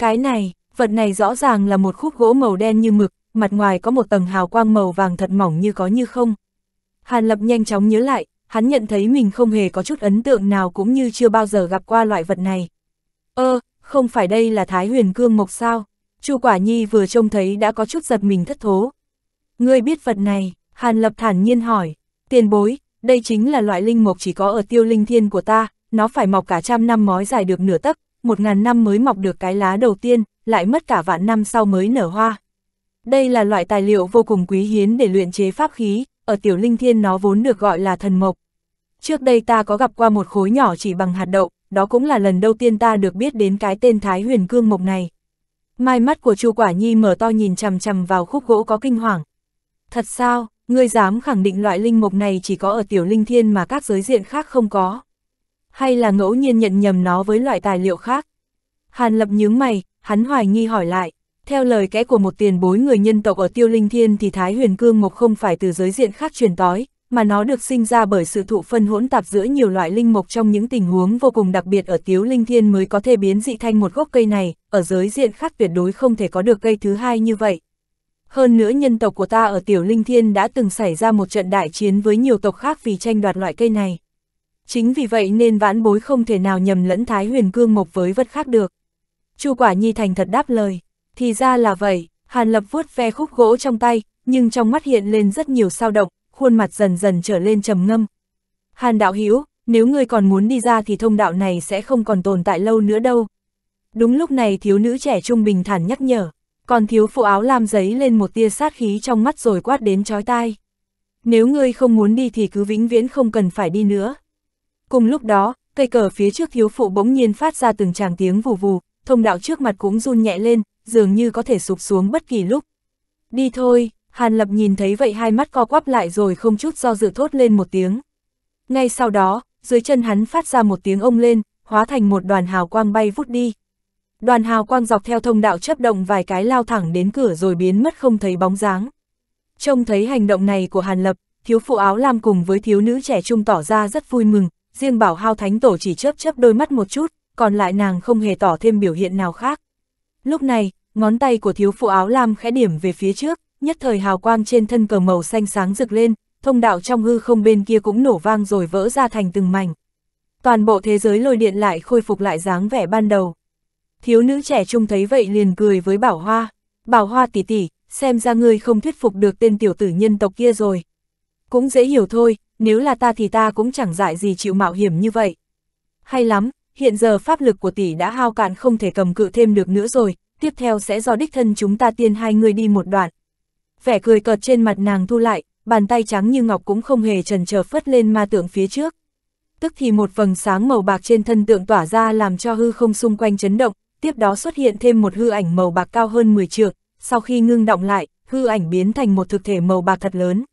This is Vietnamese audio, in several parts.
Cái này, vật này rõ ràng là một khúc gỗ màu đen như mực, mặt ngoài có một tầng hào quang màu vàng thật mỏng như có như không. Hàn Lập nhanh chóng nhớ lại, hắn nhận thấy mình không hề có chút ấn tượng nào cũng như chưa bao giờ gặp qua loại vật này. Ơ, không phải đây là Thái Huyền Cương Mộc sao? Chu Quả Nhi vừa trông thấy đã có chút giật mình thất thố. Ngươi biết vật này, Hàn Lập thản nhiên hỏi, tiền bối, đây chính là loại linh mộc chỉ có ở tiêu linh thiên của ta, nó phải mọc cả trăm năm mói dài được nửa tấc, một ngàn năm mới mọc được cái lá đầu tiên, lại mất cả vạn năm sau mới nở hoa. Đây là loại tài liệu vô cùng quý hiếm để luyện chế pháp khí, ở tiểu linh thiên nó vốn được gọi là thần mộc. Trước đây ta có gặp qua một khối nhỏ chỉ bằng hạt đậu, đó cũng là lần đầu tiên ta được biết đến cái tên Thái Huyền Cương Mộc này. Mai mắt của Chu Quả Nhi mở to nhìn chằm chằm vào khúc gỗ có kinh hoàng. Thật sao, ngươi dám khẳng định loại linh mộc này chỉ có ở tiểu linh thiên mà các giới diện khác không có hay là ngẫu nhiên nhận nhầm nó với loại tài liệu khác? Hàn Lập nhướng mày, hắn hoài nghi hỏi lại. Theo lời kẽ của một tiền bối người nhân tộc ở Tiêu Linh Thiên thì Thái Huyền Cương Mộc không phải từ giới diện khác truyền tói, mà nó được sinh ra bởi sự thụ phân hỗn tạp giữa nhiều loại linh mộc trong những tình huống vô cùng đặc biệt ở Tiêu Linh Thiên mới có thể biến dị thành một gốc cây này, ở giới diện khác tuyệt đối không thể có được cây thứ hai như vậy. Hơn nữa nhân tộc của ta ở Tiểu Linh Thiên đã từng xảy ra một trận đại chiến với nhiều tộc khác vì tranh đoạt loại cây này. Chính vì vậy nên vãn bối không thể nào nhầm lẫn Thái Huyền Cương Mộc với vật khác được. Chu Quả Nhi thành thật đáp lời, thì ra là vậy, Hàn Lập vuốt ve khúc gỗ trong tay, nhưng trong mắt hiện lên rất nhiều sao động, khuôn mặt dần dần trở lên trầm ngâm. Hàn Đạo Hiếu, nếu ngươi còn muốn đi ra thì thông đạo này sẽ không còn tồn tại lâu nữa đâu. Đúng lúc này thiếu nữ trẻ trung bình thản nhắc nhở, còn thiếu phụ áo lam giấy lên một tia sát khí trong mắt rồi quát đến chói tai. Nếu ngươi không muốn đi thì cứ vĩnh viễn không cần phải đi nữa. Cùng lúc đó, cây cờ phía trước thiếu phụ bỗng nhiên phát ra từng tràng tiếng vù vù, thông đạo trước mặt cũng run nhẹ lên, dường như có thể sụp xuống bất kỳ lúc. Đi thôi, Hàn Lập nhìn thấy vậy hai mắt co quắp lại rồi không chút do dự thốt lên một tiếng. Ngay sau đó, dưới chân hắn phát ra một tiếng ông lên, hóa thành một đoàn hào quang bay vút đi. Đoàn hào quang dọc theo thông đạo chấp động vài cái lao thẳng đến cửa rồi biến mất không thấy bóng dáng. Trông thấy hành động này của Hàn Lập, thiếu phụ áo lam cùng với thiếu nữ trẻ trung tỏ ra rất vui mừng, riêng bảo hao thánh tổ chỉ chớp chớp đôi mắt một chút, còn lại nàng không hề tỏ thêm biểu hiện nào khác. Lúc này, ngón tay của thiếu phụ áo lam khẽ điểm về phía trước, nhất thời hào quang trên thân cờ màu xanh sáng rực lên, thông đạo trong hư không bên kia cũng nổ vang rồi vỡ ra thành từng mảnh. Toàn bộ thế giới lôi điện lại khôi phục lại dáng vẻ ban đầu. Thiếu nữ trẻ trung thấy vậy liền cười với Bảo Hoa, "Bảo Hoa tỷ tỷ, xem ra ngươi không thuyết phục được tên tiểu tử nhân tộc kia rồi." Cũng dễ hiểu thôi, nếu là ta thì ta cũng chẳng dại gì chịu mạo hiểm như vậy. Hay lắm, hiện giờ pháp lực của tỷ đã hao cạn không thể cầm cự thêm được nữa rồi, tiếp theo sẽ do đích thân chúng ta tiên hai người đi một đoạn. Vẻ cười cợt trên mặt nàng thu lại, bàn tay trắng như ngọc cũng không hề trần chờ phất lên ma tượng phía trước. Tức thì một vầng sáng màu bạc trên thân tượng tỏa ra làm cho hư không xung quanh chấn động, tiếp đó xuất hiện thêm một hư ảnh màu bạc cao hơn 10 trượng, sau khi ngưng động lại, hư ảnh biến thành một thực thể màu bạc thật lớn.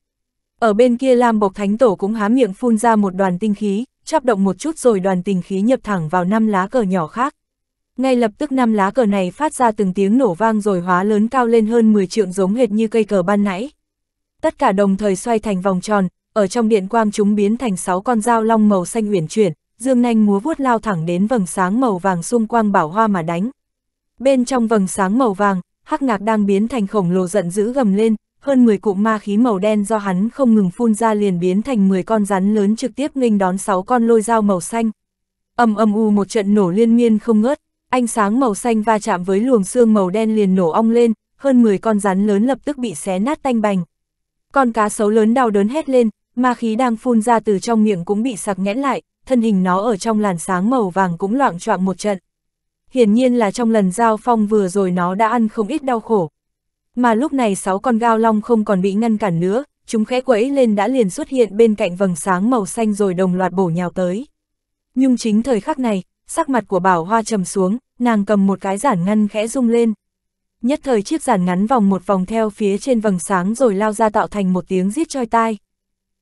Ở bên kia Lam Bộc Thánh Tổ cũng há miệng phun ra một đoàn tinh khí, chắp động một chút rồi đoàn tinh khí nhập thẳng vào năm lá cờ nhỏ khác. Ngay lập tức năm lá cờ này phát ra từng tiếng nổ vang rồi hóa lớn cao lên hơn 10 trượng giống hệt như cây cờ ban nãy. Tất cả đồng thời xoay thành vòng tròn, ở trong điện quang chúng biến thành 6 con dao long màu xanh uyển chuyển, dương nanh múa vuốt lao thẳng đến vầng sáng màu vàng xung quang bảo hoa mà đánh. Bên trong vầng sáng màu vàng, hắc ngạc đang biến thành khổng lồ giận dữ gầm lên, hơn 10 cụm ma khí màu đen do hắn không ngừng phun ra liền biến thành 10 con rắn lớn trực tiếp nghênh đón 6 con lôi dao màu xanh. Ầm ầm u một trận nổ liên miên không ngớt, ánh sáng màu xanh va chạm với luồng xương màu đen liền nổ ong lên, hơn 10 con rắn lớn lập tức bị xé nát tanh bành. Con cá sấu lớn đau đớn hét lên, ma khí đang phun ra từ trong miệng cũng bị sặc nghẽn lại, thân hình nó ở trong làn sáng màu vàng cũng loạn choạng một trận. Hiển nhiên là trong lần giao phong vừa rồi nó đã ăn không ít đau khổ, mà lúc này sáu con gao long không còn bị ngăn cản nữa, chúng khẽ quẫy lên đã liền xuất hiện bên cạnh vầng sáng màu xanh rồi đồng loạt bổ nhào tới. Nhưng chính thời khắc này, sắc mặt của bảo hoa trầm xuống, nàng cầm một cái giản ngăn khẽ rung lên. Nhất thời chiếc giản ngắn vòng một vòng theo phía trên vầng sáng rồi lao ra tạo thành một tiếng giết choi tai.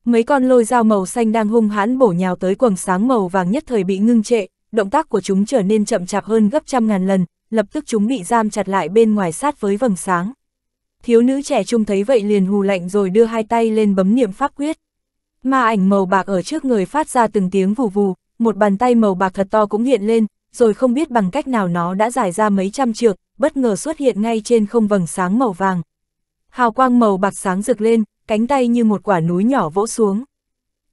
Mấy con lôi dao màu xanh đang hung hãn bổ nhào tới quầng sáng màu vàng nhất thời bị ngưng trệ, động tác của chúng trở nên chậm chạp hơn gấp trăm ngàn lần, lập tức chúng bị giam chặt lại bên ngoài sát với vầng sáng thiếu nữ trẻ trung thấy vậy liền hù lạnh rồi đưa hai tay lên bấm niệm pháp quyết. Ma ảnh màu bạc ở trước người phát ra từng tiếng vù vù, một bàn tay màu bạc thật to cũng hiện lên, rồi không biết bằng cách nào nó đã giải ra mấy trăm trượng, bất ngờ xuất hiện ngay trên không vầng sáng màu vàng. Hào quang màu bạc sáng rực lên, cánh tay như một quả núi nhỏ vỗ xuống.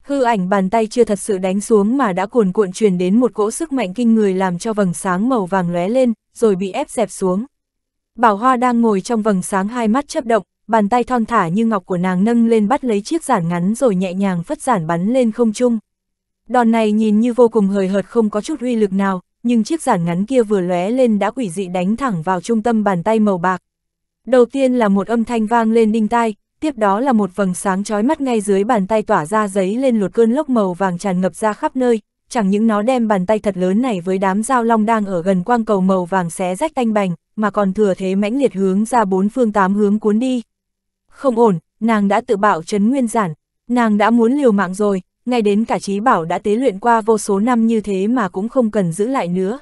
Hư ảnh bàn tay chưa thật sự đánh xuống mà đã cuồn cuộn truyền đến một cỗ sức mạnh kinh người làm cho vầng sáng màu vàng lóe lên, rồi bị ép dẹp xuống. Bảo Hoa đang ngồi trong vầng sáng hai mắt chấp động, bàn tay thon thả như ngọc của nàng nâng lên bắt lấy chiếc giản ngắn rồi nhẹ nhàng phất giản bắn lên không trung. Đòn này nhìn như vô cùng hời hợt không có chút uy lực nào, nhưng chiếc giản ngắn kia vừa lóe lên đã quỷ dị đánh thẳng vào trung tâm bàn tay màu bạc. Đầu tiên là một âm thanh vang lên đinh tai, tiếp đó là một vầng sáng chói mắt ngay dưới bàn tay tỏa ra giấy lên lột cơn lốc màu vàng tràn ngập ra khắp nơi, chẳng những nó đem bàn tay thật lớn này với đám dao long đang ở gần quang cầu màu vàng xé rách tanh bành, mà còn thừa thế mãnh liệt hướng ra bốn phương tám hướng cuốn đi. Không ổn, nàng đã tự bạo chấn nguyên giản, nàng đã muốn liều mạng rồi, ngay đến cả trí bảo đã tế luyện qua vô số năm như thế mà cũng không cần giữ lại nữa.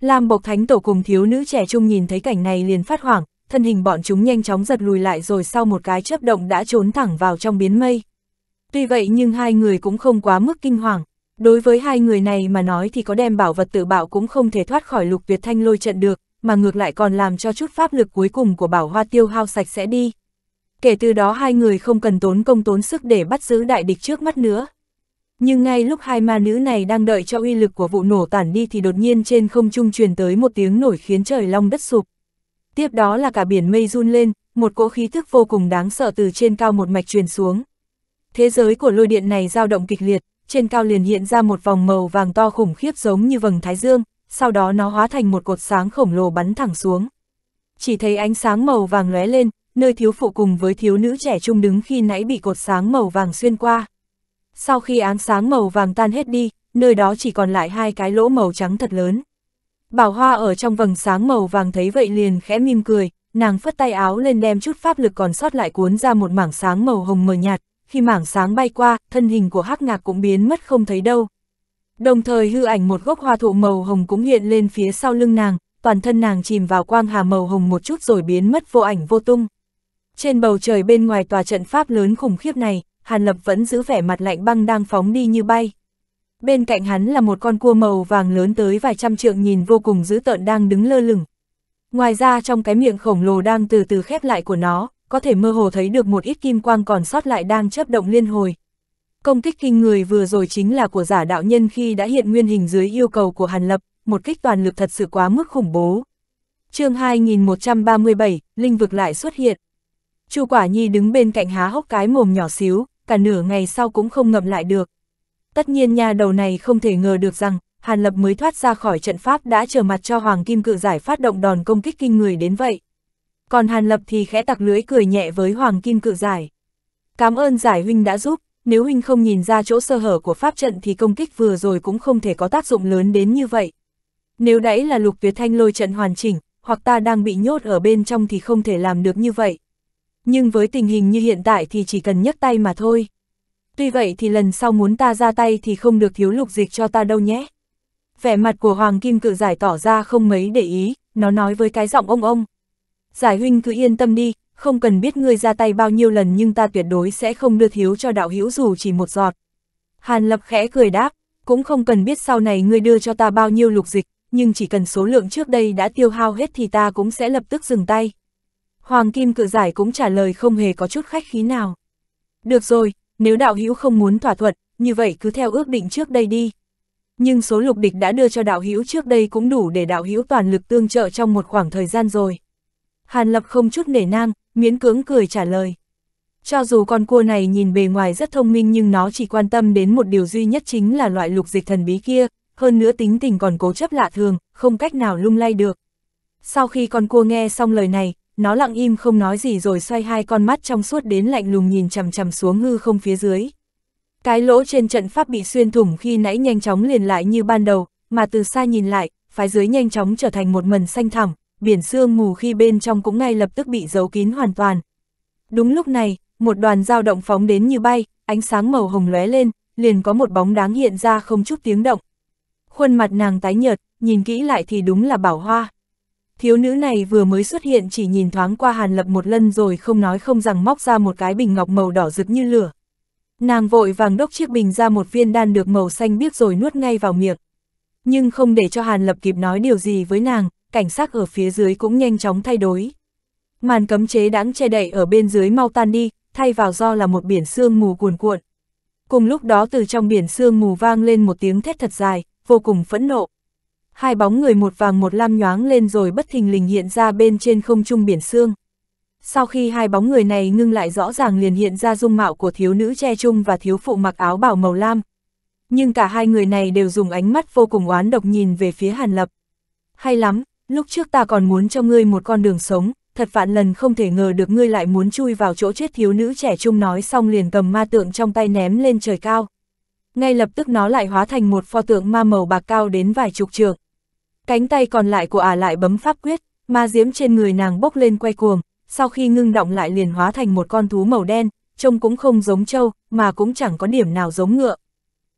Lam Bộc Thánh Tổ cùng thiếu nữ trẻ trung nhìn thấy cảnh này liền phát hoảng, thân hình bọn chúng nhanh chóng giật lùi lại rồi sau một cái chớp động đã trốn thẳng vào trong biến mây. Tuy vậy nhưng hai người cũng không quá mức kinh hoàng, Đối với hai người này mà nói thì có đem bảo vật tự bảo cũng không thể thoát khỏi lục việt thanh lôi trận được, mà ngược lại còn làm cho chút pháp lực cuối cùng của bảo hoa tiêu hao sạch sẽ đi. Kể từ đó hai người không cần tốn công tốn sức để bắt giữ đại địch trước mắt nữa. Nhưng ngay lúc hai ma nữ này đang đợi cho uy lực của vụ nổ tản đi thì đột nhiên trên không trung truyền tới một tiếng nổi khiến trời long đất sụp. Tiếp đó là cả biển mây run lên, một cỗ khí thức vô cùng đáng sợ từ trên cao một mạch truyền xuống. Thế giới của lôi điện này dao động kịch liệt, trên cao liền hiện ra một vòng màu vàng to khủng khiếp giống như vầng thái dương, sau đó nó hóa thành một cột sáng khổng lồ bắn thẳng xuống. Chỉ thấy ánh sáng màu vàng lóe lên, nơi thiếu phụ cùng với thiếu nữ trẻ trung đứng khi nãy bị cột sáng màu vàng xuyên qua. Sau khi ánh sáng màu vàng tan hết đi, nơi đó chỉ còn lại hai cái lỗ màu trắng thật lớn. Bảo Hoa ở trong vầng sáng màu vàng thấy vậy liền khẽ mỉm cười, nàng phất tay áo lên đem chút pháp lực còn sót lại cuốn ra một mảng sáng màu hồng mờ nhạt, khi mảng sáng bay qua, thân hình của hắc ngạc cũng biến mất không thấy đâu. Đồng thời hư ảnh một gốc hoa thụ màu hồng cũng hiện lên phía sau lưng nàng, toàn thân nàng chìm vào quang hà màu hồng một chút rồi biến mất vô ảnh vô tung. Trên bầu trời bên ngoài tòa trận pháp lớn khủng khiếp này, Hàn Lập vẫn giữ vẻ mặt lạnh băng đang phóng đi như bay. Bên cạnh hắn là một con cua màu vàng lớn tới vài trăm trượng nhìn vô cùng dữ tợn đang đứng lơ lửng. Ngoài ra trong cái miệng khổng lồ đang từ từ khép lại của nó, có thể mơ hồ thấy được một ít kim quang còn sót lại đang chớp động liên hồi. Công kích kinh người vừa rồi chính là của giả đạo nhân khi đã hiện nguyên hình dưới yêu cầu của Hàn Lập, một kích toàn lực thật sự quá mức khủng bố. chương 2137, linh vực lại xuất hiện. Chu Quả Nhi đứng bên cạnh há hốc cái mồm nhỏ xíu, cả nửa ngày sau cũng không ngậm lại được. Tất nhiên nhà đầu này không thể ngờ được rằng, Hàn Lập mới thoát ra khỏi trận pháp đã trở mặt cho Hoàng Kim Cự Giải phát động đòn công kích kinh người đến vậy còn Hàn Lập thì khẽ tặc lưới cười nhẹ với Hoàng Kim Cự Giải. Cảm ơn Giải Huynh đã giúp, nếu Huynh không nhìn ra chỗ sơ hở của pháp trận thì công kích vừa rồi cũng không thể có tác dụng lớn đến như vậy. Nếu đấy là lục tuyệt thanh lôi trận hoàn chỉnh, hoặc ta đang bị nhốt ở bên trong thì không thể làm được như vậy. Nhưng với tình hình như hiện tại thì chỉ cần nhấc tay mà thôi. Tuy vậy thì lần sau muốn ta ra tay thì không được thiếu lục dịch cho ta đâu nhé. Vẻ mặt của Hoàng Kim Cự Giải tỏ ra không mấy để ý, nó nói với cái giọng ông ông giải huynh cứ yên tâm đi, không cần biết ngươi ra tay bao nhiêu lần nhưng ta tuyệt đối sẽ không đưa thiếu cho đạo hữu dù chỉ một giọt. Hàn lập khẽ cười đáp, cũng không cần biết sau này ngươi đưa cho ta bao nhiêu lục dịch, nhưng chỉ cần số lượng trước đây đã tiêu hao hết thì ta cũng sẽ lập tức dừng tay. Hoàng Kim cự giải cũng trả lời không hề có chút khách khí nào. Được rồi, nếu đạo hữu không muốn thỏa thuận, như vậy cứ theo ước định trước đây đi. Nhưng số lục địch đã đưa cho đạo hữu trước đây cũng đủ để đạo hữu toàn lực tương trợ trong một khoảng thời gian rồi. Hàn Lập không chút nể nang, miễn cưỡng cười trả lời. Cho dù con cua này nhìn bề ngoài rất thông minh nhưng nó chỉ quan tâm đến một điều duy nhất chính là loại lục dịch thần bí kia, hơn nữa tính tình còn cố chấp lạ thường, không cách nào lung lay được. Sau khi con cua nghe xong lời này, nó lặng im không nói gì rồi xoay hai con mắt trong suốt đến lạnh lùng nhìn chằm chằm xuống ngư không phía dưới. Cái lỗ trên trận pháp bị xuyên thủng khi nãy nhanh chóng liền lại như ban đầu, mà từ xa nhìn lại, phái dưới nhanh chóng trở thành một mần xanh thẳm, biển sương mù khi bên trong cũng ngay lập tức bị giấu kín hoàn toàn. Đúng lúc này, một đoàn dao động phóng đến như bay, ánh sáng màu hồng lóe lên, liền có một bóng đáng hiện ra không chút tiếng động. Khuôn mặt nàng tái nhợt, nhìn kỹ lại thì đúng là bảo hoa. Thiếu nữ này vừa mới xuất hiện chỉ nhìn thoáng qua Hàn Lập một lần rồi không nói không rằng móc ra một cái bình ngọc màu đỏ rực như lửa. Nàng vội vàng đốc chiếc bình ra một viên đan được màu xanh biếc rồi nuốt ngay vào miệng. Nhưng không để cho Hàn Lập kịp nói điều gì với nàng, cảnh sát ở phía dưới cũng nhanh chóng thay đổi. Màn cấm chế đáng che đậy ở bên dưới mau tan đi, thay vào do là một biển sương mù cuồn cuộn. Cùng lúc đó từ trong biển sương mù vang lên một tiếng thét thật dài, vô cùng phẫn nộ. Hai bóng người một vàng một lam nhoáng lên rồi bất thình lình hiện ra bên trên không trung biển sương. Sau khi hai bóng người này ngưng lại rõ ràng liền hiện ra dung mạo của thiếu nữ che trung và thiếu phụ mặc áo bảo màu lam. Nhưng cả hai người này đều dùng ánh mắt vô cùng oán độc nhìn về phía Hàn Lập. Hay lắm, lúc trước ta còn muốn cho ngươi một con đường sống, thật vạn lần không thể ngờ được ngươi lại muốn chui vào chỗ chết thiếu nữ trẻ trung nói xong liền cầm ma tượng trong tay ném lên trời cao. Ngay lập tức nó lại hóa thành một pho tượng ma màu bạc cao đến vài chục trượng. Cánh tay còn lại của ả à lại bấm pháp quyết, ma diễm trên người nàng bốc lên quay cuồng, sau khi ngưng động lại liền hóa thành một con thú màu đen, trông cũng không giống trâu, mà cũng chẳng có điểm nào giống ngựa.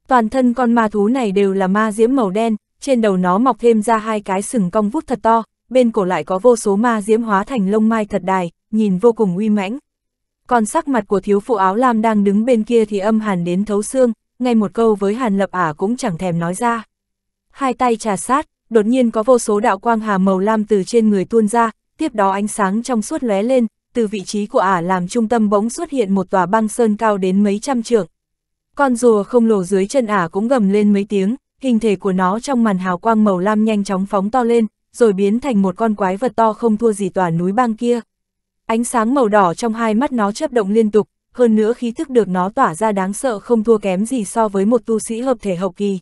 Toàn thân con ma thú này đều là ma diễm màu đen, trên đầu nó mọc thêm ra hai cái sừng cong vút thật to, bên cổ lại có vô số ma diễm hóa thành lông mai thật đài, nhìn vô cùng uy mãnh. Còn sắc mặt của thiếu phụ áo lam đang đứng bên kia thì âm hàn đến thấu xương, ngay một câu với hàn lập ả cũng chẳng thèm nói ra. Hai tay trà sát, đột nhiên có vô số đạo quang hà màu lam từ trên người tuôn ra, tiếp đó ánh sáng trong suốt lóe lên, từ vị trí của ả làm trung tâm bỗng xuất hiện một tòa băng sơn cao đến mấy trăm trượng. Con rùa không lồ dưới chân ả cũng gầm lên mấy tiếng, hình thể của nó trong màn hào quang màu lam nhanh chóng phóng to lên, rồi biến thành một con quái vật to không thua gì tòa núi băng kia. Ánh sáng màu đỏ trong hai mắt nó chớp động liên tục, hơn nữa khí thức được nó tỏa ra đáng sợ không thua kém gì so với một tu sĩ hợp thể hậu kỳ.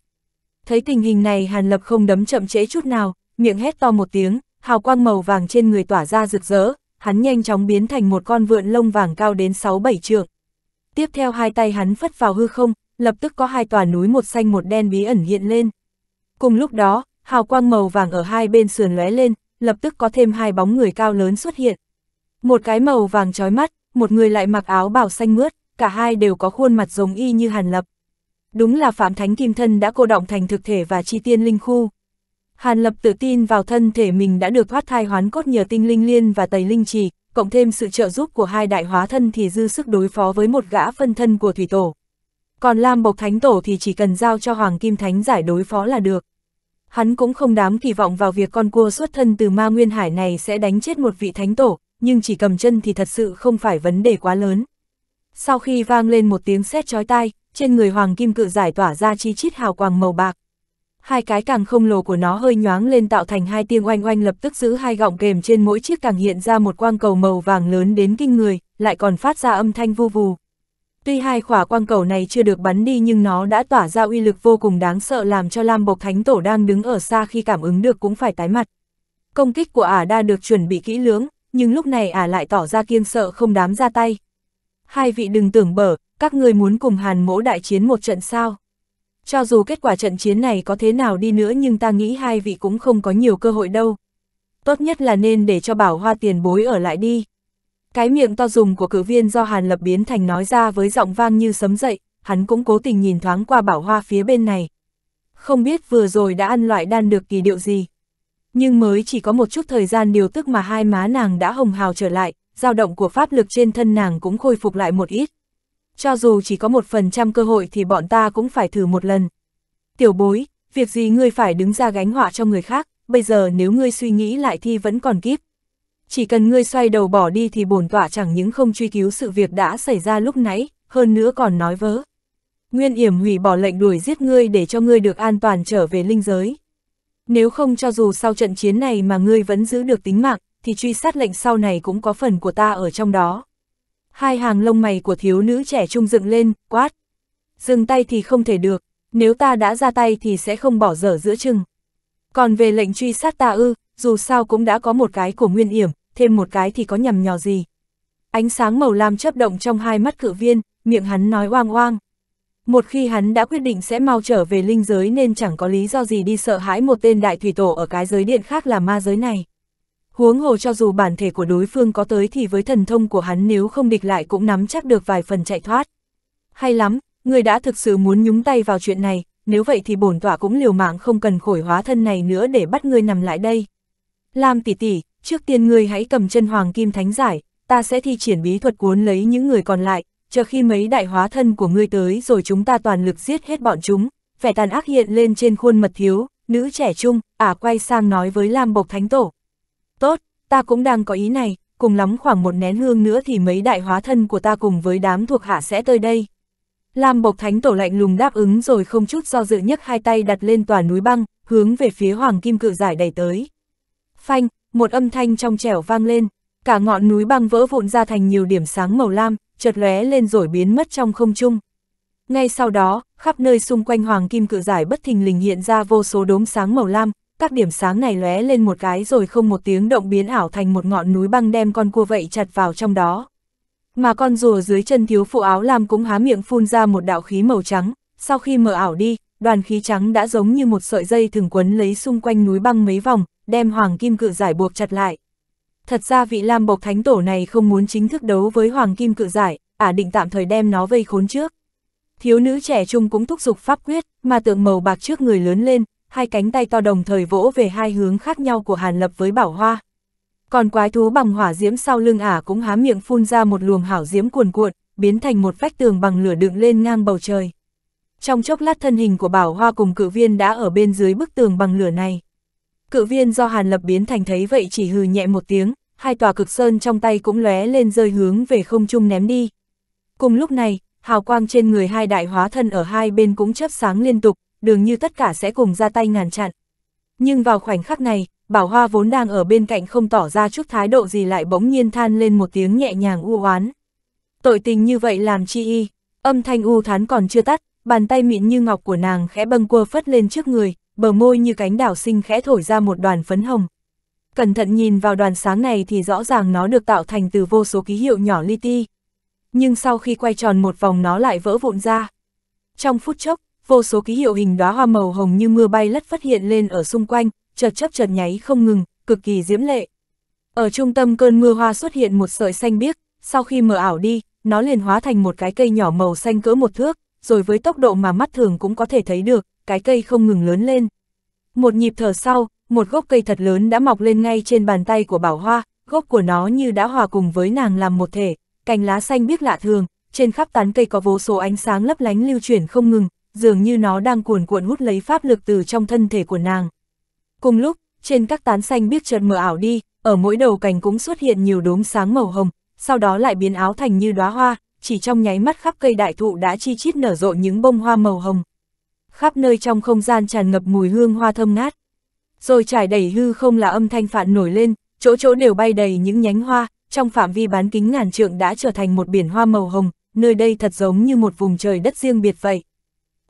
Thấy tình hình này Hàn Lập không đấm chậm trễ chút nào, miệng hét to một tiếng, hào quang màu vàng trên người tỏa ra rực rỡ, hắn nhanh chóng biến thành một con vượn lông vàng cao đến 6-7 trượng. Tiếp theo hai tay hắn phất vào hư không, lập tức có hai tòa núi một xanh một đen bí ẩn hiện lên. Cùng lúc đó, hào quang màu vàng ở hai bên sườn lóe lên, lập tức có thêm hai bóng người cao lớn xuất hiện. Một cái màu vàng trói mắt, một người lại mặc áo bào xanh mướt, cả hai đều có khuôn mặt giống y như Hàn Lập. Đúng là Phạm Thánh Kim Thân đã cô động thành thực thể và chi tiên linh khu. Hàn Lập tự tin vào thân thể mình đã được thoát thai hoán cốt nhờ tinh linh liên và tẩy linh trì, cộng thêm sự trợ giúp của hai đại hóa thân thì dư sức đối phó với một gã phân thân của thủy tổ. Còn Lam Bộc Thánh Tổ thì chỉ cần giao cho Hoàng Kim Thánh giải đối phó là được. Hắn cũng không đám kỳ vọng vào việc con cua xuất thân từ ma nguyên hải này sẽ đánh chết một vị thánh tổ, nhưng chỉ cầm chân thì thật sự không phải vấn đề quá lớn. Sau khi vang lên một tiếng sét chói tai, trên người hoàng kim cự giải tỏa ra chi chít hào quang màu bạc. Hai cái càng không lồ của nó hơi nhoáng lên tạo thành hai tiếng oanh oanh lập tức giữ hai gọng kềm trên mỗi chiếc càng hiện ra một quang cầu màu vàng lớn đến kinh người, lại còn phát ra âm thanh vô vù. Tuy hai khỏa quang cầu này chưa được bắn đi nhưng nó đã tỏa ra uy lực vô cùng đáng sợ làm cho Lam Bộc Thánh Tổ đang đứng ở xa khi cảm ứng được cũng phải tái mặt. Công kích của ả đa được chuẩn bị kỹ lưỡng, nhưng lúc này ả lại tỏ ra kiêng sợ không dám ra tay. Hai vị đừng tưởng bở, các người muốn cùng hàn mỗ đại chiến một trận sao. Cho dù kết quả trận chiến này có thế nào đi nữa nhưng ta nghĩ hai vị cũng không có nhiều cơ hội đâu. Tốt nhất là nên để cho bảo hoa tiền bối ở lại đi. Cái miệng to dùng của cử viên do Hàn Lập biến thành nói ra với giọng vang như sấm dậy, hắn cũng cố tình nhìn thoáng qua bảo hoa phía bên này. Không biết vừa rồi đã ăn loại đan được kỳ điệu gì. Nhưng mới chỉ có một chút thời gian điều tức mà hai má nàng đã hồng hào trở lại, dao động của pháp lực trên thân nàng cũng khôi phục lại một ít. Cho dù chỉ có một phần trăm cơ hội thì bọn ta cũng phải thử một lần. Tiểu bối, việc gì ngươi phải đứng ra gánh họa cho người khác, bây giờ nếu ngươi suy nghĩ lại thì vẫn còn kíp, chỉ cần ngươi xoay đầu bỏ đi thì bổn tọa chẳng những không truy cứu sự việc đã xảy ra lúc nãy, hơn nữa còn nói vớ. Nguyên yểm hủy bỏ lệnh đuổi giết ngươi để cho ngươi được an toàn trở về linh giới. Nếu không cho dù sau trận chiến này mà ngươi vẫn giữ được tính mạng, thì truy sát lệnh sau này cũng có phần của ta ở trong đó. Hai hàng lông mày của thiếu nữ trẻ trung dựng lên, quát. Dừng tay thì không thể được, nếu ta đã ra tay thì sẽ không bỏ dở giữa chừng. Còn về lệnh truy sát ta ư, dù sao cũng đã có một cái của Nguyên Yểm, thêm một cái thì có nhầm nhò gì. Ánh sáng màu lam chấp động trong hai mắt cự viên, miệng hắn nói oang oang. Một khi hắn đã quyết định sẽ mau trở về linh giới nên chẳng có lý do gì đi sợ hãi một tên đại thủy tổ ở cái giới điện khác là ma giới này. Huống hồ cho dù bản thể của đối phương có tới thì với thần thông của hắn nếu không địch lại cũng nắm chắc được vài phần chạy thoát. Hay lắm, người đã thực sự muốn nhúng tay vào chuyện này, nếu vậy thì bổn tỏa cũng liều mạng không cần khổi hóa thân này nữa để bắt ngươi nằm lại đây. Lam tỷ tỷ, trước tiên ngươi hãy cầm chân hoàng kim thánh giải, ta sẽ thi triển bí thuật cuốn lấy những người còn lại, chờ khi mấy đại hóa thân của ngươi tới rồi chúng ta toàn lực giết hết bọn chúng. Vẻ tàn ác hiện lên trên khuôn mật thiếu, nữ trẻ trung, ả à quay sang nói với Lam Bộc Thánh Tổ. Tốt, ta cũng đang có ý này, cùng lắm khoảng một nén hương nữa thì mấy đại hóa thân của ta cùng với đám thuộc hạ sẽ tới đây. Lam Bộc Thánh Tổ lạnh lùng đáp ứng rồi không chút do dự nhấc hai tay đặt lên tòa núi băng, hướng về phía Hoàng Kim Cự Giải đẩy tới phanh, một âm thanh trong trẻo vang lên, cả ngọn núi băng vỡ vụn ra thành nhiều điểm sáng màu lam, chợt lóe lên rồi biến mất trong không trung. Ngay sau đó, khắp nơi xung quanh hoàng kim cự giải bất thình lình hiện ra vô số đốm sáng màu lam, các điểm sáng này lóe lên một cái rồi không một tiếng động biến ảo thành một ngọn núi băng đem con cua vậy chặt vào trong đó. Mà con rùa dưới chân thiếu phụ áo lam cũng há miệng phun ra một đạo khí màu trắng, sau khi mở ảo đi, đoàn khí trắng đã giống như một sợi dây thường quấn lấy xung quanh núi băng mấy vòng, đem Hoàng Kim Cự Giải buộc chặt lại. Thật ra vị Lam Bộc Thánh Tổ này không muốn chính thức đấu với Hoàng Kim Cự Giải, ả à định tạm thời đem nó vây khốn trước. Thiếu nữ trẻ trung cũng thúc giục pháp quyết, mà tượng màu bạc trước người lớn lên, hai cánh tay to đồng thời vỗ về hai hướng khác nhau của Hàn Lập với Bảo Hoa. Còn quái thú bằng hỏa diễm sau lưng ả cũng há miệng phun ra một luồng hảo diễm cuồn cuộn, biến thành một vách tường bằng lửa đựng lên ngang bầu trời. Trong chốc lát thân hình của bảo hoa cùng cự viên đã ở bên dưới bức tường bằng lửa này. Cự viên do hàn lập biến thành thấy vậy chỉ hừ nhẹ một tiếng, hai tòa cực sơn trong tay cũng lóe lên rơi hướng về không trung ném đi. Cùng lúc này, hào quang trên người hai đại hóa thân ở hai bên cũng chớp sáng liên tục, đường như tất cả sẽ cùng ra tay ngàn chặn. Nhưng vào khoảnh khắc này, Bảo Hoa vốn đang ở bên cạnh không tỏ ra chút thái độ gì lại bỗng nhiên than lên một tiếng nhẹ nhàng u oán. Tội tình như vậy làm chi y, âm thanh u thán còn chưa tắt, bàn tay mịn như ngọc của nàng khẽ bâng quơ phất lên trước người, bờ môi như cánh đảo sinh khẽ thổi ra một đoàn phấn hồng. Cẩn thận nhìn vào đoàn sáng này thì rõ ràng nó được tạo thành từ vô số ký hiệu nhỏ li ti. Nhưng sau khi quay tròn một vòng nó lại vỡ vụn ra. Trong phút chốc, vô số ký hiệu hình đóa hoa màu hồng như mưa bay lất phát hiện lên ở xung quanh, chợt chớp chợt nháy không ngừng, cực kỳ diễm lệ. Ở trung tâm cơn mưa hoa xuất hiện một sợi xanh biếc, sau khi mờ ảo đi, nó liền hóa thành một cái cây nhỏ màu xanh cỡ một thước, rồi với tốc độ mà mắt thường cũng có thể thấy được, cái cây không ngừng lớn lên. Một nhịp thở sau, một gốc cây thật lớn đã mọc lên ngay trên bàn tay của Bảo Hoa, gốc của nó như đã hòa cùng với nàng làm một thể, cành lá xanh biếc lạ thường, trên khắp tán cây có vô số ánh sáng lấp lánh lưu chuyển không ngừng, dường như nó đang cuồn cuộn hút lấy pháp lực từ trong thân thể của nàng. Cùng lúc, trên các tán xanh biếc chợt mờ ảo đi, ở mỗi đầu cành cũng xuất hiện nhiều đốm sáng màu hồng, sau đó lại biến áo thành như đóa hoa, chỉ trong nháy mắt khắp cây đại thụ đã chi chít nở rộ những bông hoa màu hồng. Khắp nơi trong không gian tràn ngập mùi hương hoa thơm ngát. Rồi trải đầy hư không là âm thanh phạn nổi lên, chỗ chỗ đều bay đầy những nhánh hoa, trong phạm vi bán kính ngàn trượng đã trở thành một biển hoa màu hồng, nơi đây thật giống như một vùng trời đất riêng biệt vậy.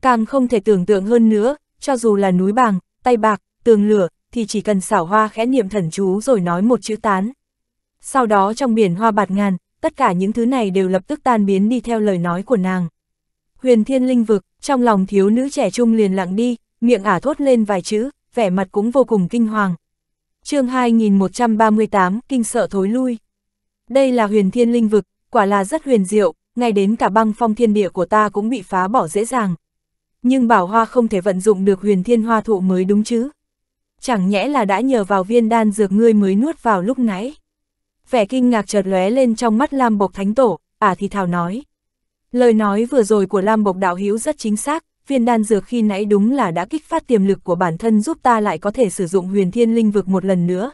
Càng không thể tưởng tượng hơn nữa, cho dù là núi bàng, tay bạc, tường lửa, thì chỉ cần xảo hoa khẽ niệm thần chú rồi nói một chữ tán. Sau đó trong biển hoa bạt ngàn, tất cả những thứ này đều lập tức tan biến đi theo lời nói của nàng. Huyền thiên linh vực, trong lòng thiếu nữ trẻ trung liền lặng đi, miệng ả thốt lên vài chữ, vẻ mặt cũng vô cùng kinh hoàng. chương 2138, kinh sợ thối lui. Đây là huyền thiên linh vực, quả là rất huyền diệu, ngay đến cả băng phong thiên địa của ta cũng bị phá bỏ dễ dàng. Nhưng bảo hoa không thể vận dụng được huyền thiên hoa thụ mới đúng chứ. Chẳng nhẽ là đã nhờ vào viên đan dược ngươi mới nuốt vào lúc nãy vẻ kinh ngạc chợt lóe lên trong mắt Lam Bộc Thánh Tổ, ả à thì thào nói. Lời nói vừa rồi của Lam Bộc Đạo Hữu rất chính xác, viên đan dược khi nãy đúng là đã kích phát tiềm lực của bản thân giúp ta lại có thể sử dụng huyền thiên linh vực một lần nữa.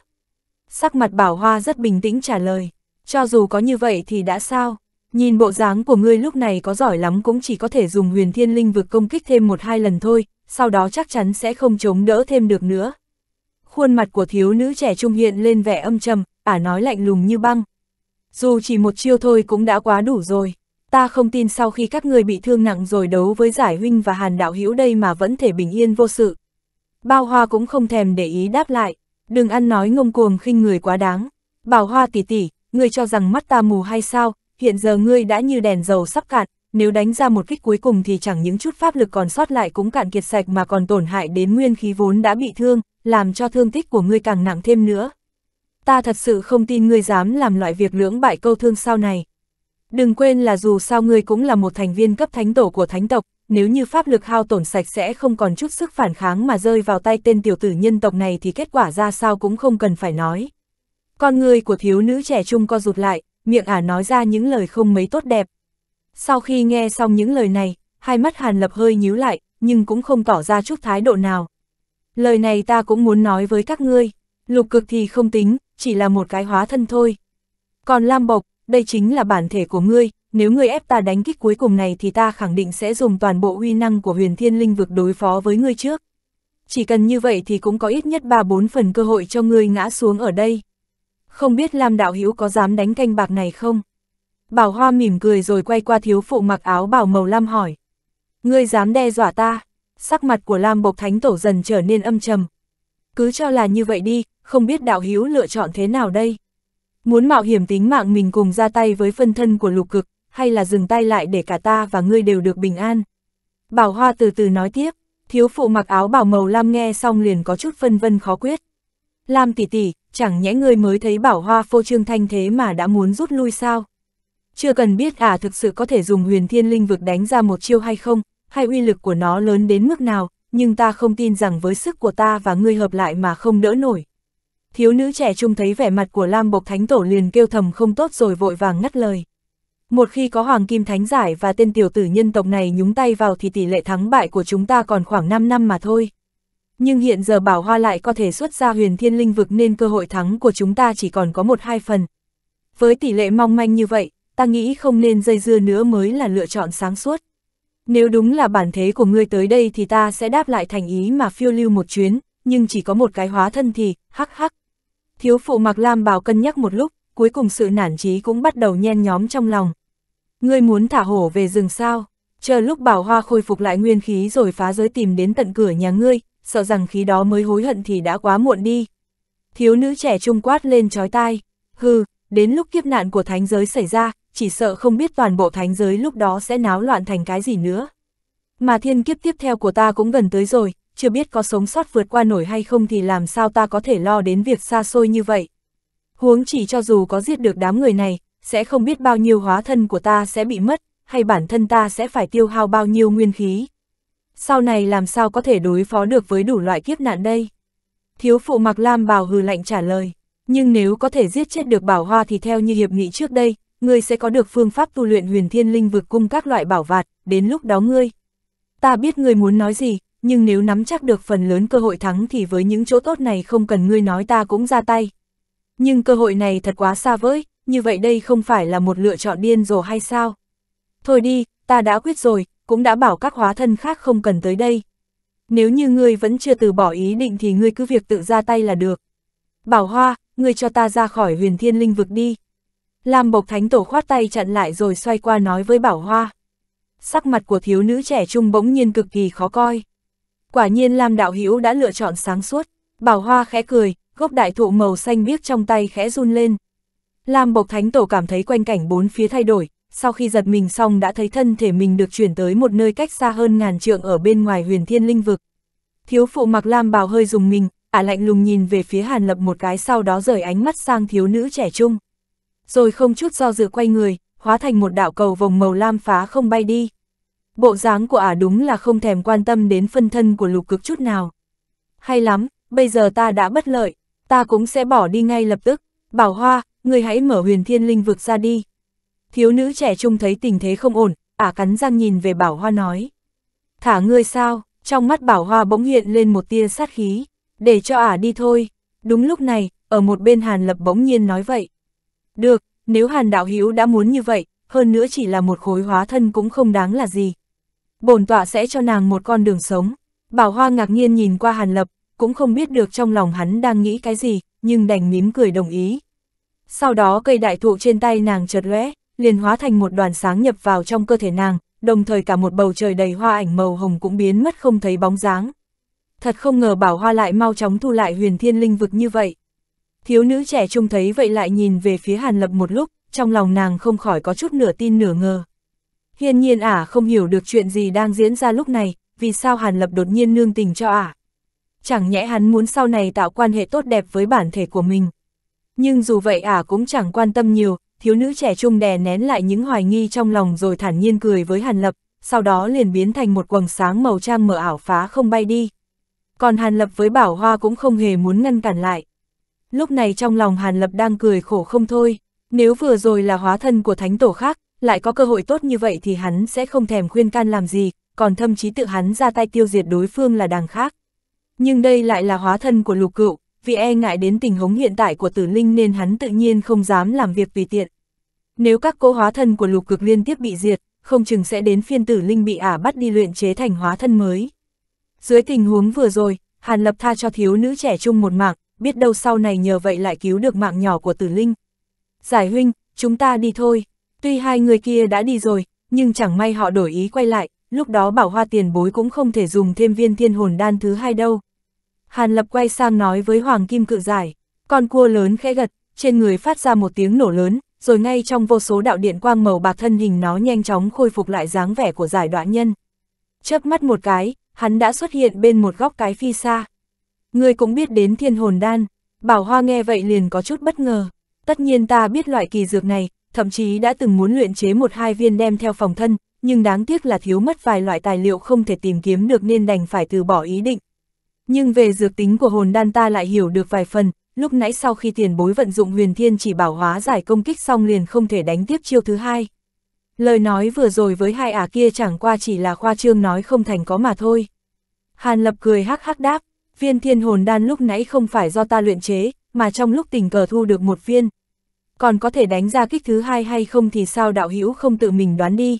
Sắc mặt bảo hoa rất bình tĩnh trả lời, cho dù có như vậy thì đã sao, nhìn bộ dáng của ngươi lúc này có giỏi lắm cũng chỉ có thể dùng huyền thiên linh vực công kích thêm một hai lần thôi, sau đó chắc chắn sẽ không chống đỡ thêm được nữa. Khuôn mặt của thiếu nữ trẻ trung hiện lên vẻ âm trầm, ả nói lạnh lùng như băng. Dù chỉ một chiêu thôi cũng đã quá đủ rồi, ta không tin sau khi các người bị thương nặng rồi đấu với giải huynh và hàn đạo hữu đây mà vẫn thể bình yên vô sự. Bao hoa cũng không thèm để ý đáp lại, đừng ăn nói ngông cuồng khinh người quá đáng. Bảo hoa tỷ tỷ, ngươi cho rằng mắt ta mù hay sao, hiện giờ ngươi đã như đèn dầu sắp cạn, nếu đánh ra một kích cuối cùng thì chẳng những chút pháp lực còn sót lại cũng cạn kiệt sạch mà còn tổn hại đến nguyên khí vốn đã bị thương, làm cho thương tích của ngươi càng nặng thêm nữa ta thật sự không tin ngươi dám làm loại việc lưỡng bại câu thương sau này. Đừng quên là dù sao ngươi cũng là một thành viên cấp thánh tổ của thánh tộc, nếu như pháp lực hao tổn sạch sẽ không còn chút sức phản kháng mà rơi vào tay tên tiểu tử nhân tộc này thì kết quả ra sao cũng không cần phải nói. Con người của thiếu nữ trẻ trung co rụt lại, miệng ả nói ra những lời không mấy tốt đẹp. Sau khi nghe xong những lời này, hai mắt Hàn Lập hơi nhíu lại, nhưng cũng không tỏ ra chút thái độ nào. Lời này ta cũng muốn nói với các ngươi, lục cực thì không tính, chỉ là một cái hóa thân thôi. Còn Lam Bộc, đây chính là bản thể của ngươi, nếu ngươi ép ta đánh kích cuối cùng này thì ta khẳng định sẽ dùng toàn bộ huy năng của huyền thiên linh vực đối phó với ngươi trước. Chỉ cần như vậy thì cũng có ít nhất 3-4 phần cơ hội cho ngươi ngã xuống ở đây. Không biết Lam Đạo Hữu có dám đánh canh bạc này không? Bảo Hoa mỉm cười rồi quay qua thiếu phụ mặc áo bảo màu lam hỏi. Ngươi dám đe dọa ta? Sắc mặt của Lam Bộc Thánh Tổ dần trở nên âm trầm, cứ cho là như vậy đi, không biết đạo hiếu lựa chọn thế nào đây. Muốn mạo hiểm tính mạng mình cùng ra tay với phân thân của lục cực, hay là dừng tay lại để cả ta và ngươi đều được bình an. Bảo Hoa từ từ nói tiếp, thiếu phụ mặc áo bảo màu lam nghe xong liền có chút phân vân khó quyết. Lam tỷ tỷ, chẳng nhẽ ngươi mới thấy Bảo Hoa phô trương thanh thế mà đã muốn rút lui sao? Chưa cần biết ả à thực sự có thể dùng huyền thiên linh vực đánh ra một chiêu hay không, hay uy lực của nó lớn đến mức nào, nhưng ta không tin rằng với sức của ta và ngươi hợp lại mà không đỡ nổi. Thiếu nữ trẻ trung thấy vẻ mặt của Lam Bộc Thánh Tổ liền kêu thầm không tốt rồi vội vàng ngắt lời. Một khi có Hoàng Kim Thánh Giải và tên tiểu tử nhân tộc này nhúng tay vào thì tỷ lệ thắng bại của chúng ta còn khoảng 5 năm mà thôi. Nhưng hiện giờ Bảo Hoa lại có thể xuất ra huyền thiên linh vực nên cơ hội thắng của chúng ta chỉ còn có một hai phần. Với tỷ lệ mong manh như vậy, ta nghĩ không nên dây dưa nữa mới là lựa chọn sáng suốt. Nếu đúng là bản thế của ngươi tới đây thì ta sẽ đáp lại thành ý mà phiêu lưu một chuyến, nhưng chỉ có một cái hóa thân thì, hắc hắc. Thiếu phụ mặc Lam bào cân nhắc một lúc, cuối cùng sự nản trí cũng bắt đầu nhen nhóm trong lòng. Ngươi muốn thả hổ về rừng sao? Chờ lúc bảo hoa khôi phục lại nguyên khí rồi phá giới tìm đến tận cửa nhà ngươi, sợ rằng khí đó mới hối hận thì đã quá muộn đi. Thiếu nữ trẻ trung quát lên trói tai, hừ, đến lúc kiếp nạn của thánh giới xảy ra, chỉ sợ không biết toàn bộ thánh giới lúc đó sẽ náo loạn thành cái gì nữa. Mà thiên kiếp tiếp theo của ta cũng gần tới rồi, chưa biết có sống sót vượt qua nổi hay không thì làm sao ta có thể lo đến việc xa xôi như vậy. Huống chỉ cho dù có giết được đám người này, sẽ không biết bao nhiêu hóa thân của ta sẽ bị mất, hay bản thân ta sẽ phải tiêu hao bao nhiêu nguyên khí. Sau này làm sao có thể đối phó được với đủ loại kiếp nạn đây? Thiếu phụ mặc lam bào hừ lạnh trả lời, nhưng nếu có thể giết chết được bảo hoa thì theo như hiệp nghị trước đây, ngươi sẽ có được phương pháp tu luyện huyền thiên linh vực cung các loại bảo vạt, đến lúc đó ngươi. Ta biết ngươi muốn nói gì, nhưng nếu nắm chắc được phần lớn cơ hội thắng thì với những chỗ tốt này không cần ngươi nói ta cũng ra tay. Nhưng cơ hội này thật quá xa vời, như vậy đây không phải là một lựa chọn điên rồ hay sao? Thôi đi, ta đã quyết rồi, cũng đã bảo các hóa thân khác không cần tới đây. Nếu như ngươi vẫn chưa từ bỏ ý định thì ngươi cứ việc tự ra tay là được. Bảo Hoa, ngươi cho ta ra khỏi huyền thiên linh vực đi, Lam Bộc Thánh Tổ khoát tay chặn lại rồi xoay qua nói với Bảo Hoa. Sắc mặt của thiếu nữ trẻ trung bỗng nhiên cực kỳ khó coi. Quả nhiên Lam Đạo Hữu đã lựa chọn sáng suốt, Bảo Hoa khẽ cười, gốc đại thụ màu xanh biếc trong tay khẽ run lên. Lam Bộc Thánh Tổ cảm thấy quanh cảnh bốn phía thay đổi, sau khi giật mình xong đã thấy thân thể mình được chuyển tới một nơi cách xa hơn ngàn trượng ở bên ngoài huyền thiên linh vực. Thiếu phụ mặc Lam bào hơi dùng mình, ả lạnh lùng nhìn về phía Hàn Lập một cái sau đó rời ánh mắt sang thiếu nữ trẻ trung rồi không chút do dự quay người, hóa thành một đạo cầu vòng màu lam phá không bay đi. Bộ dáng của ả đúng là không thèm quan tâm đến phân thân của lục cực chút nào. Hay lắm, bây giờ ta đã bất lợi, ta cũng sẽ bỏ đi ngay lập tức. Bảo Hoa, người hãy mở huyền thiên linh vực ra đi. Thiếu nữ trẻ trung thấy tình thế không ổn, ả cắn răng nhìn về Bảo Hoa nói. Thả ngươi sao, trong mắt Bảo Hoa bỗng hiện lên một tia sát khí, để cho ả đi thôi. Đúng lúc này, ở một bên Hàn Lập bỗng nhiên nói vậy. Được, nếu Hàn Đạo Hữu đã muốn như vậy, hơn nữa chỉ là một khối hóa thân cũng không đáng là gì. Bổn tọa sẽ cho nàng một con đường sống. Bảo Hoa ngạc nhiên nhìn qua Hàn Lập, cũng không biết được trong lòng hắn đang nghĩ cái gì, nhưng đành mím cười đồng ý. Sau đó cây đại thụ trên tay nàng chợt lóe, liền hóa thành một đoàn sáng nhập vào trong cơ thể nàng, đồng thời cả một bầu trời đầy hoa ảnh màu hồng cũng biến mất không thấy bóng dáng. Thật không ngờ Bảo Hoa lại mau chóng thu lại huyền thiên linh vực như vậy. Thiếu nữ trẻ trung thấy vậy lại nhìn về phía Hàn Lập một lúc, trong lòng nàng không khỏi có chút nửa tin nửa ngờ. Hiên nhiên ả không hiểu được chuyện gì đang diễn ra lúc này, vì sao Hàn Lập đột nhiên nương tình cho ả. Chẳng nhẽ hắn muốn sau này tạo quan hệ tốt đẹp với bản thể của mình. Nhưng dù vậy ả cũng chẳng quan tâm nhiều, thiếu nữ trẻ trung đè nén lại những hoài nghi trong lòng rồi thản nhiên cười với Hàn Lập, sau đó liền biến thành một quầng sáng màu trang mở ảo phá không bay đi. Còn Hàn Lập với Bảo Hoa cũng không hề muốn ngăn cản lại. Lúc này trong lòng Hàn Lập đang cười khổ không thôi, nếu vừa rồi là hóa thân của thánh tổ khác, lại có cơ hội tốt như vậy thì hắn sẽ không thèm khuyên can làm gì, còn thậm chí tự hắn ra tay tiêu diệt đối phương là đằng khác. Nhưng đây lại là hóa thân của lục cựu, vì e ngại đến tình huống hiện tại của tử linh nên hắn tự nhiên không dám làm việc tùy tiện. Nếu các cỗ hóa thân của lục cực liên tiếp bị diệt, không chừng sẽ đến phiên tử linh bị ả bắt đi luyện chế thành hóa thân mới. Dưới tình huống vừa rồi, Hàn Lập tha cho thiếu nữ trẻ trung một mạng, biết đâu sau này nhờ vậy lại cứu được mạng nhỏ của tử linh. Giải huynh, chúng ta đi thôi. Tuy hai người kia đã đi rồi, nhưng chẳng may họ đổi ý quay lại, lúc đó bảo hoa tiền bối cũng không thể dùng thêm viên thiên hồn đan thứ hai đâu. Hàn Lập quay sang nói với Hoàng Kim Cự Giải, con cua lớn khẽ gật, trên người phát ra một tiếng nổ lớn, rồi ngay trong vô số đạo điện quang màu bạc thân hình nó nhanh chóng khôi phục lại dáng vẻ của giải đoạn nhân. Chớp mắt một cái, hắn đã xuất hiện bên một góc cái phi xa. Ngươi cũng biết đến thiên hồn đan, Bảo Hoa nghe vậy liền có chút bất ngờ. Tất nhiên ta biết loại kỳ dược này, thậm chí đã từng muốn luyện chế một hai viên đem theo phòng thân, nhưng đáng tiếc là thiếu mất vài loại tài liệu không thể tìm kiếm được nên đành phải từ bỏ ý định. Nhưng về dược tính của hồn đan ta lại hiểu được vài phần, lúc nãy sau khi tiền bối vận dụng huyền thiên chỉ bảo hóa giải công kích xong liền không thể đánh tiếp chiêu thứ hai. Lời nói vừa rồi với hai ả kia chẳng qua chỉ là khoa trương nói không thành có mà thôi. Hàn lập cười hắc hắc đáp, Viên thiên hồn đan lúc nãy không phải do ta luyện chế, mà trong lúc tình cờ thu được một viên. Còn có thể đánh ra kích thứ hai hay không thì sao đạo hữu không tự mình đoán đi.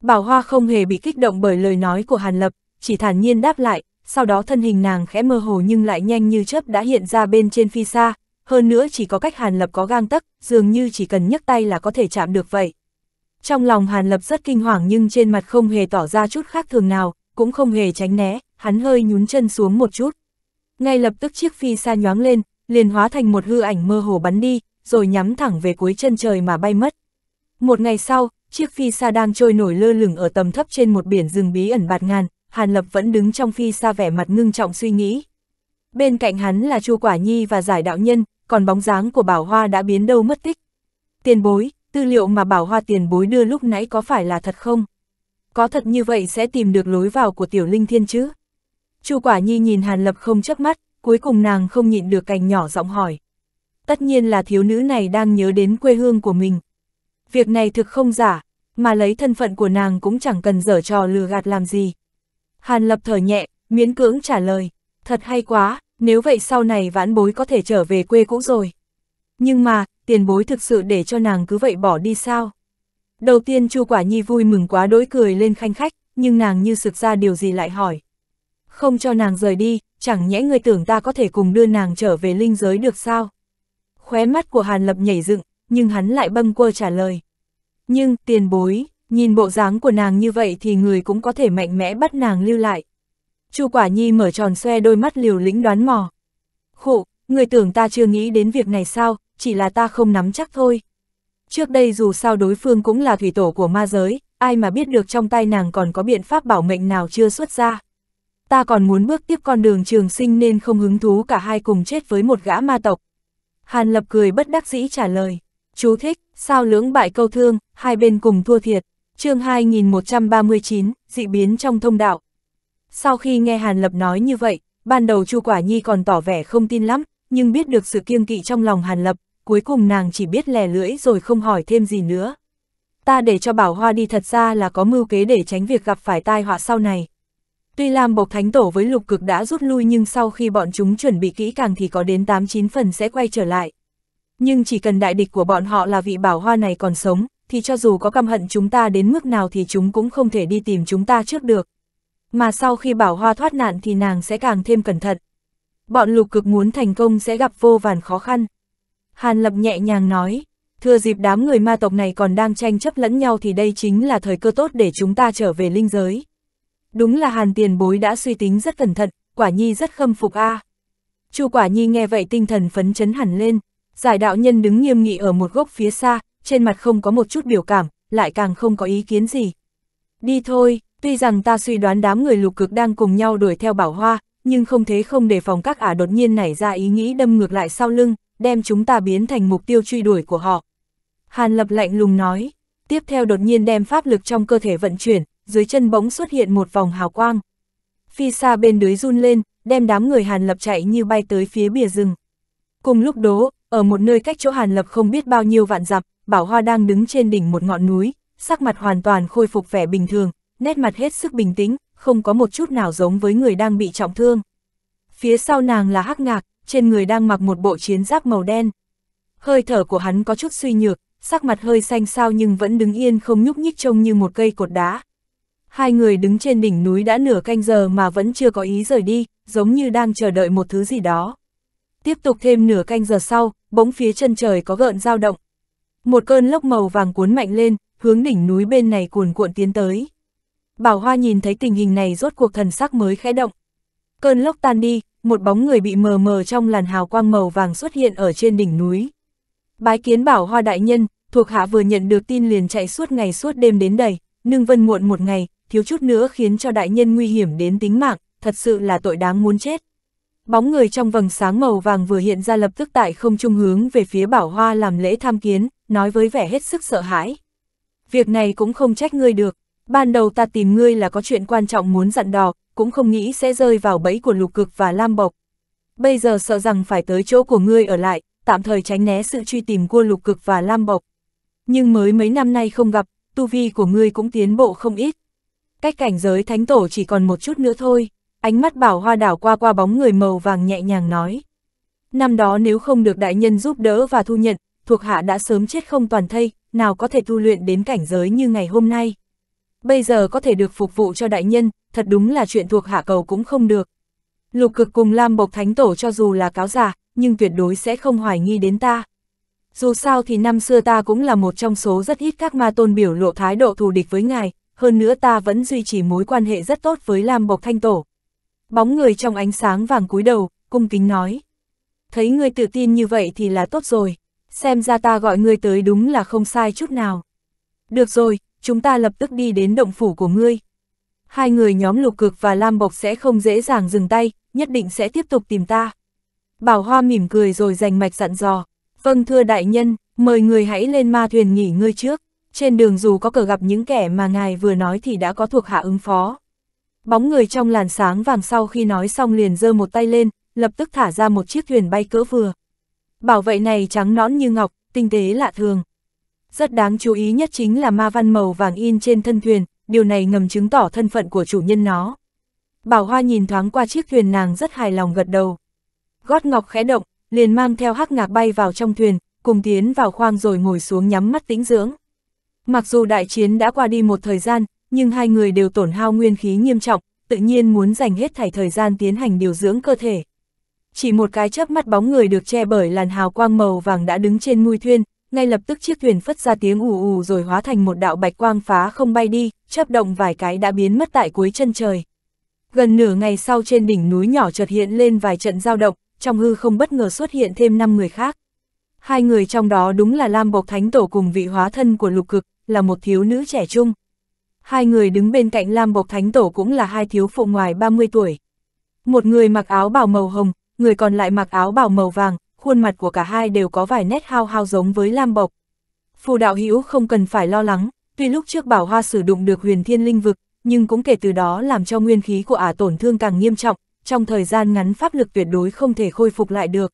Bảo Hoa không hề bị kích động bởi lời nói của Hàn Lập, chỉ thản nhiên đáp lại, sau đó thân hình nàng khẽ mơ hồ nhưng lại nhanh như chớp đã hiện ra bên trên phi xa, hơn nữa chỉ có cách Hàn Lập có gang tấc, dường như chỉ cần nhấc tay là có thể chạm được vậy. Trong lòng Hàn Lập rất kinh hoàng nhưng trên mặt không hề tỏ ra chút khác thường nào, cũng không hề tránh né, hắn hơi nhún chân xuống một chút. Ngay lập tức chiếc phi xa nhoáng lên, liền hóa thành một hư ảnh mơ hồ bắn đi, rồi nhắm thẳng về cuối chân trời mà bay mất. Một ngày sau, chiếc phi xa đang trôi nổi lơ lửng ở tầm thấp trên một biển rừng bí ẩn bạt ngàn, Hàn Lập vẫn đứng trong phi xa vẻ mặt ngưng trọng suy nghĩ. Bên cạnh hắn là Chu Quả Nhi và Giải Đạo Nhân, còn bóng dáng của Bảo Hoa đã biến đâu mất tích. Tiền bối, tư liệu mà Bảo Hoa tiền bối đưa lúc nãy có phải là thật không? Có thật như vậy sẽ tìm được lối vào của Tiểu Linh Thiên chứ? Chu Quả Nhi nhìn Hàn Lập không chớp mắt, cuối cùng nàng không nhịn được cành nhỏ giọng hỏi. Tất nhiên là thiếu nữ này đang nhớ đến quê hương của mình. Việc này thực không giả, mà lấy thân phận của nàng cũng chẳng cần dở trò lừa gạt làm gì. Hàn Lập thở nhẹ, miễn cưỡng trả lời, thật hay quá, nếu vậy sau này vãn bối có thể trở về quê cũ rồi. Nhưng mà, tiền bối thực sự để cho nàng cứ vậy bỏ đi sao? Đầu tiên Chu Quả Nhi vui mừng quá đỗi cười lên khanh khách, nhưng nàng như sực ra điều gì lại hỏi không cho nàng rời đi, chẳng nhẽ người tưởng ta có thể cùng đưa nàng trở về linh giới được sao? Khóe mắt của Hàn Lập nhảy dựng, nhưng hắn lại bâng quơ trả lời. Nhưng, tiền bối, nhìn bộ dáng của nàng như vậy thì người cũng có thể mạnh mẽ bắt nàng lưu lại. Chu Quả Nhi mở tròn xoe đôi mắt liều lĩnh đoán mò. Khụ, người tưởng ta chưa nghĩ đến việc này sao, chỉ là ta không nắm chắc thôi. Trước đây dù sao đối phương cũng là thủy tổ của ma giới, ai mà biết được trong tay nàng còn có biện pháp bảo mệnh nào chưa xuất ra ta còn muốn bước tiếp con đường trường sinh nên không hứng thú cả hai cùng chết với một gã ma tộc. Hàn Lập cười bất đắc dĩ trả lời, chú thích, sao lưỡng bại câu thương, hai bên cùng thua thiệt, chương 2139, dị biến trong thông đạo. Sau khi nghe Hàn Lập nói như vậy, ban đầu Chu Quả Nhi còn tỏ vẻ không tin lắm, nhưng biết được sự kiêng kỵ trong lòng Hàn Lập, cuối cùng nàng chỉ biết lè lưỡi rồi không hỏi thêm gì nữa. Ta để cho Bảo Hoa đi thật ra là có mưu kế để tránh việc gặp phải tai họa sau này. Tuy Lam Bộc Thánh Tổ với lục cực đã rút lui nhưng sau khi bọn chúng chuẩn bị kỹ càng thì có đến 8-9 phần sẽ quay trở lại. Nhưng chỉ cần đại địch của bọn họ là vị bảo hoa này còn sống, thì cho dù có căm hận chúng ta đến mức nào thì chúng cũng không thể đi tìm chúng ta trước được. Mà sau khi bảo hoa thoát nạn thì nàng sẽ càng thêm cẩn thận. Bọn lục cực muốn thành công sẽ gặp vô vàn khó khăn. Hàn Lập nhẹ nhàng nói, Thưa dịp đám người ma tộc này còn đang tranh chấp lẫn nhau thì đây chính là thời cơ tốt để chúng ta trở về linh giới. Đúng là Hàn tiền bối đã suy tính rất cẩn thận, quả nhi rất khâm phục a. À. Chu quả nhi nghe vậy tinh thần phấn chấn hẳn lên, giải đạo nhân đứng nghiêm nghị ở một gốc phía xa, trên mặt không có một chút biểu cảm, lại càng không có ý kiến gì. Đi thôi, tuy rằng ta suy đoán đám người lục cực đang cùng nhau đuổi theo bảo hoa, nhưng không thế không đề phòng các ả đột nhiên nảy ra ý nghĩ đâm ngược lại sau lưng, đem chúng ta biến thành mục tiêu truy đuổi của họ. Hàn lập lạnh lùng nói, tiếp theo đột nhiên đem pháp lực trong cơ thể vận chuyển, dưới chân bỗng xuất hiện một vòng hào quang. Phi xa bên dưới run lên, đem đám người Hàn Lập chạy như bay tới phía bìa rừng. Cùng lúc đó, ở một nơi cách chỗ Hàn Lập không biết bao nhiêu vạn dặm, Bảo Hoa đang đứng trên đỉnh một ngọn núi, sắc mặt hoàn toàn khôi phục vẻ bình thường, nét mặt hết sức bình tĩnh, không có một chút nào giống với người đang bị trọng thương. Phía sau nàng là Hắc Ngạc, trên người đang mặc một bộ chiến giáp màu đen. Hơi thở của hắn có chút suy nhược, sắc mặt hơi xanh xao nhưng vẫn đứng yên không nhúc nhích trông như một cây cột đá. Hai người đứng trên đỉnh núi đã nửa canh giờ mà vẫn chưa có ý rời đi, giống như đang chờ đợi một thứ gì đó. Tiếp tục thêm nửa canh giờ sau, bỗng phía chân trời có gợn dao động. Một cơn lốc màu vàng cuốn mạnh lên, hướng đỉnh núi bên này cuồn cuộn tiến tới. Bảo Hoa nhìn thấy tình hình này rốt cuộc thần sắc mới khẽ động. Cơn lốc tan đi, một bóng người bị mờ mờ trong làn hào quang màu vàng xuất hiện ở trên đỉnh núi. Bái kiến Bảo Hoa đại nhân, thuộc hạ vừa nhận được tin liền chạy suốt ngày suốt đêm đến đây, Nương Vân muộn một ngày, thiếu chút nữa khiến cho đại nhân nguy hiểm đến tính mạng, thật sự là tội đáng muốn chết. Bóng người trong vầng sáng màu vàng vừa hiện ra lập tức tại không trung hướng về phía bảo hoa làm lễ tham kiến, nói với vẻ hết sức sợ hãi. Việc này cũng không trách ngươi được, ban đầu ta tìm ngươi là có chuyện quan trọng muốn dặn đò, cũng không nghĩ sẽ rơi vào bẫy của lục cực và lam bộc. Bây giờ sợ rằng phải tới chỗ của ngươi ở lại, tạm thời tránh né sự truy tìm của lục cực và lam bộc. Nhưng mới mấy năm nay không gặp, tu vi của ngươi cũng tiến bộ không ít cách cảnh giới thánh tổ chỉ còn một chút nữa thôi, ánh mắt bảo hoa đảo qua qua bóng người màu vàng nhẹ nhàng nói. Năm đó nếu không được đại nhân giúp đỡ và thu nhận, thuộc hạ đã sớm chết không toàn thây, nào có thể tu luyện đến cảnh giới như ngày hôm nay. Bây giờ có thể được phục vụ cho đại nhân, thật đúng là chuyện thuộc hạ cầu cũng không được. Lục cực cùng Lam Bộc Thánh Tổ cho dù là cáo giả, nhưng tuyệt đối sẽ không hoài nghi đến ta. Dù sao thì năm xưa ta cũng là một trong số rất ít các ma tôn biểu lộ thái độ thù địch với ngài, hơn nữa ta vẫn duy trì mối quan hệ rất tốt với Lam Bộc Thanh Tổ. Bóng người trong ánh sáng vàng cúi đầu, cung kính nói. Thấy ngươi tự tin như vậy thì là tốt rồi, xem ra ta gọi ngươi tới đúng là không sai chút nào. Được rồi, chúng ta lập tức đi đến động phủ của ngươi. Hai người nhóm lục cực và Lam Bộc sẽ không dễ dàng dừng tay, nhất định sẽ tiếp tục tìm ta. Bảo Hoa mỉm cười rồi rành mạch dặn dò. Vâng thưa đại nhân, mời người hãy lên ma thuyền nghỉ ngơi trước trên đường dù có cờ gặp những kẻ mà ngài vừa nói thì đã có thuộc hạ ứng phó. Bóng người trong làn sáng vàng sau khi nói xong liền giơ một tay lên, lập tức thả ra một chiếc thuyền bay cỡ vừa. Bảo vệ này trắng nõn như ngọc, tinh tế lạ thường. Rất đáng chú ý nhất chính là ma văn màu vàng in trên thân thuyền, điều này ngầm chứng tỏ thân phận của chủ nhân nó. Bảo Hoa nhìn thoáng qua chiếc thuyền nàng rất hài lòng gật đầu. Gót ngọc khẽ động, liền mang theo hắc ngạc bay vào trong thuyền, cùng tiến vào khoang rồi ngồi xuống nhắm mắt tĩnh dưỡng. Mặc dù đại chiến đã qua đi một thời gian, nhưng hai người đều tổn hao nguyên khí nghiêm trọng, tự nhiên muốn dành hết thảy thời gian tiến hành điều dưỡng cơ thể. Chỉ một cái chớp mắt bóng người được che bởi làn hào quang màu vàng đã đứng trên mui thuyền, ngay lập tức chiếc thuyền phất ra tiếng ù ù rồi hóa thành một đạo bạch quang phá không bay đi, chớp động vài cái đã biến mất tại cuối chân trời. Gần nửa ngày sau trên đỉnh núi nhỏ chợt hiện lên vài trận giao động, trong hư không bất ngờ xuất hiện thêm 5 người khác. Hai người trong đó đúng là Lam Bộc Thánh Tổ cùng vị hóa thân của lục cực, là một thiếu nữ trẻ trung. Hai người đứng bên cạnh Lam Bộc Thánh Tổ cũng là hai thiếu phụ ngoài 30 tuổi. Một người mặc áo bào màu hồng, người còn lại mặc áo bào màu vàng, khuôn mặt của cả hai đều có vài nét hao hao giống với Lam Bộc. Phù đạo hữu không cần phải lo lắng, tuy lúc trước bảo hoa sử dụng được huyền thiên linh vực, nhưng cũng kể từ đó làm cho nguyên khí của ả tổn thương càng nghiêm trọng, trong thời gian ngắn pháp lực tuyệt đối không thể khôi phục lại được.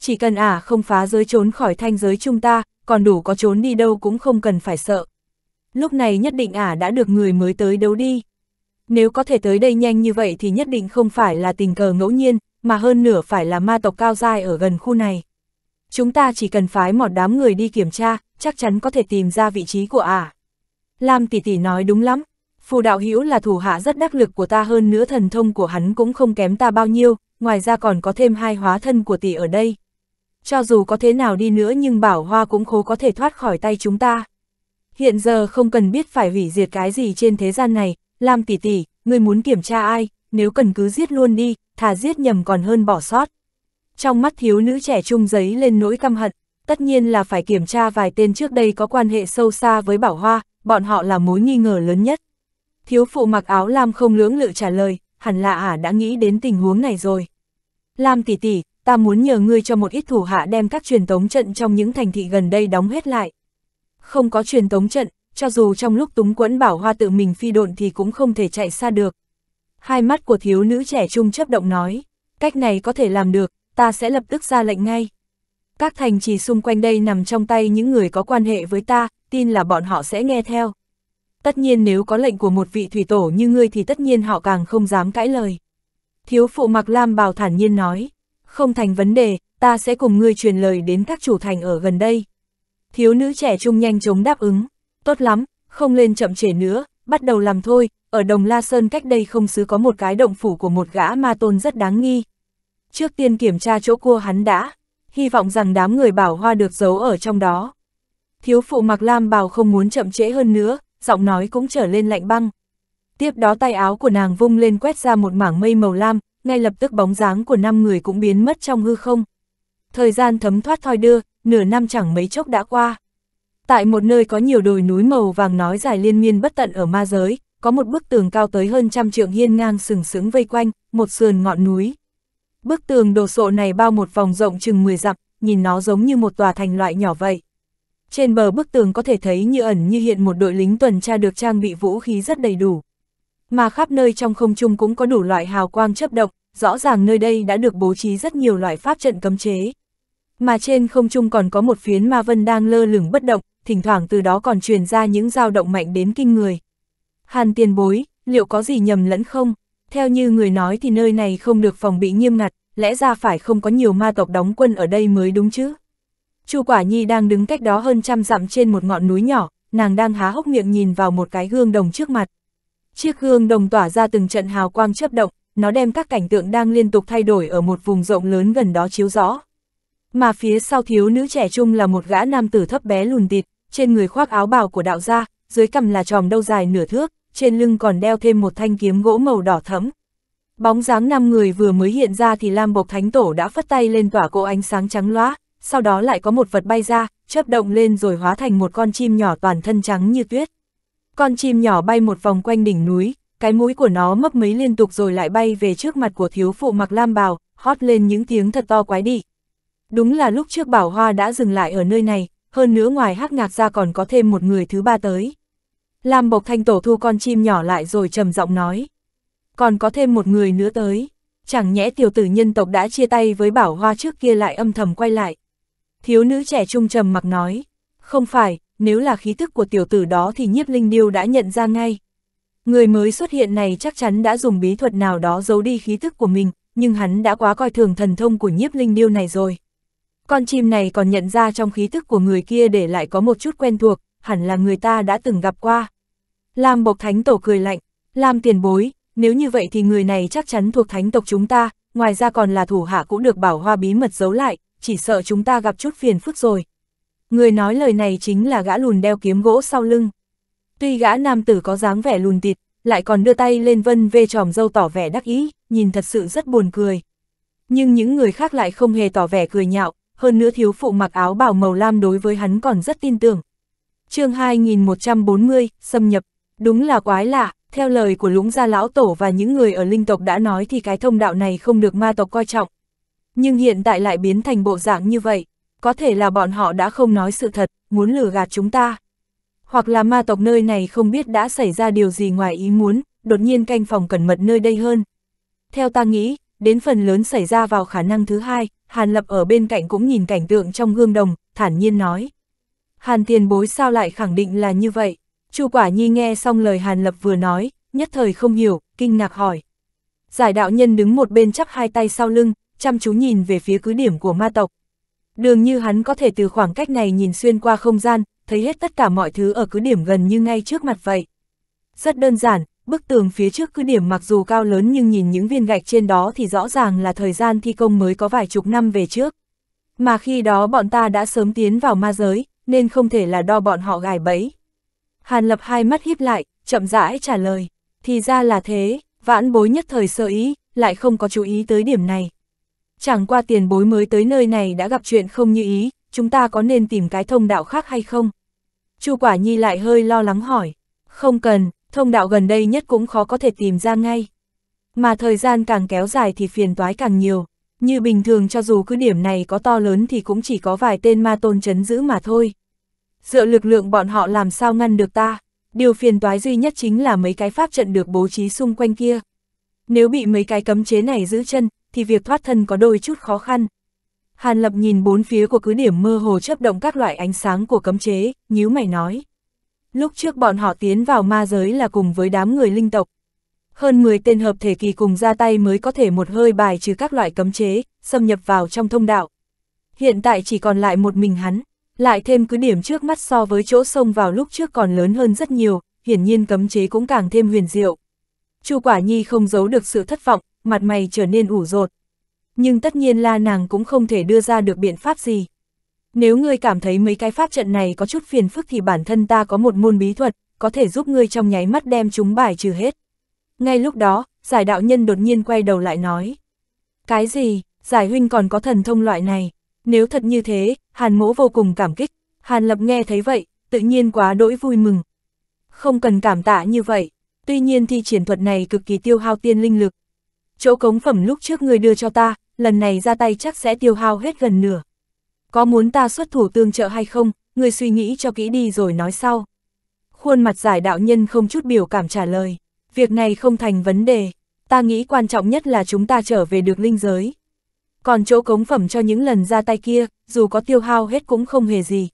Chỉ cần ả không phá giới trốn khỏi thanh giới chúng ta, còn đủ có trốn đi đâu cũng không cần phải sợ. Lúc này nhất định ả à đã được người mới tới đâu đi. Nếu có thể tới đây nhanh như vậy thì nhất định không phải là tình cờ ngẫu nhiên, mà hơn nửa phải là ma tộc cao dai ở gần khu này. Chúng ta chỉ cần phái một đám người đi kiểm tra, chắc chắn có thể tìm ra vị trí của ả. À. Lam tỷ tỷ nói đúng lắm, phù đạo hữu là thủ hạ rất đắc lực của ta hơn nữa thần thông của hắn cũng không kém ta bao nhiêu, ngoài ra còn có thêm hai hóa thân của tỷ ở đây cho dù có thế nào đi nữa nhưng bảo hoa cũng khó có thể thoát khỏi tay chúng ta. Hiện giờ không cần biết phải hủy diệt cái gì trên thế gian này, lam tỷ tỷ, người muốn kiểm tra ai, nếu cần cứ giết luôn đi, thà giết nhầm còn hơn bỏ sót. Trong mắt thiếu nữ trẻ trung giấy lên nỗi căm hận, tất nhiên là phải kiểm tra vài tên trước đây có quan hệ sâu xa với Bảo Hoa, bọn họ là mối nghi ngờ lớn nhất. Thiếu phụ mặc áo lam không lưỡng lự trả lời, hẳn là ả à đã nghĩ đến tình huống này rồi. Lam tỷ tỷ, ta muốn nhờ ngươi cho một ít thủ hạ đem các truyền tống trận trong những thành thị gần đây đóng hết lại. Không có truyền tống trận, cho dù trong lúc túng quẫn bảo hoa tự mình phi độn thì cũng không thể chạy xa được. Hai mắt của thiếu nữ trẻ trung chấp động nói, cách này có thể làm được, ta sẽ lập tức ra lệnh ngay. Các thành trì xung quanh đây nằm trong tay những người có quan hệ với ta, tin là bọn họ sẽ nghe theo. Tất nhiên nếu có lệnh của một vị thủy tổ như ngươi thì tất nhiên họ càng không dám cãi lời. Thiếu phụ mặc lam bào thản nhiên nói, không thành vấn đề, ta sẽ cùng ngươi truyền lời đến các chủ thành ở gần đây. Thiếu nữ trẻ trung nhanh chóng đáp ứng, tốt lắm, không lên chậm trễ nữa, bắt đầu làm thôi, ở Đồng La Sơn cách đây không xứ có một cái động phủ của một gã ma tôn rất đáng nghi. Trước tiên kiểm tra chỗ cua hắn đã, hy vọng rằng đám người bảo hoa được giấu ở trong đó. Thiếu phụ mặc lam bào không muốn chậm trễ hơn nữa, giọng nói cũng trở lên lạnh băng. Tiếp đó tay áo của nàng vung lên quét ra một mảng mây màu lam, ngay lập tức bóng dáng của năm người cũng biến mất trong hư không. Thời gian thấm thoát thoi đưa, nửa năm chẳng mấy chốc đã qua. Tại một nơi có nhiều đồi núi màu vàng nói dài liên miên bất tận ở ma giới, có một bức tường cao tới hơn trăm trượng hiên ngang sừng sững vây quanh, một sườn ngọn núi. Bức tường đồ sộ này bao một vòng rộng chừng 10 dặm, nhìn nó giống như một tòa thành loại nhỏ vậy. Trên bờ bức tường có thể thấy như ẩn như hiện một đội lính tuần tra được trang bị vũ khí rất đầy đủ. Mà khắp nơi trong không trung cũng có đủ loại hào quang chấp động, rõ ràng nơi đây đã được bố trí rất nhiều loại pháp trận cấm chế. Mà trên không trung còn có một phiến ma vân đang lơ lửng bất động, thỉnh thoảng từ đó còn truyền ra những dao động mạnh đến kinh người. Hàn tiền bối, liệu có gì nhầm lẫn không? Theo như người nói thì nơi này không được phòng bị nghiêm ngặt, lẽ ra phải không có nhiều ma tộc đóng quân ở đây mới đúng chứ? Chu Quả Nhi đang đứng cách đó hơn trăm dặm trên một ngọn núi nhỏ, nàng đang há hốc miệng nhìn vào một cái gương đồng trước mặt. Chiếc gương đồng tỏa ra từng trận hào quang chớp động, nó đem các cảnh tượng đang liên tục thay đổi ở một vùng rộng lớn gần đó chiếu rõ. Mà phía sau thiếu nữ trẻ trung là một gã nam tử thấp bé lùn tịt, trên người khoác áo bào của đạo gia, dưới cằm là tròm đâu dài nửa thước, trên lưng còn đeo thêm một thanh kiếm gỗ màu đỏ thẫm. Bóng dáng năm người vừa mới hiện ra thì Lam Bộc Thánh Tổ đã phất tay lên tỏa cỗ ánh sáng trắng loá, sau đó lại có một vật bay ra, chớp động lên rồi hóa thành một con chim nhỏ toàn thân trắng như tuyết. Con chim nhỏ bay một vòng quanh đỉnh núi, cái mũi của nó mấp mấy liên tục rồi lại bay về trước mặt của thiếu phụ mặc lam bào, hót lên những tiếng thật to quái đi. Đúng là lúc trước Bảo Hoa đã dừng lại ở nơi này, hơn nữa ngoài hắc ngạc ra còn có thêm một người thứ ba tới. Lam Bộc Thanh Tổ thu con chim nhỏ lại rồi trầm giọng nói. Còn có thêm một người nữa tới, chẳng nhẽ tiểu tử nhân tộc đã chia tay với Bảo Hoa trước kia lại âm thầm quay lại. Thiếu nữ trẻ trung trầm mặc nói, không phải, nếu là khí thức của tiểu tử đó thì nhiếp linh điêu đã nhận ra ngay. Người mới xuất hiện này chắc chắn đã dùng bí thuật nào đó giấu đi khí thức của mình, nhưng hắn đã quá coi thường thần thông của nhiếp linh điêu này rồi. Con chim này còn nhận ra trong khí thức của người kia để lại có một chút quen thuộc, hẳn là người ta đã từng gặp qua. Lam Bộc Thánh Tổ cười lạnh, Lam tiền bối, nếu như vậy thì người này chắc chắn thuộc thánh tộc chúng ta, ngoài ra còn là thủ hạ cũng được bảo hoa bí mật giấu lại, chỉ sợ chúng ta gặp chút phiền phức rồi. Người nói lời này chính là gã lùn đeo kiếm gỗ sau lưng. Tuy gã nam tử có dáng vẻ lùn tịt, lại còn đưa tay lên vân vê tròm dâu tỏ vẻ đắc ý, nhìn thật sự rất buồn cười. Nhưng những người khác lại không hề tỏ vẻ cười nhạo, hơn nữa thiếu phụ mặc áo bảo màu lam đối với hắn còn rất tin tưởng. chương 2140, xâm nhập, đúng là quái lạ, theo lời của lũng gia lão tổ và những người ở linh tộc đã nói thì cái thông đạo này không được ma tộc coi trọng. Nhưng hiện tại lại biến thành bộ dạng như vậy, có thể là bọn họ đã không nói sự thật, muốn lừa gạt chúng ta hoặc là ma tộc nơi này không biết đã xảy ra điều gì ngoài ý muốn, đột nhiên canh phòng cẩn mật nơi đây hơn. Theo ta nghĩ, đến phần lớn xảy ra vào khả năng thứ hai, Hàn Lập ở bên cạnh cũng nhìn cảnh tượng trong gương đồng, thản nhiên nói. Hàn tiền bối sao lại khẳng định là như vậy? Chu Quả Nhi nghe xong lời Hàn Lập vừa nói, nhất thời không hiểu, kinh ngạc hỏi. Giải đạo nhân đứng một bên chắp hai tay sau lưng, chăm chú nhìn về phía cứ điểm của ma tộc. Đường như hắn có thể từ khoảng cách này nhìn xuyên qua không gian, thấy hết tất cả mọi thứ ở cứ điểm gần như ngay trước mặt vậy. Rất đơn giản, bức tường phía trước cứ điểm mặc dù cao lớn nhưng nhìn những viên gạch trên đó thì rõ ràng là thời gian thi công mới có vài chục năm về trước. Mà khi đó bọn ta đã sớm tiến vào ma giới, nên không thể là đo bọn họ gài bẫy. Hàn lập hai mắt híp lại, chậm rãi trả lời. Thì ra là thế, vãn bối nhất thời sơ ý, lại không có chú ý tới điểm này. Chẳng qua tiền bối mới tới nơi này đã gặp chuyện không như ý, chúng ta có nên tìm cái thông đạo khác hay không? Chu Quả Nhi lại hơi lo lắng hỏi. Không cần, thông đạo gần đây nhất cũng khó có thể tìm ra ngay. Mà thời gian càng kéo dài thì phiền toái càng nhiều. Như bình thường cho dù cứ điểm này có to lớn thì cũng chỉ có vài tên ma tôn chấn giữ mà thôi. Dựa lực lượng bọn họ làm sao ngăn được ta. Điều phiền toái duy nhất chính là mấy cái pháp trận được bố trí xung quanh kia. Nếu bị mấy cái cấm chế này giữ chân, thì việc thoát thân có đôi chút khó khăn. Hàn Lập nhìn bốn phía của cứ điểm mơ hồ chấp động các loại ánh sáng của cấm chế, nhíu mày nói. Lúc trước bọn họ tiến vào ma giới là cùng với đám người linh tộc. Hơn 10 tên hợp thể kỳ cùng ra tay mới có thể một hơi bài trừ các loại cấm chế, xâm nhập vào trong thông đạo. Hiện tại chỉ còn lại một mình hắn, lại thêm cứ điểm trước mắt so với chỗ sông vào lúc trước còn lớn hơn rất nhiều, hiển nhiên cấm chế cũng càng thêm huyền diệu. Chu Quả Nhi không giấu được sự thất vọng, mặt mày trở nên ủ rột nhưng tất nhiên là nàng cũng không thể đưa ra được biện pháp gì. Nếu ngươi cảm thấy mấy cái pháp trận này có chút phiền phức thì bản thân ta có một môn bí thuật, có thể giúp ngươi trong nháy mắt đem chúng bài trừ hết. Ngay lúc đó, giải đạo nhân đột nhiên quay đầu lại nói. Cái gì, giải huynh còn có thần thông loại này, nếu thật như thế, hàn mỗ vô cùng cảm kích, hàn lập nghe thấy vậy, tự nhiên quá đỗi vui mừng. Không cần cảm tạ như vậy, tuy nhiên thi triển thuật này cực kỳ tiêu hao tiên linh lực. Chỗ cống phẩm lúc trước ngươi đưa cho ta, lần này ra tay chắc sẽ tiêu hao hết gần nửa. Có muốn ta xuất thủ tương trợ hay không, người suy nghĩ cho kỹ đi rồi nói sau. Khuôn mặt giải đạo nhân không chút biểu cảm trả lời, việc này không thành vấn đề, ta nghĩ quan trọng nhất là chúng ta trở về được linh giới. Còn chỗ cống phẩm cho những lần ra tay kia, dù có tiêu hao hết cũng không hề gì.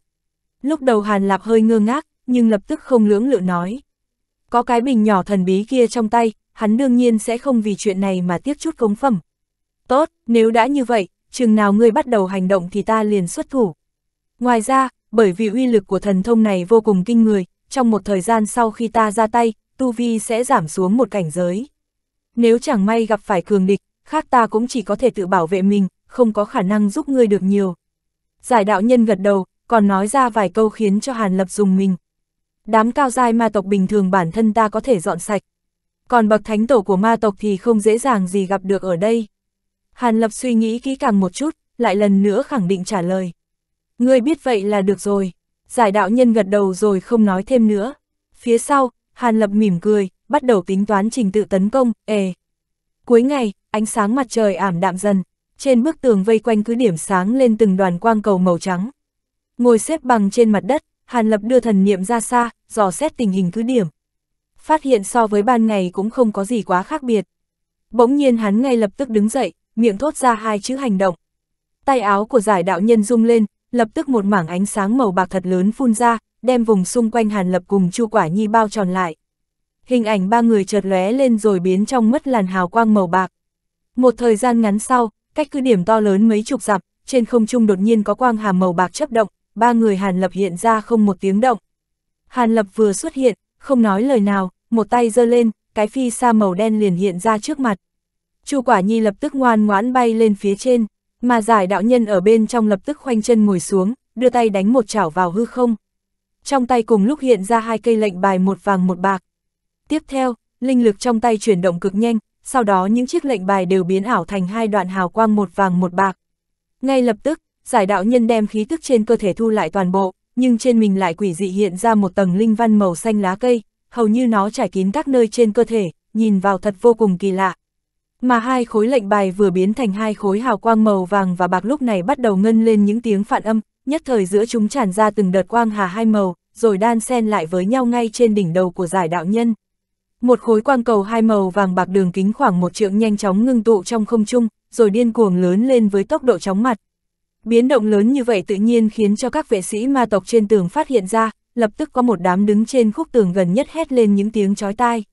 Lúc đầu Hàn Lạp hơi ngơ ngác, nhưng lập tức không lưỡng lự nói. Có cái bình nhỏ thần bí kia trong tay, hắn đương nhiên sẽ không vì chuyện này mà tiếc chút cống phẩm, Tốt, nếu đã như vậy, chừng nào ngươi bắt đầu hành động thì ta liền xuất thủ. Ngoài ra, bởi vì uy lực của thần thông này vô cùng kinh người, trong một thời gian sau khi ta ra tay, tu vi sẽ giảm xuống một cảnh giới. Nếu chẳng may gặp phải cường địch, khác ta cũng chỉ có thể tự bảo vệ mình, không có khả năng giúp ngươi được nhiều. Giải đạo nhân gật đầu, còn nói ra vài câu khiến cho Hàn Lập dùng mình. Đám cao giai ma tộc bình thường bản thân ta có thể dọn sạch. Còn bậc thánh tổ của ma tộc thì không dễ dàng gì gặp được ở đây. Hàn Lập suy nghĩ kỹ càng một chút, lại lần nữa khẳng định trả lời. Ngươi biết vậy là được rồi. Giải đạo nhân gật đầu rồi không nói thêm nữa. Phía sau, Hàn Lập mỉm cười, bắt đầu tính toán trình tự tấn công, ề. Cuối ngày, ánh sáng mặt trời ảm đạm dần, trên bức tường vây quanh cứ điểm sáng lên từng đoàn quang cầu màu trắng. Ngồi xếp bằng trên mặt đất, Hàn Lập đưa thần niệm ra xa, dò xét tình hình cứ điểm. Phát hiện so với ban ngày cũng không có gì quá khác biệt. Bỗng nhiên hắn ngay lập tức đứng dậy, miệng thốt ra hai chữ hành động. Tay áo của giải đạo nhân rung lên, lập tức một mảng ánh sáng màu bạc thật lớn phun ra, đem vùng xung quanh Hàn Lập cùng Chu Quả Nhi bao tròn lại. Hình ảnh ba người chợt lóe lên rồi biến trong mất làn hào quang màu bạc. Một thời gian ngắn sau, cách cứ điểm to lớn mấy chục dặm, trên không trung đột nhiên có quang hàm màu bạc chấp động, ba người Hàn Lập hiện ra không một tiếng động. Hàn Lập vừa xuất hiện, không nói lời nào, một tay giơ lên, cái phi sa màu đen liền hiện ra trước mặt. Chu Quả Nhi lập tức ngoan ngoãn bay lên phía trên, mà giải đạo nhân ở bên trong lập tức khoanh chân ngồi xuống, đưa tay đánh một chảo vào hư không. Trong tay cùng lúc hiện ra hai cây lệnh bài một vàng một bạc. Tiếp theo, linh lực trong tay chuyển động cực nhanh, sau đó những chiếc lệnh bài đều biến ảo thành hai đoạn hào quang một vàng một bạc. Ngay lập tức, giải đạo nhân đem khí tức trên cơ thể thu lại toàn bộ, nhưng trên mình lại quỷ dị hiện ra một tầng linh văn màu xanh lá cây, hầu như nó trải kín các nơi trên cơ thể, nhìn vào thật vô cùng kỳ lạ. Mà hai khối lệnh bài vừa biến thành hai khối hào quang màu vàng và bạc lúc này bắt đầu ngân lên những tiếng phản âm, nhất thời giữa chúng tràn ra từng đợt quang hà hai màu, rồi đan xen lại với nhau ngay trên đỉnh đầu của giải đạo nhân. Một khối quang cầu hai màu vàng bạc đường kính khoảng một trượng nhanh chóng ngưng tụ trong không trung, rồi điên cuồng lớn lên với tốc độ chóng mặt. Biến động lớn như vậy tự nhiên khiến cho các vệ sĩ ma tộc trên tường phát hiện ra, lập tức có một đám đứng trên khúc tường gần nhất hét lên những tiếng chói tai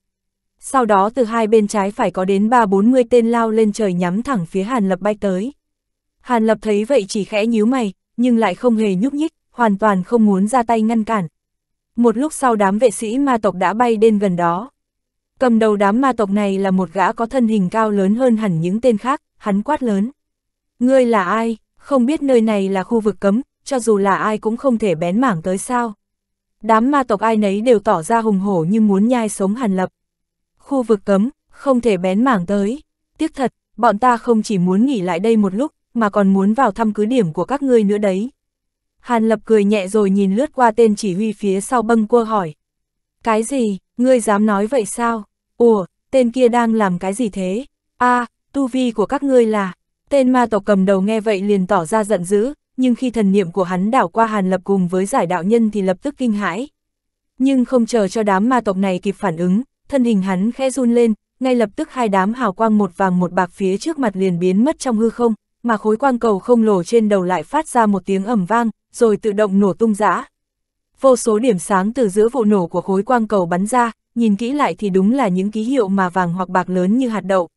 sau đó từ hai bên trái phải có đến ba bốn mươi tên lao lên trời nhắm thẳng phía Hàn Lập bay tới. Hàn Lập thấy vậy chỉ khẽ nhíu mày, nhưng lại không hề nhúc nhích, hoàn toàn không muốn ra tay ngăn cản. Một lúc sau đám vệ sĩ ma tộc đã bay đến gần đó. Cầm đầu đám ma tộc này là một gã có thân hình cao lớn hơn hẳn những tên khác, hắn quát lớn. Ngươi là ai, không biết nơi này là khu vực cấm, cho dù là ai cũng không thể bén mảng tới sao. Đám ma tộc ai nấy đều tỏ ra hùng hổ như muốn nhai sống Hàn Lập khu vực cấm, không thể bén mảng tới. Tiếc thật, bọn ta không chỉ muốn nghỉ lại đây một lúc, mà còn muốn vào thăm cứ điểm của các ngươi nữa đấy. Hàn Lập cười nhẹ rồi nhìn lướt qua tên chỉ huy phía sau bâng cua hỏi. Cái gì, ngươi dám nói vậy sao? Ủa, tên kia đang làm cái gì thế? a à, tu vi của các ngươi là... Tên ma tộc cầm đầu nghe vậy liền tỏ ra giận dữ, nhưng khi thần niệm của hắn đảo qua Hàn Lập cùng với giải đạo nhân thì lập tức kinh hãi. Nhưng không chờ cho đám ma tộc này kịp phản ứng, thân hình hắn khẽ run lên, ngay lập tức hai đám hào quang một vàng một bạc phía trước mặt liền biến mất trong hư không, mà khối quang cầu không lồ trên đầu lại phát ra một tiếng ẩm vang, rồi tự động nổ tung dã. Vô số điểm sáng từ giữa vụ nổ của khối quang cầu bắn ra, nhìn kỹ lại thì đúng là những ký hiệu mà vàng hoặc bạc lớn như hạt đậu.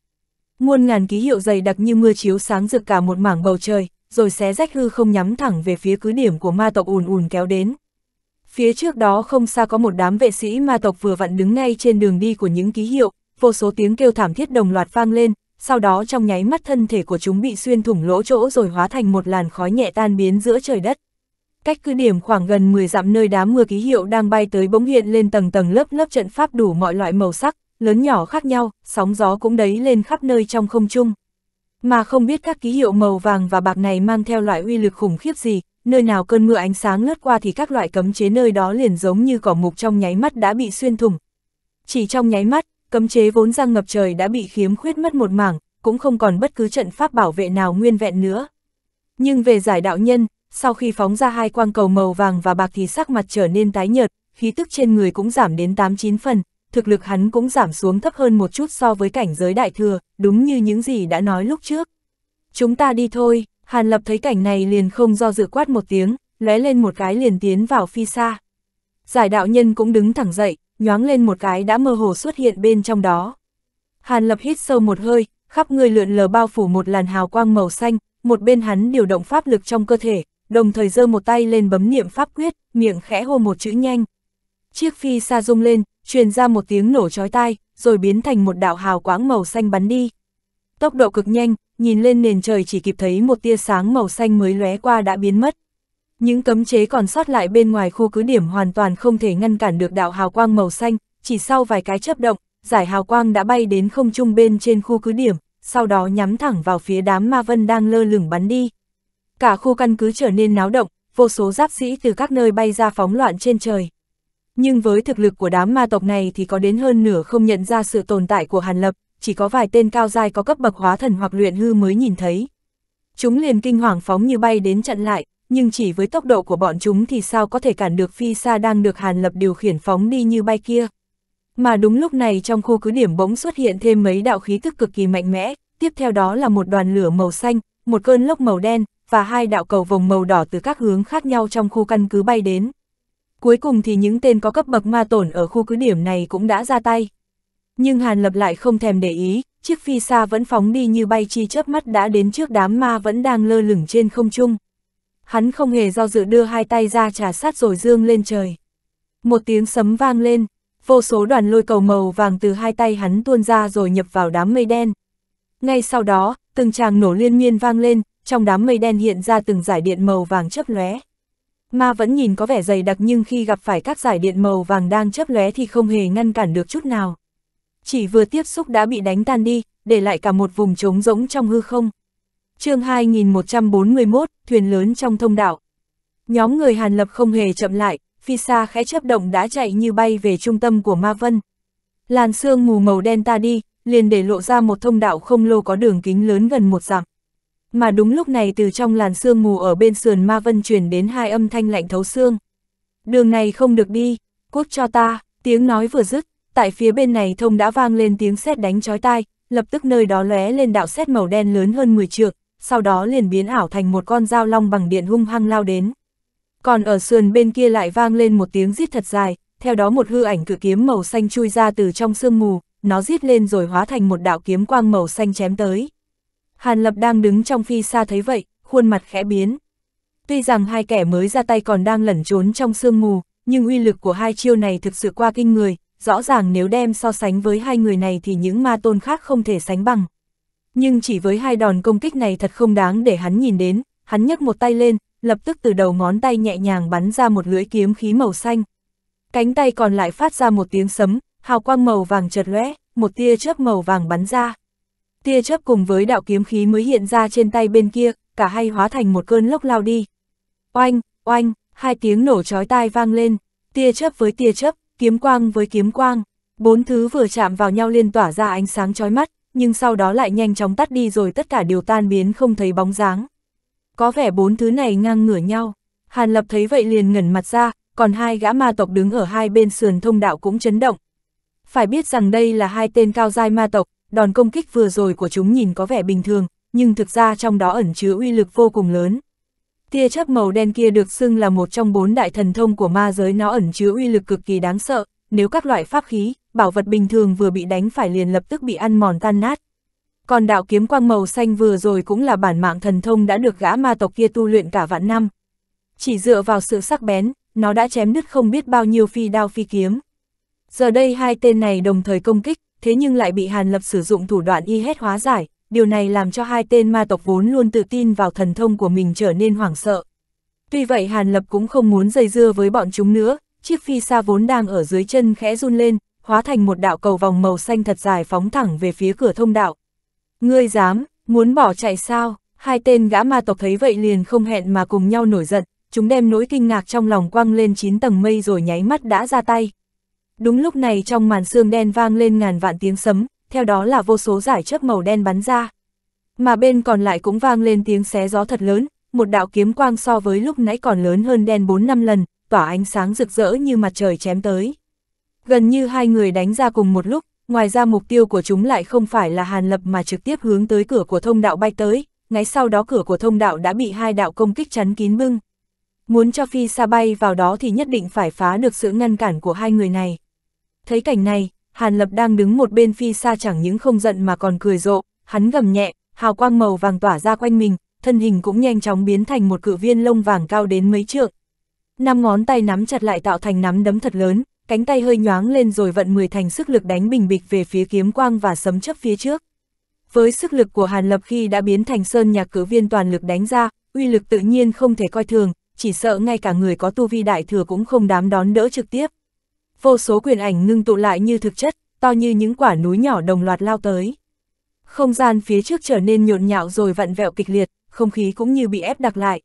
Muôn ngàn ký hiệu dày đặc như mưa chiếu sáng rực cả một mảng bầu trời, rồi xé rách hư không nhắm thẳng về phía cứ điểm của ma tộc ùn ùn kéo đến. Phía trước đó không xa có một đám vệ sĩ ma tộc vừa vặn đứng ngay trên đường đi của những ký hiệu, vô số tiếng kêu thảm thiết đồng loạt vang lên, sau đó trong nháy mắt thân thể của chúng bị xuyên thủng lỗ chỗ rồi hóa thành một làn khói nhẹ tan biến giữa trời đất. Cách cứ điểm khoảng gần 10 dặm nơi đám mưa ký hiệu đang bay tới bỗng hiện lên tầng tầng lớp lớp trận pháp đủ mọi loại màu sắc, lớn nhỏ khác nhau, sóng gió cũng đấy lên khắp nơi trong không trung. Mà không biết các ký hiệu màu vàng và bạc này mang theo loại uy lực khủng khiếp gì, nơi nào cơn mưa ánh sáng lướt qua thì các loại cấm chế nơi đó liền giống như cỏ mục trong nháy mắt đã bị xuyên thủng. Chỉ trong nháy mắt, cấm chế vốn răng ngập trời đã bị khiếm khuyết mất một mảng, cũng không còn bất cứ trận pháp bảo vệ nào nguyên vẹn nữa. Nhưng về giải đạo nhân, sau khi phóng ra hai quang cầu màu vàng và bạc thì sắc mặt trở nên tái nhợt, khí tức trên người cũng giảm đến 8-9 phần, thực lực hắn cũng giảm xuống thấp hơn một chút so với cảnh giới đại thừa, đúng như những gì đã nói lúc trước. Chúng ta đi thôi. Hàn Lập thấy cảnh này liền không do dự quát một tiếng, lóe lên một cái liền tiến vào phi xa. Giải đạo nhân cũng đứng thẳng dậy, nhoáng lên một cái đã mơ hồ xuất hiện bên trong đó. Hàn Lập hít sâu một hơi, khắp người lượn lờ bao phủ một làn hào quang màu xanh, một bên hắn điều động pháp lực trong cơ thể, đồng thời giơ một tay lên bấm niệm pháp quyết, miệng khẽ hô một chữ nhanh. Chiếc phi xa rung lên, truyền ra một tiếng nổ chói tai, rồi biến thành một đạo hào quáng màu xanh bắn đi. Tốc độ cực nhanh, nhìn lên nền trời chỉ kịp thấy một tia sáng màu xanh mới lóe qua đã biến mất. Những cấm chế còn sót lại bên ngoài khu cứ điểm hoàn toàn không thể ngăn cản được đạo hào quang màu xanh, chỉ sau vài cái chớp động, giải hào quang đã bay đến không trung bên trên khu cứ điểm, sau đó nhắm thẳng vào phía đám ma vân đang lơ lửng bắn đi. Cả khu căn cứ trở nên náo động, vô số giáp sĩ từ các nơi bay ra phóng loạn trên trời. Nhưng với thực lực của đám ma tộc này thì có đến hơn nửa không nhận ra sự tồn tại của Hàn Lập, chỉ có vài tên cao giai có cấp bậc hóa thần hoặc luyện hư mới nhìn thấy. Chúng liền kinh hoàng phóng như bay đến chặn lại, nhưng chỉ với tốc độ của bọn chúng thì sao có thể cản được phi xa đang được Hàn Lập điều khiển phóng đi như bay kia. Mà đúng lúc này trong khu cứ điểm bỗng xuất hiện thêm mấy đạo khí tức cực kỳ mạnh mẽ, tiếp theo đó là một đoàn lửa màu xanh, một cơn lốc màu đen, và hai đạo cầu vòng màu đỏ từ các hướng khác nhau trong khu căn cứ bay đến. Cuối cùng thì những tên có cấp bậc ma tổn ở khu cứ điểm này cũng đã ra tay. Nhưng Hàn Lập lại không thèm để ý, chiếc phi xa vẫn phóng đi như bay chi chớp mắt đã đến trước đám ma vẫn đang lơ lửng trên không trung. Hắn không hề do dự đưa hai tay ra trả sát rồi dương lên trời. Một tiếng sấm vang lên, vô số đoàn lôi cầu màu vàng từ hai tay hắn tuôn ra rồi nhập vào đám mây đen. Ngay sau đó, từng tràng nổ liên miên vang lên, trong đám mây đen hiện ra từng giải điện màu vàng chớp lóe. Ma vẫn nhìn có vẻ dày đặc nhưng khi gặp phải các giải điện màu vàng đang chớp lóe thì không hề ngăn cản được chút nào chỉ vừa tiếp xúc đã bị đánh tan đi, để lại cả một vùng trống rỗng trong hư không. chương 2141, thuyền lớn trong thông đạo. Nhóm người Hàn Lập không hề chậm lại, phi xa khẽ chấp động đã chạy như bay về trung tâm của Ma Vân. Làn sương mù màu đen ta đi, liền để lộ ra một thông đạo không lô có đường kính lớn gần một dặm. Mà đúng lúc này từ trong làn sương mù ở bên sườn Ma Vân truyền đến hai âm thanh lạnh thấu xương. Đường này không được đi, cút cho ta, tiếng nói vừa dứt, tại phía bên này thông đã vang lên tiếng sét đánh chói tai, lập tức nơi đó lóe lên đạo sét màu đen lớn hơn 10 trượng, sau đó liền biến ảo thành một con dao long bằng điện hung hăng lao đến. Còn ở sườn bên kia lại vang lên một tiếng rít thật dài, theo đó một hư ảnh cử kiếm màu xanh chui ra từ trong sương mù, nó rít lên rồi hóa thành một đạo kiếm quang màu xanh chém tới. Hàn Lập đang đứng trong phi xa thấy vậy, khuôn mặt khẽ biến. Tuy rằng hai kẻ mới ra tay còn đang lẩn trốn trong sương mù, nhưng uy lực của hai chiêu này thực sự qua kinh người, rõ ràng nếu đem so sánh với hai người này thì những ma tôn khác không thể sánh bằng. Nhưng chỉ với hai đòn công kích này thật không đáng để hắn nhìn đến, hắn nhấc một tay lên, lập tức từ đầu ngón tay nhẹ nhàng bắn ra một lưỡi kiếm khí màu xanh. Cánh tay còn lại phát ra một tiếng sấm, hào quang màu vàng chợt lóe, một tia chớp màu vàng bắn ra. Tia chớp cùng với đạo kiếm khí mới hiện ra trên tay bên kia, cả hai hóa thành một cơn lốc lao đi. Oanh, oanh, hai tiếng nổ chói tai vang lên, tia chớp với tia chớp, kiếm quang với kiếm quang, bốn thứ vừa chạm vào nhau liên tỏa ra ánh sáng chói mắt, nhưng sau đó lại nhanh chóng tắt đi rồi tất cả đều tan biến không thấy bóng dáng. Có vẻ bốn thứ này ngang ngửa nhau, Hàn Lập thấy vậy liền ngẩn mặt ra, còn hai gã ma tộc đứng ở hai bên sườn thông đạo cũng chấn động. Phải biết rằng đây là hai tên cao giai ma tộc, đòn công kích vừa rồi của chúng nhìn có vẻ bình thường, nhưng thực ra trong đó ẩn chứa uy lực vô cùng lớn. Tia chớp màu đen kia được xưng là một trong bốn đại thần thông của ma giới nó ẩn chứa uy lực cực kỳ đáng sợ, nếu các loại pháp khí, bảo vật bình thường vừa bị đánh phải liền lập tức bị ăn mòn tan nát. Còn đạo kiếm quang màu xanh vừa rồi cũng là bản mạng thần thông đã được gã ma tộc kia tu luyện cả vạn năm. Chỉ dựa vào sự sắc bén, nó đã chém đứt không biết bao nhiêu phi đao phi kiếm. Giờ đây hai tên này đồng thời công kích, thế nhưng lại bị Hàn Lập sử dụng thủ đoạn y hết hóa giải, điều này làm cho hai tên ma tộc vốn luôn tự tin vào thần thông của mình trở nên hoảng sợ. Tuy vậy Hàn Lập cũng không muốn dây dưa với bọn chúng nữa, chiếc phi xa vốn đang ở dưới chân khẽ run lên, hóa thành một đạo cầu vòng màu xanh thật dài phóng thẳng về phía cửa thông đạo. Ngươi dám, muốn bỏ chạy sao? Hai tên gã ma tộc thấy vậy liền không hẹn mà cùng nhau nổi giận, chúng đem nỗi kinh ngạc trong lòng quăng lên chín tầng mây rồi nháy mắt đã ra tay. Đúng lúc này trong màn sương đen vang lên ngàn vạn tiếng sấm, theo đó là vô số giải chớp màu đen bắn ra. Mà bên còn lại cũng vang lên tiếng xé gió thật lớn, một đạo kiếm quang so với lúc nãy còn lớn hơn đen 4-5 lần, tỏa ánh sáng rực rỡ như mặt trời chém tới. Gần như hai người đánh ra cùng một lúc, ngoài ra mục tiêu của chúng lại không phải là Hàn Lập mà trực tiếp hướng tới cửa của thông đạo bay tới, ngay sau đó cửa của thông đạo đã bị hai đạo công kích chắn kín bưng. Muốn cho phi xa bay vào đó thì nhất định phải phá được sự ngăn cản của hai người này. Thấy cảnh này, Hàn Lập đang đứng một bên phi xa chẳng những không giận mà còn cười rộ, hắn gầm nhẹ, hào quang màu vàng tỏa ra quanh mình, thân hình cũng nhanh chóng biến thành một cự viên lông vàng cao đến mấy trượng. Năm ngón tay nắm chặt lại tạo thành nắm đấm thật lớn, cánh tay hơi nhoáng lên rồi vận 10 thành sức lực đánh bình bịch về phía kiếm quang và sấm chấp phía trước. Với sức lực của Hàn Lập khi đã biến thành sơn nhạc cử viên toàn lực đánh ra, uy lực tự nhiên không thể coi thường, chỉ sợ ngay cả người có tu vi đại thừa cũng không dám đón đỡ trực tiếp vô số quyền ảnh ngưng tụ lại như thực chất, to như những quả núi nhỏ đồng loạt lao tới. Không gian phía trước trở nên nhộn nhạo rồi vặn vẹo kịch liệt, không khí cũng như bị ép đặc lại.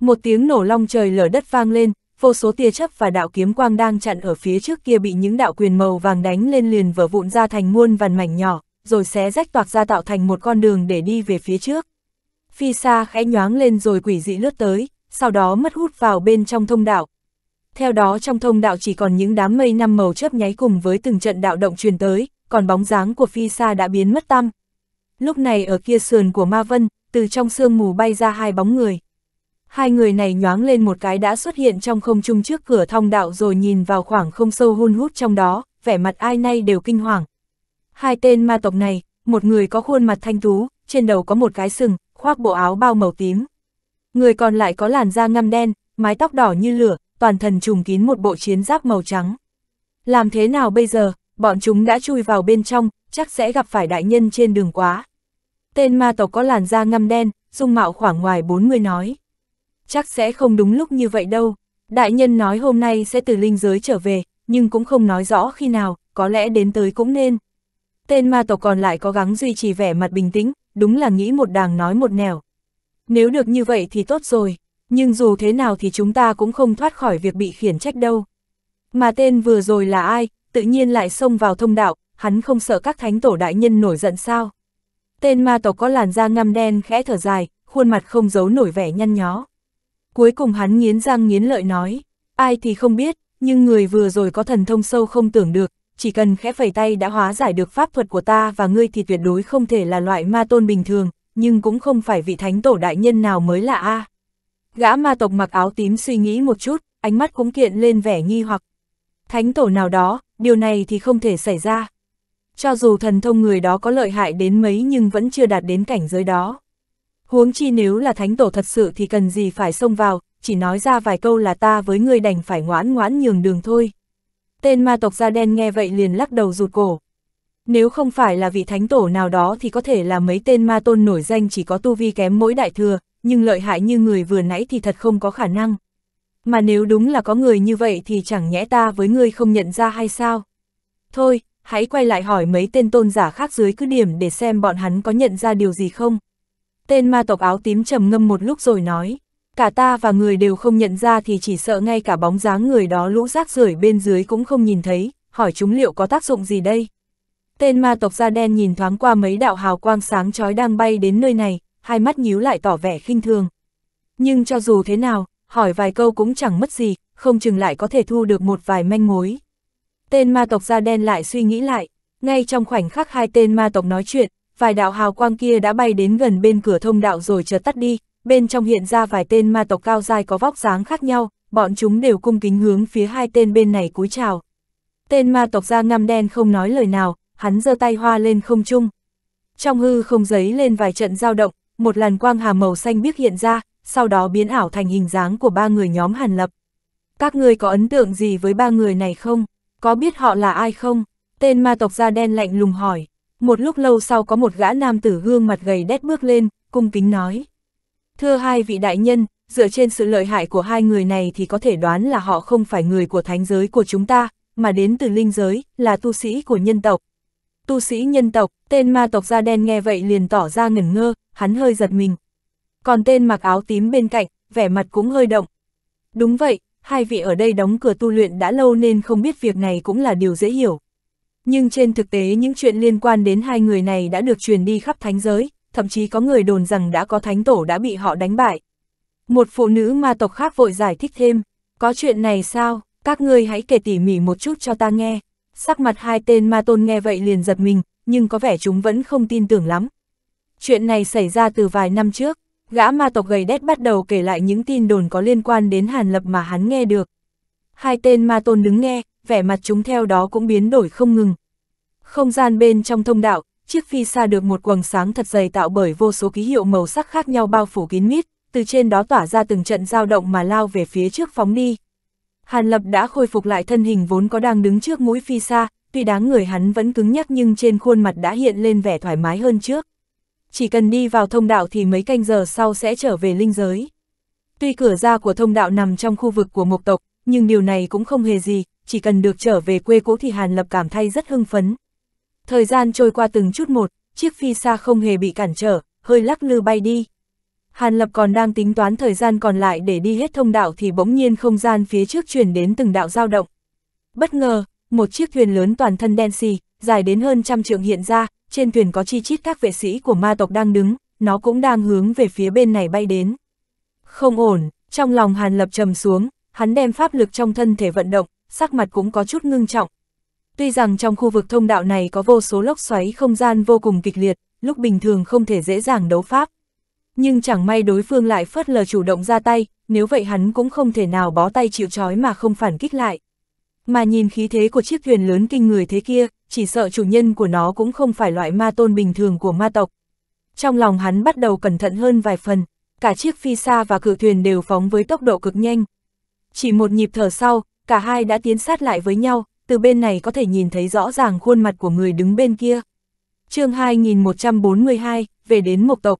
Một tiếng nổ long trời lở đất vang lên, vô số tia chấp và đạo kiếm quang đang chặn ở phía trước kia bị những đạo quyền màu vàng đánh lên liền vỡ vụn ra thành muôn vằn mảnh nhỏ, rồi xé rách toạc ra tạo thành một con đường để đi về phía trước. Phi xa khẽ nhoáng lên rồi quỷ dị lướt tới, sau đó mất hút vào bên trong thông đạo, theo đó trong thông đạo chỉ còn những đám mây năm màu chớp nháy cùng với từng trận đạo động truyền tới, còn bóng dáng của phi xa đã biến mất tăm. Lúc này ở kia sườn của Ma Vân, từ trong sương mù bay ra hai bóng người. Hai người này nhoáng lên một cái đã xuất hiện trong không trung trước cửa thông đạo rồi nhìn vào khoảng không sâu hun hút trong đó, vẻ mặt ai nay đều kinh hoàng. Hai tên ma tộc này, một người có khuôn mặt thanh tú, trên đầu có một cái sừng, khoác bộ áo bao màu tím. Người còn lại có làn da ngăm đen, mái tóc đỏ như lửa, toàn thần trùng kín một bộ chiến giáp màu trắng. Làm thế nào bây giờ, bọn chúng đã chui vào bên trong, chắc sẽ gặp phải đại nhân trên đường quá. Tên ma tộc có làn da ngăm đen, dung mạo khoảng ngoài 40 nói. Chắc sẽ không đúng lúc như vậy đâu. Đại nhân nói hôm nay sẽ từ linh giới trở về, nhưng cũng không nói rõ khi nào, có lẽ đến tới cũng nên. Tên ma tộc còn lại có gắng duy trì vẻ mặt bình tĩnh, đúng là nghĩ một đàng nói một nẻo. Nếu được như vậy thì tốt rồi nhưng dù thế nào thì chúng ta cũng không thoát khỏi việc bị khiển trách đâu. Mà tên vừa rồi là ai, tự nhiên lại xông vào thông đạo, hắn không sợ các thánh tổ đại nhân nổi giận sao. Tên ma tộc có làn da ngăm đen khẽ thở dài, khuôn mặt không giấu nổi vẻ nhăn nhó. Cuối cùng hắn nghiến răng nghiến lợi nói, ai thì không biết, nhưng người vừa rồi có thần thông sâu không tưởng được, chỉ cần khẽ phẩy tay đã hóa giải được pháp thuật của ta và ngươi thì tuyệt đối không thể là loại ma tôn bình thường, nhưng cũng không phải vị thánh tổ đại nhân nào mới là A. À. Gã ma tộc mặc áo tím suy nghĩ một chút, ánh mắt cũng kiện lên vẻ nghi hoặc. Thánh tổ nào đó, điều này thì không thể xảy ra. Cho dù thần thông người đó có lợi hại đến mấy nhưng vẫn chưa đạt đến cảnh giới đó. Huống chi nếu là thánh tổ thật sự thì cần gì phải xông vào, chỉ nói ra vài câu là ta với ngươi đành phải ngoãn ngoãn nhường đường thôi. Tên ma tộc da đen nghe vậy liền lắc đầu rụt cổ. Nếu không phải là vị thánh tổ nào đó thì có thể là mấy tên ma tôn nổi danh chỉ có tu vi kém mỗi đại thừa, nhưng lợi hại như người vừa nãy thì thật không có khả năng. Mà nếu đúng là có người như vậy thì chẳng nhẽ ta với ngươi không nhận ra hay sao? Thôi, hãy quay lại hỏi mấy tên tôn giả khác dưới cứ điểm để xem bọn hắn có nhận ra điều gì không. Tên ma tộc áo tím trầm ngâm một lúc rồi nói, cả ta và người đều không nhận ra thì chỉ sợ ngay cả bóng dáng người đó lũ rác rưởi bên dưới cũng không nhìn thấy, hỏi chúng liệu có tác dụng gì đây? Tên ma tộc da đen nhìn thoáng qua mấy đạo hào quang sáng chói đang bay đến nơi này, hai mắt nhíu lại tỏ vẻ khinh thường. Nhưng cho dù thế nào, hỏi vài câu cũng chẳng mất gì, không chừng lại có thể thu được một vài manh mối. Tên ma tộc da đen lại suy nghĩ lại, ngay trong khoảnh khắc hai tên ma tộc nói chuyện, vài đạo hào quang kia đã bay đến gần bên cửa thông đạo rồi chợt tắt đi, bên trong hiện ra vài tên ma tộc cao dài có vóc dáng khác nhau, bọn chúng đều cung kính hướng phía hai tên bên này cúi chào. Tên ma tộc da ngăm đen không nói lời nào, hắn giơ tay hoa lên không trung. Trong hư không giấy lên vài trận dao động, một làn quang hà màu xanh biếc hiện ra, sau đó biến ảo thành hình dáng của ba người nhóm Hàn Lập. Các ngươi có ấn tượng gì với ba người này không? Có biết họ là ai không? Tên ma tộc da đen lạnh lùng hỏi. Một lúc lâu sau có một gã nam tử gương mặt gầy đét bước lên, cung kính nói. Thưa hai vị đại nhân, dựa trên sự lợi hại của hai người này thì có thể đoán là họ không phải người của thánh giới của chúng ta, mà đến từ linh giới, là tu sĩ của nhân tộc. Tu sĩ nhân tộc, tên ma tộc da đen nghe vậy liền tỏ ra ngẩn ngơ, hắn hơi giật mình. Còn tên mặc áo tím bên cạnh, vẻ mặt cũng hơi động. Đúng vậy, hai vị ở đây đóng cửa tu luyện đã lâu nên không biết việc này cũng là điều dễ hiểu. Nhưng trên thực tế những chuyện liên quan đến hai người này đã được truyền đi khắp thánh giới, thậm chí có người đồn rằng đã có thánh tổ đã bị họ đánh bại. Một phụ nữ ma tộc khác vội giải thích thêm, có chuyện này sao, các ngươi hãy kể tỉ mỉ một chút cho ta nghe. Sắc mặt hai tên ma tôn nghe vậy liền giật mình, nhưng có vẻ chúng vẫn không tin tưởng lắm. Chuyện này xảy ra từ vài năm trước, gã ma tộc gầy đét bắt đầu kể lại những tin đồn có liên quan đến Hàn Lập mà hắn nghe được. Hai tên ma tôn đứng nghe, vẻ mặt chúng theo đó cũng biến đổi không ngừng. Không gian bên trong thông đạo, chiếc phi xa được một quầng sáng thật dày tạo bởi vô số ký hiệu màu sắc khác nhau bao phủ kín mít, từ trên đó tỏa ra từng trận dao động mà lao về phía trước phóng đi. Hàn Lập đã khôi phục lại thân hình vốn có đang đứng trước mũi phi xa, tuy đáng người hắn vẫn cứng nhắc nhưng trên khuôn mặt đã hiện lên vẻ thoải mái hơn trước chỉ cần đi vào thông đạo thì mấy canh giờ sau sẽ trở về linh giới. Tuy cửa ra của thông đạo nằm trong khu vực của mộc tộc, nhưng điều này cũng không hề gì, chỉ cần được trở về quê cũ thì Hàn Lập cảm thấy rất hưng phấn. Thời gian trôi qua từng chút một, chiếc phi xa không hề bị cản trở, hơi lắc lư bay đi. Hàn Lập còn đang tính toán thời gian còn lại để đi hết thông đạo thì bỗng nhiên không gian phía trước chuyển đến từng đạo dao động. Bất ngờ, một chiếc thuyền lớn toàn thân đen xì, dài đến hơn trăm trượng hiện ra, trên thuyền có chi chít các vệ sĩ của ma tộc đang đứng, nó cũng đang hướng về phía bên này bay đến. Không ổn, trong lòng Hàn Lập trầm xuống, hắn đem pháp lực trong thân thể vận động, sắc mặt cũng có chút ngưng trọng. Tuy rằng trong khu vực thông đạo này có vô số lốc xoáy không gian vô cùng kịch liệt, lúc bình thường không thể dễ dàng đấu pháp. Nhưng chẳng may đối phương lại phớt lờ chủ động ra tay, nếu vậy hắn cũng không thể nào bó tay chịu trói mà không phản kích lại mà nhìn khí thế của chiếc thuyền lớn kinh người thế kia, chỉ sợ chủ nhân của nó cũng không phải loại ma tôn bình thường của ma tộc. Trong lòng hắn bắt đầu cẩn thận hơn vài phần, cả chiếc phi xa và cự thuyền đều phóng với tốc độ cực nhanh. Chỉ một nhịp thở sau, cả hai đã tiến sát lại với nhau, từ bên này có thể nhìn thấy rõ ràng khuôn mặt của người đứng bên kia. chương 2142, về đến mộc tộc.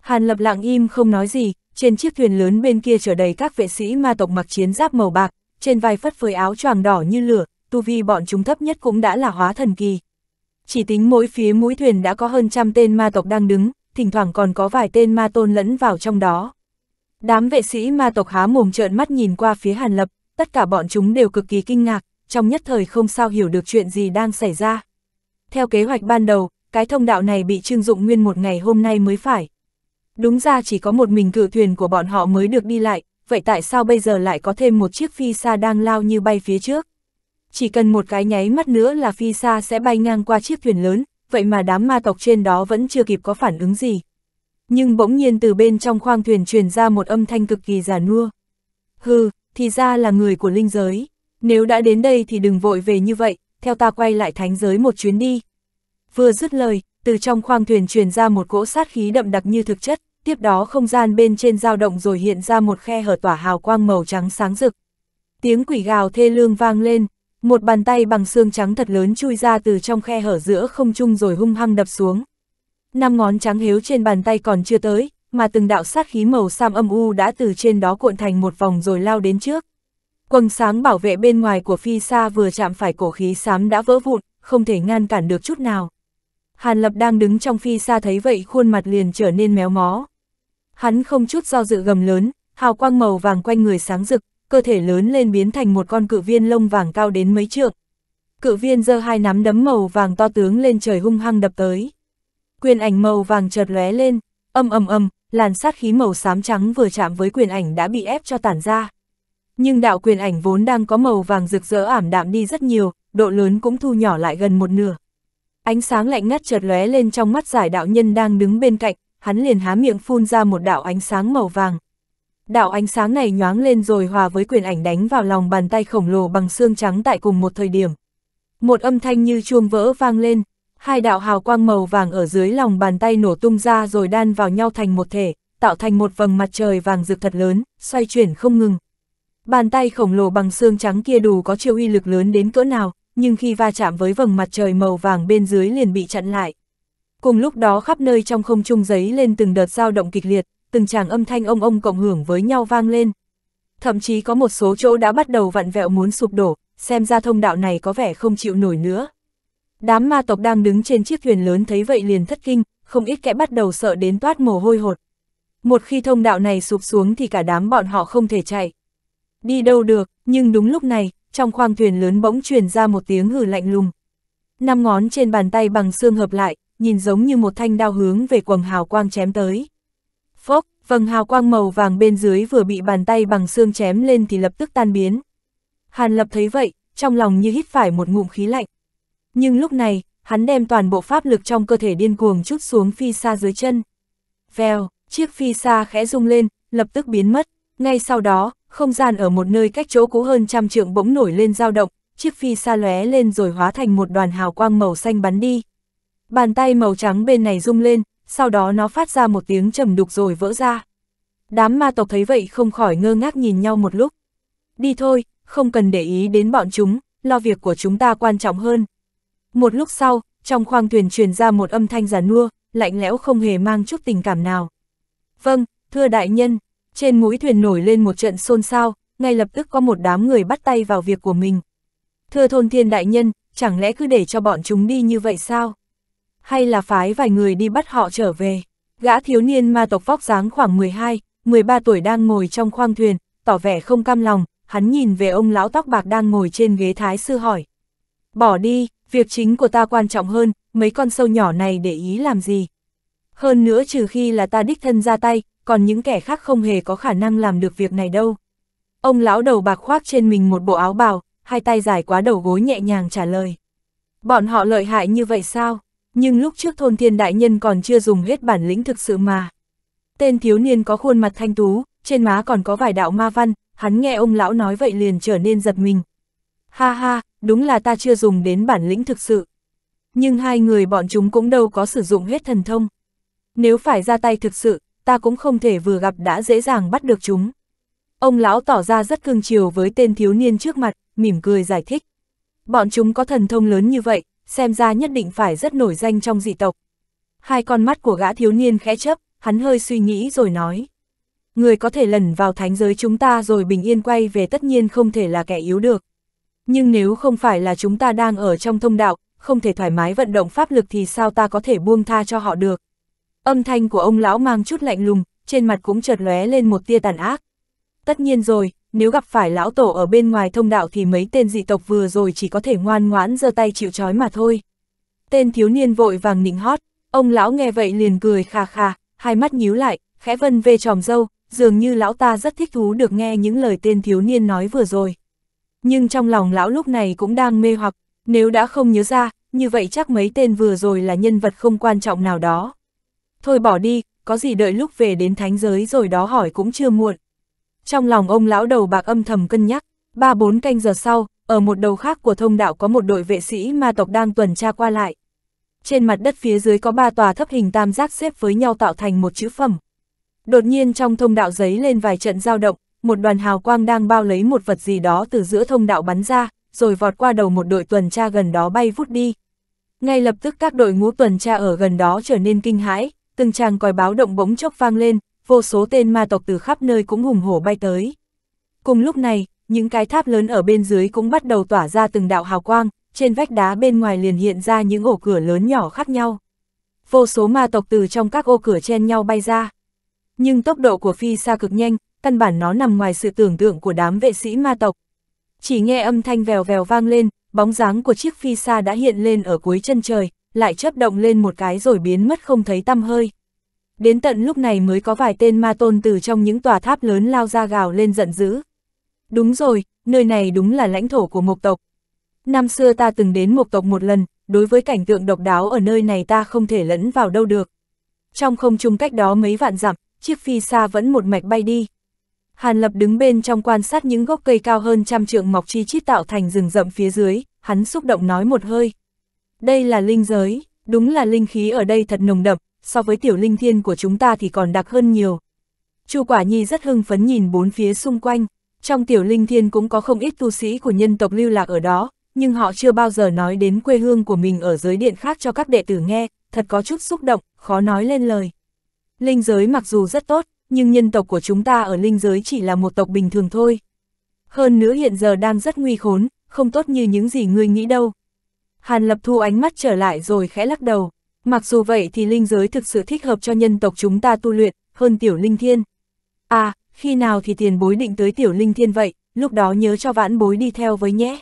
Hàn lập lặng im không nói gì, trên chiếc thuyền lớn bên kia chở đầy các vệ sĩ ma tộc mặc chiến giáp màu bạc, trên vai phất phới áo choàng đỏ như lửa, tu vi bọn chúng thấp nhất cũng đã là hóa thần kỳ. Chỉ tính mỗi phía mũi thuyền đã có hơn trăm tên ma tộc đang đứng, thỉnh thoảng còn có vài tên ma tôn lẫn vào trong đó. Đám vệ sĩ ma tộc há mồm trợn mắt nhìn qua phía Hàn Lập, tất cả bọn chúng đều cực kỳ kinh ngạc, trong nhất thời không sao hiểu được chuyện gì đang xảy ra. Theo kế hoạch ban đầu, cái thông đạo này bị trưng dụng nguyên một ngày hôm nay mới phải. Đúng ra chỉ có một mình cự thuyền của bọn họ mới được đi lại, vậy tại sao bây giờ lại có thêm một chiếc phi xa đang lao như bay phía trước? Chỉ cần một cái nháy mắt nữa là phi xa sẽ bay ngang qua chiếc thuyền lớn, vậy mà đám ma tộc trên đó vẫn chưa kịp có phản ứng gì. Nhưng bỗng nhiên từ bên trong khoang thuyền truyền ra một âm thanh cực kỳ giả nua. Hừ, thì ra là người của linh giới. Nếu đã đến đây thì đừng vội về như vậy, theo ta quay lại thánh giới một chuyến đi. Vừa dứt lời, từ trong khoang thuyền truyền ra một cỗ sát khí đậm đặc như thực chất, tiếp đó không gian bên trên dao động rồi hiện ra một khe hở tỏa hào quang màu trắng sáng rực. Tiếng quỷ gào thê lương vang lên, một bàn tay bằng xương trắng thật lớn chui ra từ trong khe hở giữa không trung rồi hung hăng đập xuống. Năm ngón trắng hiếu trên bàn tay còn chưa tới, mà từng đạo sát khí màu sam âm u đã từ trên đó cuộn thành một vòng rồi lao đến trước. quần sáng bảo vệ bên ngoài của phi xa vừa chạm phải cổ khí xám đã vỡ vụn, không thể ngăn cản được chút nào. Hàn Lập đang đứng trong phi xa thấy vậy khuôn mặt liền trở nên méo mó hắn không chút do dự gầm lớn, hào quang màu vàng quanh người sáng rực, cơ thể lớn lên biến thành một con cự viên lông vàng cao đến mấy trượng. Cự viên giơ hai nắm đấm màu vàng to tướng lên trời hung hăng đập tới. Quyền ảnh màu vàng chợt lóe lên, âm âm âm, làn sát khí màu xám trắng vừa chạm với quyền ảnh đã bị ép cho tản ra. Nhưng đạo quyền ảnh vốn đang có màu vàng rực rỡ ảm đạm đi rất nhiều, độ lớn cũng thu nhỏ lại gần một nửa. Ánh sáng lạnh ngắt chợt lóe lên trong mắt giải đạo nhân đang đứng bên cạnh, hắn liền há miệng phun ra một đạo ánh sáng màu vàng. Đạo ánh sáng này nhoáng lên rồi hòa với quyền ảnh đánh vào lòng bàn tay khổng lồ bằng xương trắng tại cùng một thời điểm. Một âm thanh như chuông vỡ vang lên, hai đạo hào quang màu vàng ở dưới lòng bàn tay nổ tung ra rồi đan vào nhau thành một thể, tạo thành một vầng mặt trời vàng rực thật lớn, xoay chuyển không ngừng. Bàn tay khổng lồ bằng xương trắng kia đủ có chiêu uy lực lớn đến cỡ nào, nhưng khi va chạm với vầng mặt trời màu vàng bên dưới liền bị chặn lại. Cùng lúc đó khắp nơi trong không trung giấy lên từng đợt dao động kịch liệt, từng tràng âm thanh ông ông cộng hưởng với nhau vang lên. Thậm chí có một số chỗ đã bắt đầu vặn vẹo muốn sụp đổ, xem ra thông đạo này có vẻ không chịu nổi nữa. Đám ma tộc đang đứng trên chiếc thuyền lớn thấy vậy liền thất kinh, không ít kẻ bắt đầu sợ đến toát mồ hôi hột. Một khi thông đạo này sụp xuống thì cả đám bọn họ không thể chạy. Đi đâu được, nhưng đúng lúc này, trong khoang thuyền lớn bỗng truyền ra một tiếng hử lạnh lùng. Năm ngón trên bàn tay bằng xương hợp lại, nhìn giống như một thanh đao hướng về quầng hào quang chém tới. Phốc, vầng hào quang màu vàng bên dưới vừa bị bàn tay bằng xương chém lên thì lập tức tan biến. Hàn lập thấy vậy, trong lòng như hít phải một ngụm khí lạnh. Nhưng lúc này, hắn đem toàn bộ pháp lực trong cơ thể điên cuồng chút xuống phi xa dưới chân. Vèo, chiếc phi xa khẽ rung lên, lập tức biến mất. Ngay sau đó, không gian ở một nơi cách chỗ cũ hơn trăm trượng bỗng nổi lên dao động, chiếc phi xa lóe lên rồi hóa thành một đoàn hào quang màu xanh bắn đi. Bàn tay màu trắng bên này rung lên, sau đó nó phát ra một tiếng trầm đục rồi vỡ ra. Đám ma tộc thấy vậy không khỏi ngơ ngác nhìn nhau một lúc. Đi thôi, không cần để ý đến bọn chúng, lo việc của chúng ta quan trọng hơn. Một lúc sau, trong khoang thuyền truyền ra một âm thanh giả nua, lạnh lẽo không hề mang chút tình cảm nào. Vâng, thưa đại nhân, trên mũi thuyền nổi lên một trận xôn xao, ngay lập tức có một đám người bắt tay vào việc của mình. Thưa thôn thiên đại nhân, chẳng lẽ cứ để cho bọn chúng đi như vậy sao? hay là phái vài người đi bắt họ trở về. Gã thiếu niên ma tộc vóc dáng khoảng 12, 13 tuổi đang ngồi trong khoang thuyền, tỏ vẻ không cam lòng, hắn nhìn về ông lão tóc bạc đang ngồi trên ghế thái sư hỏi. Bỏ đi, việc chính của ta quan trọng hơn, mấy con sâu nhỏ này để ý làm gì. Hơn nữa trừ khi là ta đích thân ra tay, còn những kẻ khác không hề có khả năng làm được việc này đâu. Ông lão đầu bạc khoác trên mình một bộ áo bào, hai tay dài quá đầu gối nhẹ nhàng trả lời. Bọn họ lợi hại như vậy sao? nhưng lúc trước thôn thiên đại nhân còn chưa dùng hết bản lĩnh thực sự mà. Tên thiếu niên có khuôn mặt thanh tú, trên má còn có vài đạo ma văn, hắn nghe ông lão nói vậy liền trở nên giật mình. Ha ha, đúng là ta chưa dùng đến bản lĩnh thực sự. Nhưng hai người bọn chúng cũng đâu có sử dụng hết thần thông. Nếu phải ra tay thực sự, ta cũng không thể vừa gặp đã dễ dàng bắt được chúng. Ông lão tỏ ra rất cương chiều với tên thiếu niên trước mặt, mỉm cười giải thích. Bọn chúng có thần thông lớn như vậy, xem ra nhất định phải rất nổi danh trong dị tộc. Hai con mắt của gã thiếu niên khẽ chấp, hắn hơi suy nghĩ rồi nói. Người có thể lần vào thánh giới chúng ta rồi bình yên quay về tất nhiên không thể là kẻ yếu được. Nhưng nếu không phải là chúng ta đang ở trong thông đạo, không thể thoải mái vận động pháp lực thì sao ta có thể buông tha cho họ được. Âm thanh của ông lão mang chút lạnh lùng, trên mặt cũng chợt lóe lên một tia tàn ác. Tất nhiên rồi, nếu gặp phải lão tổ ở bên ngoài thông đạo thì mấy tên dị tộc vừa rồi chỉ có thể ngoan ngoãn giơ tay chịu trói mà thôi. Tên thiếu niên vội vàng nịnh hót, ông lão nghe vậy liền cười khà khà, hai mắt nhíu lại, khẽ vân về tròm dâu, dường như lão ta rất thích thú được nghe những lời tên thiếu niên nói vừa rồi. Nhưng trong lòng lão lúc này cũng đang mê hoặc, nếu đã không nhớ ra, như vậy chắc mấy tên vừa rồi là nhân vật không quan trọng nào đó. Thôi bỏ đi, có gì đợi lúc về đến thánh giới rồi đó hỏi cũng chưa muộn. Trong lòng ông lão đầu bạc âm thầm cân nhắc, ba bốn canh giờ sau, ở một đầu khác của thông đạo có một đội vệ sĩ ma tộc đang tuần tra qua lại. Trên mặt đất phía dưới có ba tòa thấp hình tam giác xếp với nhau tạo thành một chữ phẩm. Đột nhiên trong thông đạo giấy lên vài trận dao động, một đoàn hào quang đang bao lấy một vật gì đó từ giữa thông đạo bắn ra, rồi vọt qua đầu một đội tuần tra gần đó bay vút đi. Ngay lập tức các đội ngũ tuần tra ở gần đó trở nên kinh hãi, từng tràng còi báo động bỗng chốc vang lên, vô số tên ma tộc từ khắp nơi cũng hùng hổ bay tới. Cùng lúc này, những cái tháp lớn ở bên dưới cũng bắt đầu tỏa ra từng đạo hào quang, trên vách đá bên ngoài liền hiện ra những ổ cửa lớn nhỏ khác nhau. Vô số ma tộc từ trong các ô cửa chen nhau bay ra. Nhưng tốc độ của phi xa cực nhanh, căn bản nó nằm ngoài sự tưởng tượng của đám vệ sĩ ma tộc. Chỉ nghe âm thanh vèo vèo vang lên, bóng dáng của chiếc phi xa đã hiện lên ở cuối chân trời, lại chớp động lên một cái rồi biến mất không thấy tăm hơi đến tận lúc này mới có vài tên ma tôn từ trong những tòa tháp lớn lao ra gào lên giận dữ. Đúng rồi, nơi này đúng là lãnh thổ của mộc tộc. Năm xưa ta từng đến mộc tộc một lần, đối với cảnh tượng độc đáo ở nơi này ta không thể lẫn vào đâu được. Trong không trung cách đó mấy vạn dặm, chiếc phi xa vẫn một mạch bay đi. Hàn Lập đứng bên trong quan sát những gốc cây cao hơn trăm trượng mọc chi chít tạo thành rừng rậm phía dưới, hắn xúc động nói một hơi. Đây là linh giới, đúng là linh khí ở đây thật nồng đậm, so với tiểu linh thiên của chúng ta thì còn đặc hơn nhiều. Chu Quả Nhi rất hưng phấn nhìn bốn phía xung quanh, trong tiểu linh thiên cũng có không ít tu sĩ của nhân tộc lưu lạc ở đó, nhưng họ chưa bao giờ nói đến quê hương của mình ở giới điện khác cho các đệ tử nghe, thật có chút xúc động, khó nói lên lời. Linh giới mặc dù rất tốt, nhưng nhân tộc của chúng ta ở linh giới chỉ là một tộc bình thường thôi. Hơn nữa hiện giờ đang rất nguy khốn, không tốt như những gì ngươi nghĩ đâu. Hàn Lập Thu ánh mắt trở lại rồi khẽ lắc đầu, Mặc dù vậy thì linh giới thực sự thích hợp cho nhân tộc chúng ta tu luyện, hơn tiểu linh thiên. À, khi nào thì tiền bối định tới tiểu linh thiên vậy, lúc đó nhớ cho vãn bối đi theo với nhé.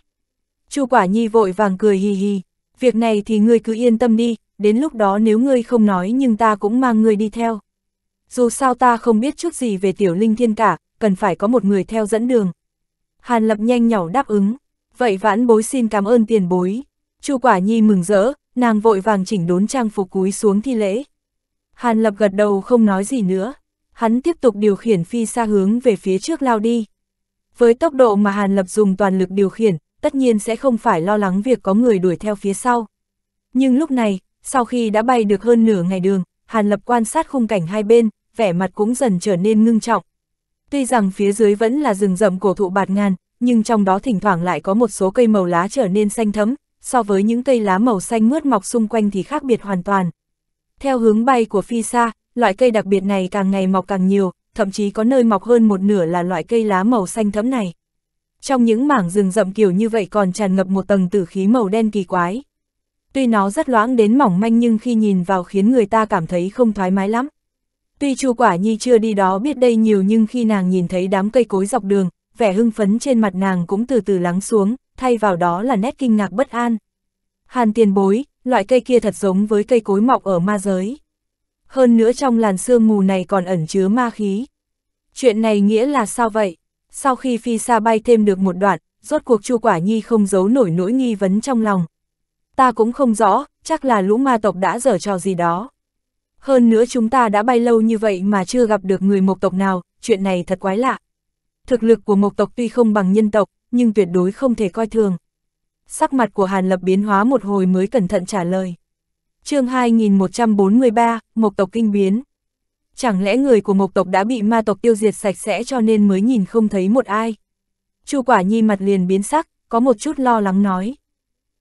Chu quả nhi vội vàng cười hì hì, việc này thì ngươi cứ yên tâm đi, đến lúc đó nếu ngươi không nói nhưng ta cũng mang ngươi đi theo. Dù sao ta không biết chút gì về tiểu linh thiên cả, cần phải có một người theo dẫn đường. Hàn lập nhanh nhỏ đáp ứng, vậy vãn bối xin cảm ơn tiền bối. Chu quả nhi mừng rỡ, nàng vội vàng chỉnh đốn trang phục cúi xuống thi lễ. Hàn Lập gật đầu không nói gì nữa, hắn tiếp tục điều khiển phi xa hướng về phía trước lao đi. Với tốc độ mà Hàn Lập dùng toàn lực điều khiển, tất nhiên sẽ không phải lo lắng việc có người đuổi theo phía sau. Nhưng lúc này, sau khi đã bay được hơn nửa ngày đường, Hàn Lập quan sát khung cảnh hai bên, vẻ mặt cũng dần trở nên ngưng trọng. Tuy rằng phía dưới vẫn là rừng rậm cổ thụ bạt ngàn, nhưng trong đó thỉnh thoảng lại có một số cây màu lá trở nên xanh thấm, so với những cây lá màu xanh mướt mọc xung quanh thì khác biệt hoàn toàn. Theo hướng bay của phi xa, loại cây đặc biệt này càng ngày mọc càng nhiều, thậm chí có nơi mọc hơn một nửa là loại cây lá màu xanh thẫm này. Trong những mảng rừng rậm kiểu như vậy còn tràn ngập một tầng tử khí màu đen kỳ quái. Tuy nó rất loãng đến mỏng manh nhưng khi nhìn vào khiến người ta cảm thấy không thoải mái lắm. Tuy Chu Quả Nhi chưa đi đó biết đây nhiều nhưng khi nàng nhìn thấy đám cây cối dọc đường, vẻ hưng phấn trên mặt nàng cũng từ từ lắng xuống, thay vào đó là nét kinh ngạc bất an. Hàn tiền bối, loại cây kia thật giống với cây cối mọc ở ma giới. Hơn nữa trong làn sương mù này còn ẩn chứa ma khí. Chuyện này nghĩa là sao vậy? Sau khi phi xa bay thêm được một đoạn, rốt cuộc Chu Quả Nhi không giấu nổi nỗi nghi vấn trong lòng. Ta cũng không rõ, chắc là lũ ma tộc đã dở trò gì đó. Hơn nữa chúng ta đã bay lâu như vậy mà chưa gặp được người mộc tộc nào, chuyện này thật quái lạ. Thực lực của mộc tộc tuy không bằng nhân tộc, nhưng tuyệt đối không thể coi thường. Sắc mặt của Hàn Lập biến hóa một hồi mới cẩn thận trả lời. chương 2143, Mộc tộc kinh biến. Chẳng lẽ người của Mộc tộc đã bị ma tộc tiêu diệt sạch sẽ cho nên mới nhìn không thấy một ai? Chu Quả Nhi mặt liền biến sắc, có một chút lo lắng nói.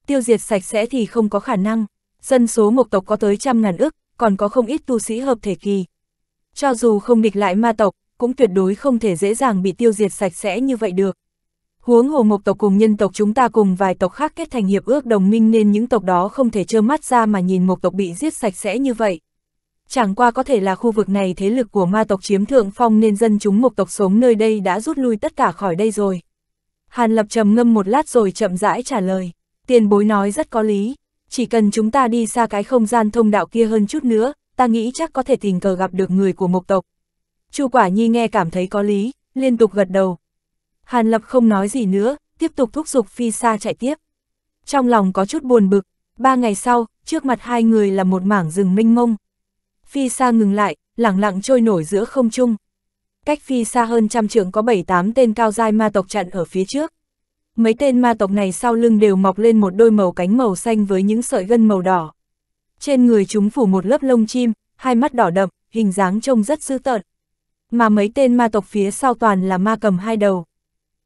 Tiêu diệt sạch sẽ thì không có khả năng, dân số Mộc tộc có tới trăm ngàn ức, còn có không ít tu sĩ hợp thể kỳ. Cho dù không địch lại ma tộc, cũng tuyệt đối không thể dễ dàng bị tiêu diệt sạch sẽ như vậy được huống hồ mộc tộc cùng nhân tộc chúng ta cùng vài tộc khác kết thành hiệp ước đồng minh nên những tộc đó không thể trơ mắt ra mà nhìn mộc tộc bị giết sạch sẽ như vậy. Chẳng qua có thể là khu vực này thế lực của ma tộc chiếm thượng phong nên dân chúng mộc tộc sống nơi đây đã rút lui tất cả khỏi đây rồi. Hàn Lập trầm ngâm một lát rồi chậm rãi trả lời, tiền bối nói rất có lý, chỉ cần chúng ta đi xa cái không gian thông đạo kia hơn chút nữa, ta nghĩ chắc có thể tình cờ gặp được người của mộc tộc. Chu Quả Nhi nghe cảm thấy có lý, liên tục gật đầu, Hàn Lập không nói gì nữa, tiếp tục thúc giục phi xa chạy tiếp. Trong lòng có chút buồn bực, ba ngày sau, trước mặt hai người là một mảng rừng minh mông. Phi xa ngừng lại, lẳng lặng trôi nổi giữa không trung. Cách phi xa hơn trăm trượng có bảy tám tên cao dai ma tộc chặn ở phía trước. Mấy tên ma tộc này sau lưng đều mọc lên một đôi màu cánh màu xanh với những sợi gân màu đỏ. Trên người chúng phủ một lớp lông chim, hai mắt đỏ đậm, hình dáng trông rất dư tợn. Mà mấy tên ma tộc phía sau toàn là ma cầm hai đầu.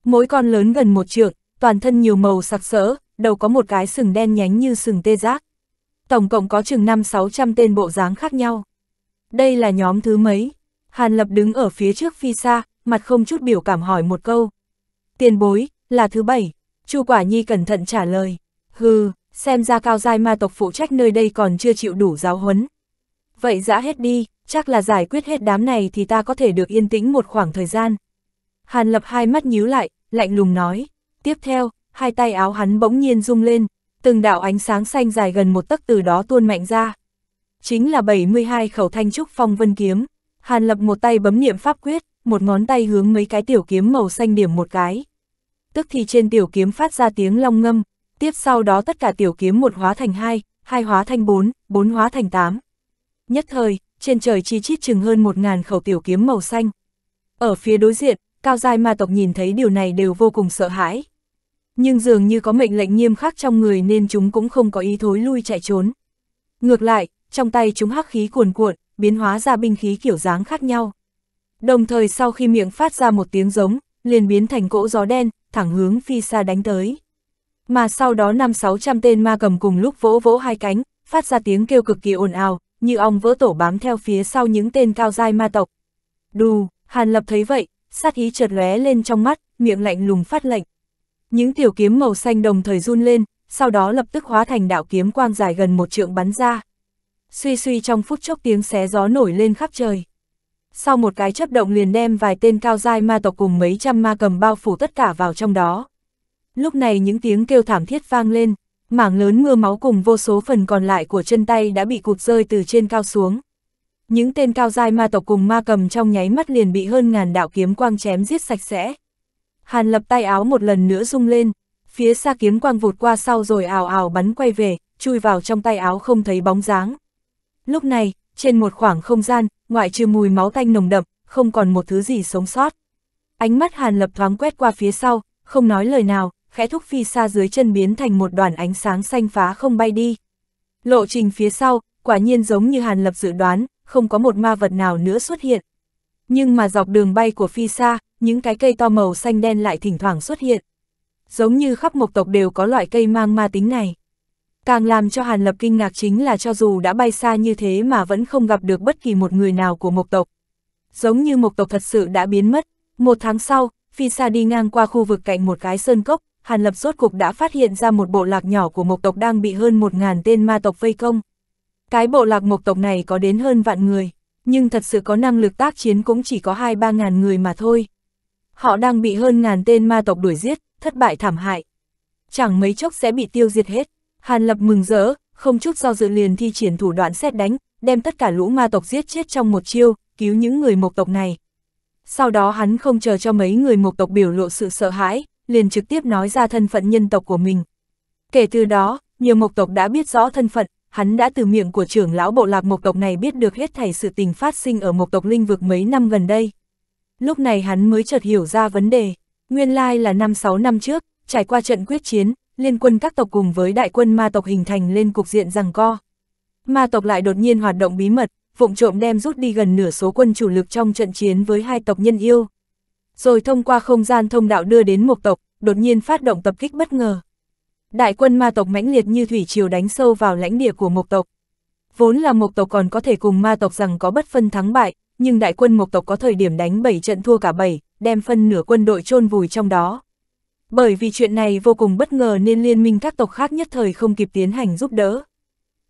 Mỗi con lớn gần một trượng, toàn thân nhiều màu sặc sỡ, đầu có một cái sừng đen nhánh như sừng tê giác. Tổng cộng có chừng 5-600 tên bộ dáng khác nhau. Đây là nhóm thứ mấy? Hàn Lập đứng ở phía trước phi xa, mặt không chút biểu cảm hỏi một câu. Tiền bối, là thứ bảy. Chu Quả Nhi cẩn thận trả lời. Hừ, xem ra cao giai ma tộc phụ trách nơi đây còn chưa chịu đủ giáo huấn. Vậy dã hết đi, chắc là giải quyết hết đám này thì ta có thể được yên tĩnh một khoảng thời gian. Hàn Lập hai mắt nhíu lại, lạnh lùng nói. Tiếp theo, hai tay áo hắn bỗng nhiên rung lên, từng đạo ánh sáng xanh dài gần một tấc từ đó tuôn mạnh ra. Chính là 72 khẩu thanh trúc phong vân kiếm. Hàn lập một tay bấm niệm pháp quyết, một ngón tay hướng mấy cái tiểu kiếm màu xanh điểm một cái. Tức thì trên tiểu kiếm phát ra tiếng long ngâm, tiếp sau đó tất cả tiểu kiếm một hóa thành hai, hai hóa thành bốn, bốn hóa thành tám. Nhất thời, trên trời chi chít chừng hơn một ngàn khẩu tiểu kiếm màu xanh. Ở phía đối diện, cao giai ma tộc nhìn thấy điều này đều vô cùng sợ hãi. Nhưng dường như có mệnh lệnh nghiêm khắc trong người nên chúng cũng không có ý thối lui chạy trốn. Ngược lại, trong tay chúng hắc khí cuồn cuộn, biến hóa ra binh khí kiểu dáng khác nhau. Đồng thời sau khi miệng phát ra một tiếng giống, liền biến thành cỗ gió đen, thẳng hướng phi xa đánh tới. Mà sau đó năm 600 tên ma cầm cùng lúc vỗ vỗ hai cánh, phát ra tiếng kêu cực kỳ ồn ào, như ong vỡ tổ bám theo phía sau những tên cao dai ma tộc. Đù, Hàn Lập thấy vậy, sát ý chợt lóe lên trong mắt, miệng lạnh lùng phát lệnh. Những tiểu kiếm màu xanh đồng thời run lên, sau đó lập tức hóa thành đạo kiếm quang dài gần một trượng bắn ra. Suy suy trong phút chốc tiếng xé gió nổi lên khắp trời. Sau một cái chấp động liền đem vài tên cao giai ma tộc cùng mấy trăm ma cầm bao phủ tất cả vào trong đó. Lúc này những tiếng kêu thảm thiết vang lên, mảng lớn mưa máu cùng vô số phần còn lại của chân tay đã bị cụt rơi từ trên cao xuống. Những tên cao giai ma tộc cùng ma cầm trong nháy mắt liền bị hơn ngàn đạo kiếm quang chém giết sạch sẽ. Hàn lập tay áo một lần nữa rung lên, phía xa kiếm quang vụt qua sau rồi ảo ảo bắn quay về, chui vào trong tay áo không thấy bóng dáng. Lúc này, trên một khoảng không gian, ngoại trừ mùi máu tanh nồng đậm, không còn một thứ gì sống sót. Ánh mắt Hàn Lập thoáng quét qua phía sau, không nói lời nào, khẽ thúc phi xa dưới chân biến thành một đoàn ánh sáng xanh phá không bay đi. Lộ trình phía sau, quả nhiên giống như Hàn Lập dự đoán, không có một ma vật nào nữa xuất hiện. Nhưng mà dọc đường bay của phi xa, những cái cây to màu xanh đen lại thỉnh thoảng xuất hiện. Giống như khắp một tộc đều có loại cây mang ma tính này. Càng làm cho Hàn Lập kinh ngạc chính là cho dù đã bay xa như thế mà vẫn không gặp được bất kỳ một người nào của mộc tộc. Giống như mộc tộc thật sự đã biến mất. Một tháng sau, Phi Sa đi ngang qua khu vực cạnh một cái sơn cốc, Hàn Lập rốt cục đã phát hiện ra một bộ lạc nhỏ của mộc tộc đang bị hơn một ngàn tên ma tộc vây công. Cái bộ lạc mộc tộc này có đến hơn vạn người, nhưng thật sự có năng lực tác chiến cũng chỉ có hai ba ngàn người mà thôi. Họ đang bị hơn ngàn tên ma tộc đuổi giết, thất bại thảm hại. Chẳng mấy chốc sẽ bị tiêu diệt hết. Hàn Lập mừng rỡ, không chút do dự liền thi triển thủ đoạn xét đánh, đem tất cả lũ ma tộc giết chết trong một chiêu, cứu những người mộc tộc này. Sau đó hắn không chờ cho mấy người mộc tộc biểu lộ sự sợ hãi, liền trực tiếp nói ra thân phận nhân tộc của mình. Kể từ đó, nhiều mộc tộc đã biết rõ thân phận, hắn đã từ miệng của trưởng lão bộ lạc mộc tộc này biết được hết thảy sự tình phát sinh ở mộc tộc linh vực mấy năm gần đây. Lúc này hắn mới chợt hiểu ra vấn đề, nguyên lai là năm 6 năm trước, trải qua trận quyết chiến, liên quân các tộc cùng với đại quân ma tộc hình thành lên cục diện rằng co. Ma tộc lại đột nhiên hoạt động bí mật, vụng trộm đem rút đi gần nửa số quân chủ lực trong trận chiến với hai tộc nhân yêu. Rồi thông qua không gian thông đạo đưa đến mộc tộc, đột nhiên phát động tập kích bất ngờ đại quân ma tộc mãnh liệt như thủy triều đánh sâu vào lãnh địa của mộc tộc. Vốn là mộc tộc còn có thể cùng ma tộc rằng có bất phân thắng bại, nhưng đại quân mộc tộc có thời điểm đánh 7 trận thua cả 7, đem phân nửa quân đội chôn vùi trong đó. Bởi vì chuyện này vô cùng bất ngờ nên liên minh các tộc khác nhất thời không kịp tiến hành giúp đỡ.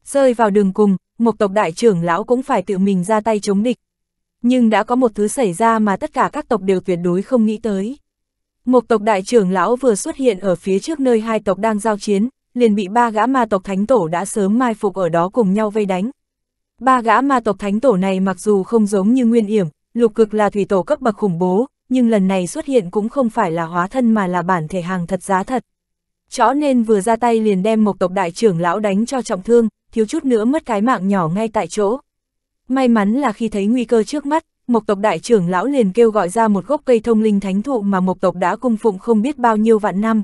Rơi vào đường cùng, mộc tộc đại trưởng lão cũng phải tự mình ra tay chống địch. Nhưng đã có một thứ xảy ra mà tất cả các tộc đều tuyệt đối không nghĩ tới. Một tộc đại trưởng lão vừa xuất hiện ở phía trước nơi hai tộc đang giao chiến, liền bị ba gã ma tộc thánh tổ đã sớm mai phục ở đó cùng nhau vây đánh. Ba gã ma tộc thánh tổ này mặc dù không giống như nguyên yểm, lục cực là thủy tổ cấp bậc khủng bố, nhưng lần này xuất hiện cũng không phải là hóa thân mà là bản thể hàng thật giá thật. Chó nên vừa ra tay liền đem một tộc đại trưởng lão đánh cho trọng thương, thiếu chút nữa mất cái mạng nhỏ ngay tại chỗ. May mắn là khi thấy nguy cơ trước mắt, Mộc tộc đại trưởng lão liền kêu gọi ra một gốc cây thông linh thánh thụ mà mộc tộc đã cung phụng không biết bao nhiêu vạn năm.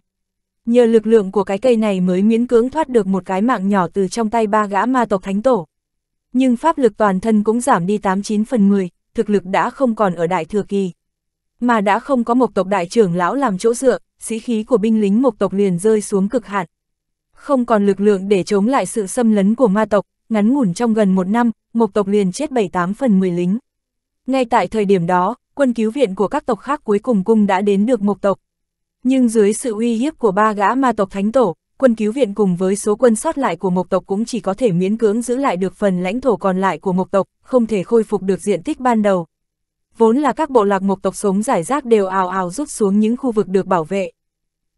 Nhờ lực lượng của cái cây này mới miễn cưỡng thoát được một cái mạng nhỏ từ trong tay ba gã ma tộc thánh tổ. Nhưng pháp lực toàn thân cũng giảm đi 89 phần 10, thực lực đã không còn ở đại thừa kỳ. Mà đã không có mộc tộc đại trưởng lão làm chỗ dựa, sĩ khí của binh lính mộc tộc liền rơi xuống cực hạn. Không còn lực lượng để chống lại sự xâm lấn của ma tộc, ngắn ngủn trong gần một năm, mộc tộc liền chết 78 phần 10 lính. Ngay tại thời điểm đó, quân cứu viện của các tộc khác cuối cùng cũng đã đến được mộc tộc. Nhưng dưới sự uy hiếp của ba gã ma tộc thánh tổ, quân cứu viện cùng với số quân sót lại của mộc tộc cũng chỉ có thể miễn cưỡng giữ lại được phần lãnh thổ còn lại của mộc tộc, không thể khôi phục được diện tích ban đầu. Vốn là các bộ lạc mộc tộc sống giải rác đều ào ào rút xuống những khu vực được bảo vệ.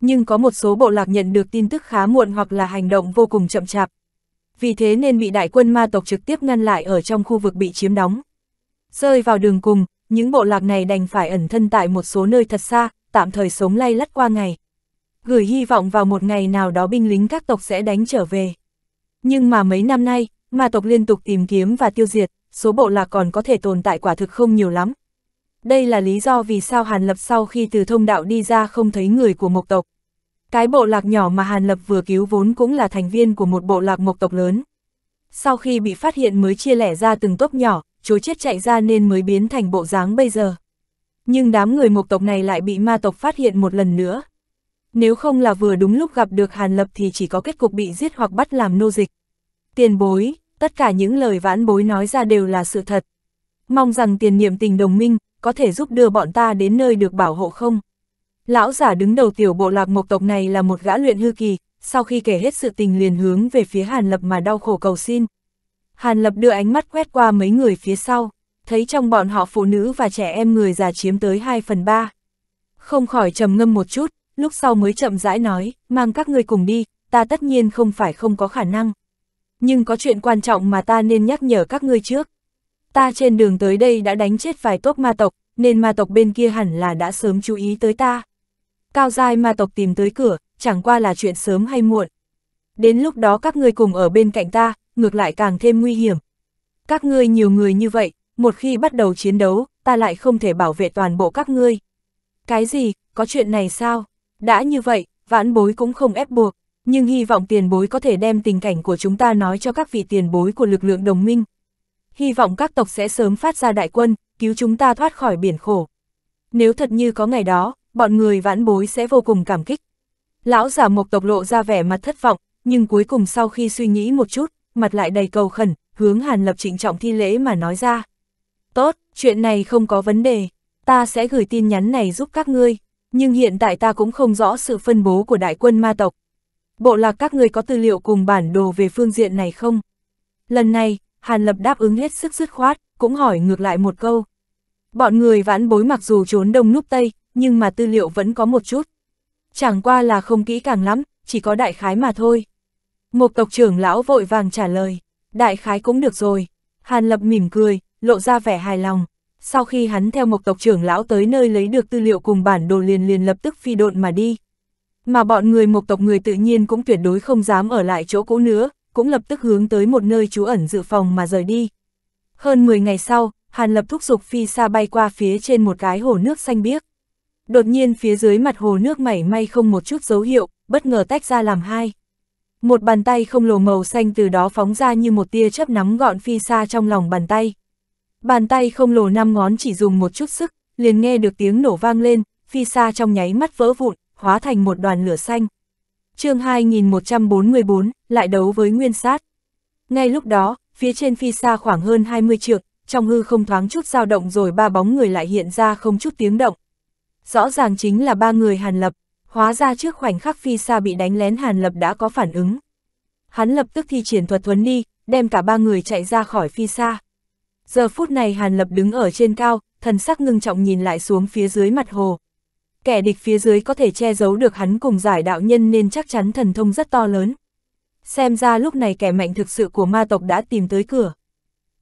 Nhưng có một số bộ lạc nhận được tin tức khá muộn hoặc là hành động vô cùng chậm chạp. Vì thế nên bị đại quân ma tộc trực tiếp ngăn lại ở trong khu vực bị chiếm đóng. Rơi vào đường cùng, những bộ lạc này đành phải ẩn thân tại một số nơi thật xa, tạm thời sống lay lắt qua ngày. Gửi hy vọng vào một ngày nào đó binh lính các tộc sẽ đánh trở về. Nhưng mà mấy năm nay, mà tộc liên tục tìm kiếm và tiêu diệt, số bộ lạc còn có thể tồn tại quả thực không nhiều lắm. Đây là lý do vì sao Hàn Lập sau khi từ thông đạo đi ra không thấy người của mộc tộc. Cái bộ lạc nhỏ mà Hàn Lập vừa cứu vốn cũng là thành viên của một bộ lạc mộc tộc lớn. Sau khi bị phát hiện mới chia lẻ ra từng tốp nhỏ, chối chết chạy ra nên mới biến thành bộ dáng bây giờ. Nhưng đám người mộc tộc này lại bị ma tộc phát hiện một lần nữa. Nếu không là vừa đúng lúc gặp được Hàn Lập thì chỉ có kết cục bị giết hoặc bắt làm nô dịch. Tiền bối, tất cả những lời vãn bối nói ra đều là sự thật. Mong rằng tiền niệm tình đồng minh, có thể giúp đưa bọn ta đến nơi được bảo hộ không? Lão giả đứng đầu tiểu bộ lạc mộc tộc này là một gã luyện hư kỳ, sau khi kể hết sự tình liền hướng về phía Hàn Lập mà đau khổ cầu xin, Hàn Lập đưa ánh mắt quét qua mấy người phía sau, thấy trong bọn họ phụ nữ và trẻ em người già chiếm tới 2 phần 3. Không khỏi trầm ngâm một chút, lúc sau mới chậm rãi nói, mang các ngươi cùng đi, ta tất nhiên không phải không có khả năng. Nhưng có chuyện quan trọng mà ta nên nhắc nhở các ngươi trước. Ta trên đường tới đây đã đánh chết vài tốt ma tộc, nên ma tộc bên kia hẳn là đã sớm chú ý tới ta. Cao dai ma tộc tìm tới cửa, chẳng qua là chuyện sớm hay muộn. Đến lúc đó các ngươi cùng ở bên cạnh ta, ngược lại càng thêm nguy hiểm. Các ngươi nhiều người như vậy, một khi bắt đầu chiến đấu, ta lại không thể bảo vệ toàn bộ các ngươi. Cái gì, có chuyện này sao? Đã như vậy, vãn bối cũng không ép buộc, nhưng hy vọng tiền bối có thể đem tình cảnh của chúng ta nói cho các vị tiền bối của lực lượng đồng minh. Hy vọng các tộc sẽ sớm phát ra đại quân, cứu chúng ta thoát khỏi biển khổ. Nếu thật như có ngày đó, bọn người vãn bối sẽ vô cùng cảm kích. Lão giả mộc tộc lộ ra vẻ mặt thất vọng, nhưng cuối cùng sau khi suy nghĩ một chút, mặt lại đầy cầu khẩn, hướng Hàn Lập trịnh trọng thi lễ mà nói ra. Tốt, chuyện này không có vấn đề, ta sẽ gửi tin nhắn này giúp các ngươi, nhưng hiện tại ta cũng không rõ sự phân bố của đại quân ma tộc. Bộ lạc các ngươi có tư liệu cùng bản đồ về phương diện này không? Lần này, Hàn Lập đáp ứng hết sức dứt khoát, cũng hỏi ngược lại một câu. Bọn người vãn bối mặc dù trốn đông núp tây, nhưng mà tư liệu vẫn có một chút. Chẳng qua là không kỹ càng lắm, chỉ có đại khái mà thôi. Một tộc trưởng lão vội vàng trả lời, đại khái cũng được rồi. Hàn Lập mỉm cười, lộ ra vẻ hài lòng. Sau khi hắn theo một tộc trưởng lão tới nơi lấy được tư liệu cùng bản đồ liền liền lập tức phi độn mà đi. Mà bọn người một tộc người tự nhiên cũng tuyệt đối không dám ở lại chỗ cũ nữa, cũng lập tức hướng tới một nơi trú ẩn dự phòng mà rời đi. Hơn 10 ngày sau, Hàn Lập thúc giục phi xa bay qua phía trên một cái hồ nước xanh biếc. Đột nhiên phía dưới mặt hồ nước mảy may không một chút dấu hiệu, bất ngờ tách ra làm hai một bàn tay không lồ màu xanh từ đó phóng ra như một tia chớp nắm gọn phi xa trong lòng bàn tay. Bàn tay không lồ năm ngón chỉ dùng một chút sức, liền nghe được tiếng nổ vang lên, phi xa trong nháy mắt vỡ vụn, hóa thành một đoàn lửa xanh. chương 2144, lại đấu với nguyên sát. Ngay lúc đó, phía trên phi xa khoảng hơn 20 trượng, trong hư không thoáng chút dao động rồi ba bóng người lại hiện ra không chút tiếng động. Rõ ràng chính là ba người Hàn Lập, Hóa ra trước khoảnh khắc phi xa bị đánh lén Hàn Lập đã có phản ứng. Hắn lập tức thi triển thuật thuấn đi, đem cả ba người chạy ra khỏi phi xa. Giờ phút này Hàn Lập đứng ở trên cao, thần sắc ngưng trọng nhìn lại xuống phía dưới mặt hồ. Kẻ địch phía dưới có thể che giấu được hắn cùng giải đạo nhân nên chắc chắn thần thông rất to lớn. Xem ra lúc này kẻ mạnh thực sự của ma tộc đã tìm tới cửa.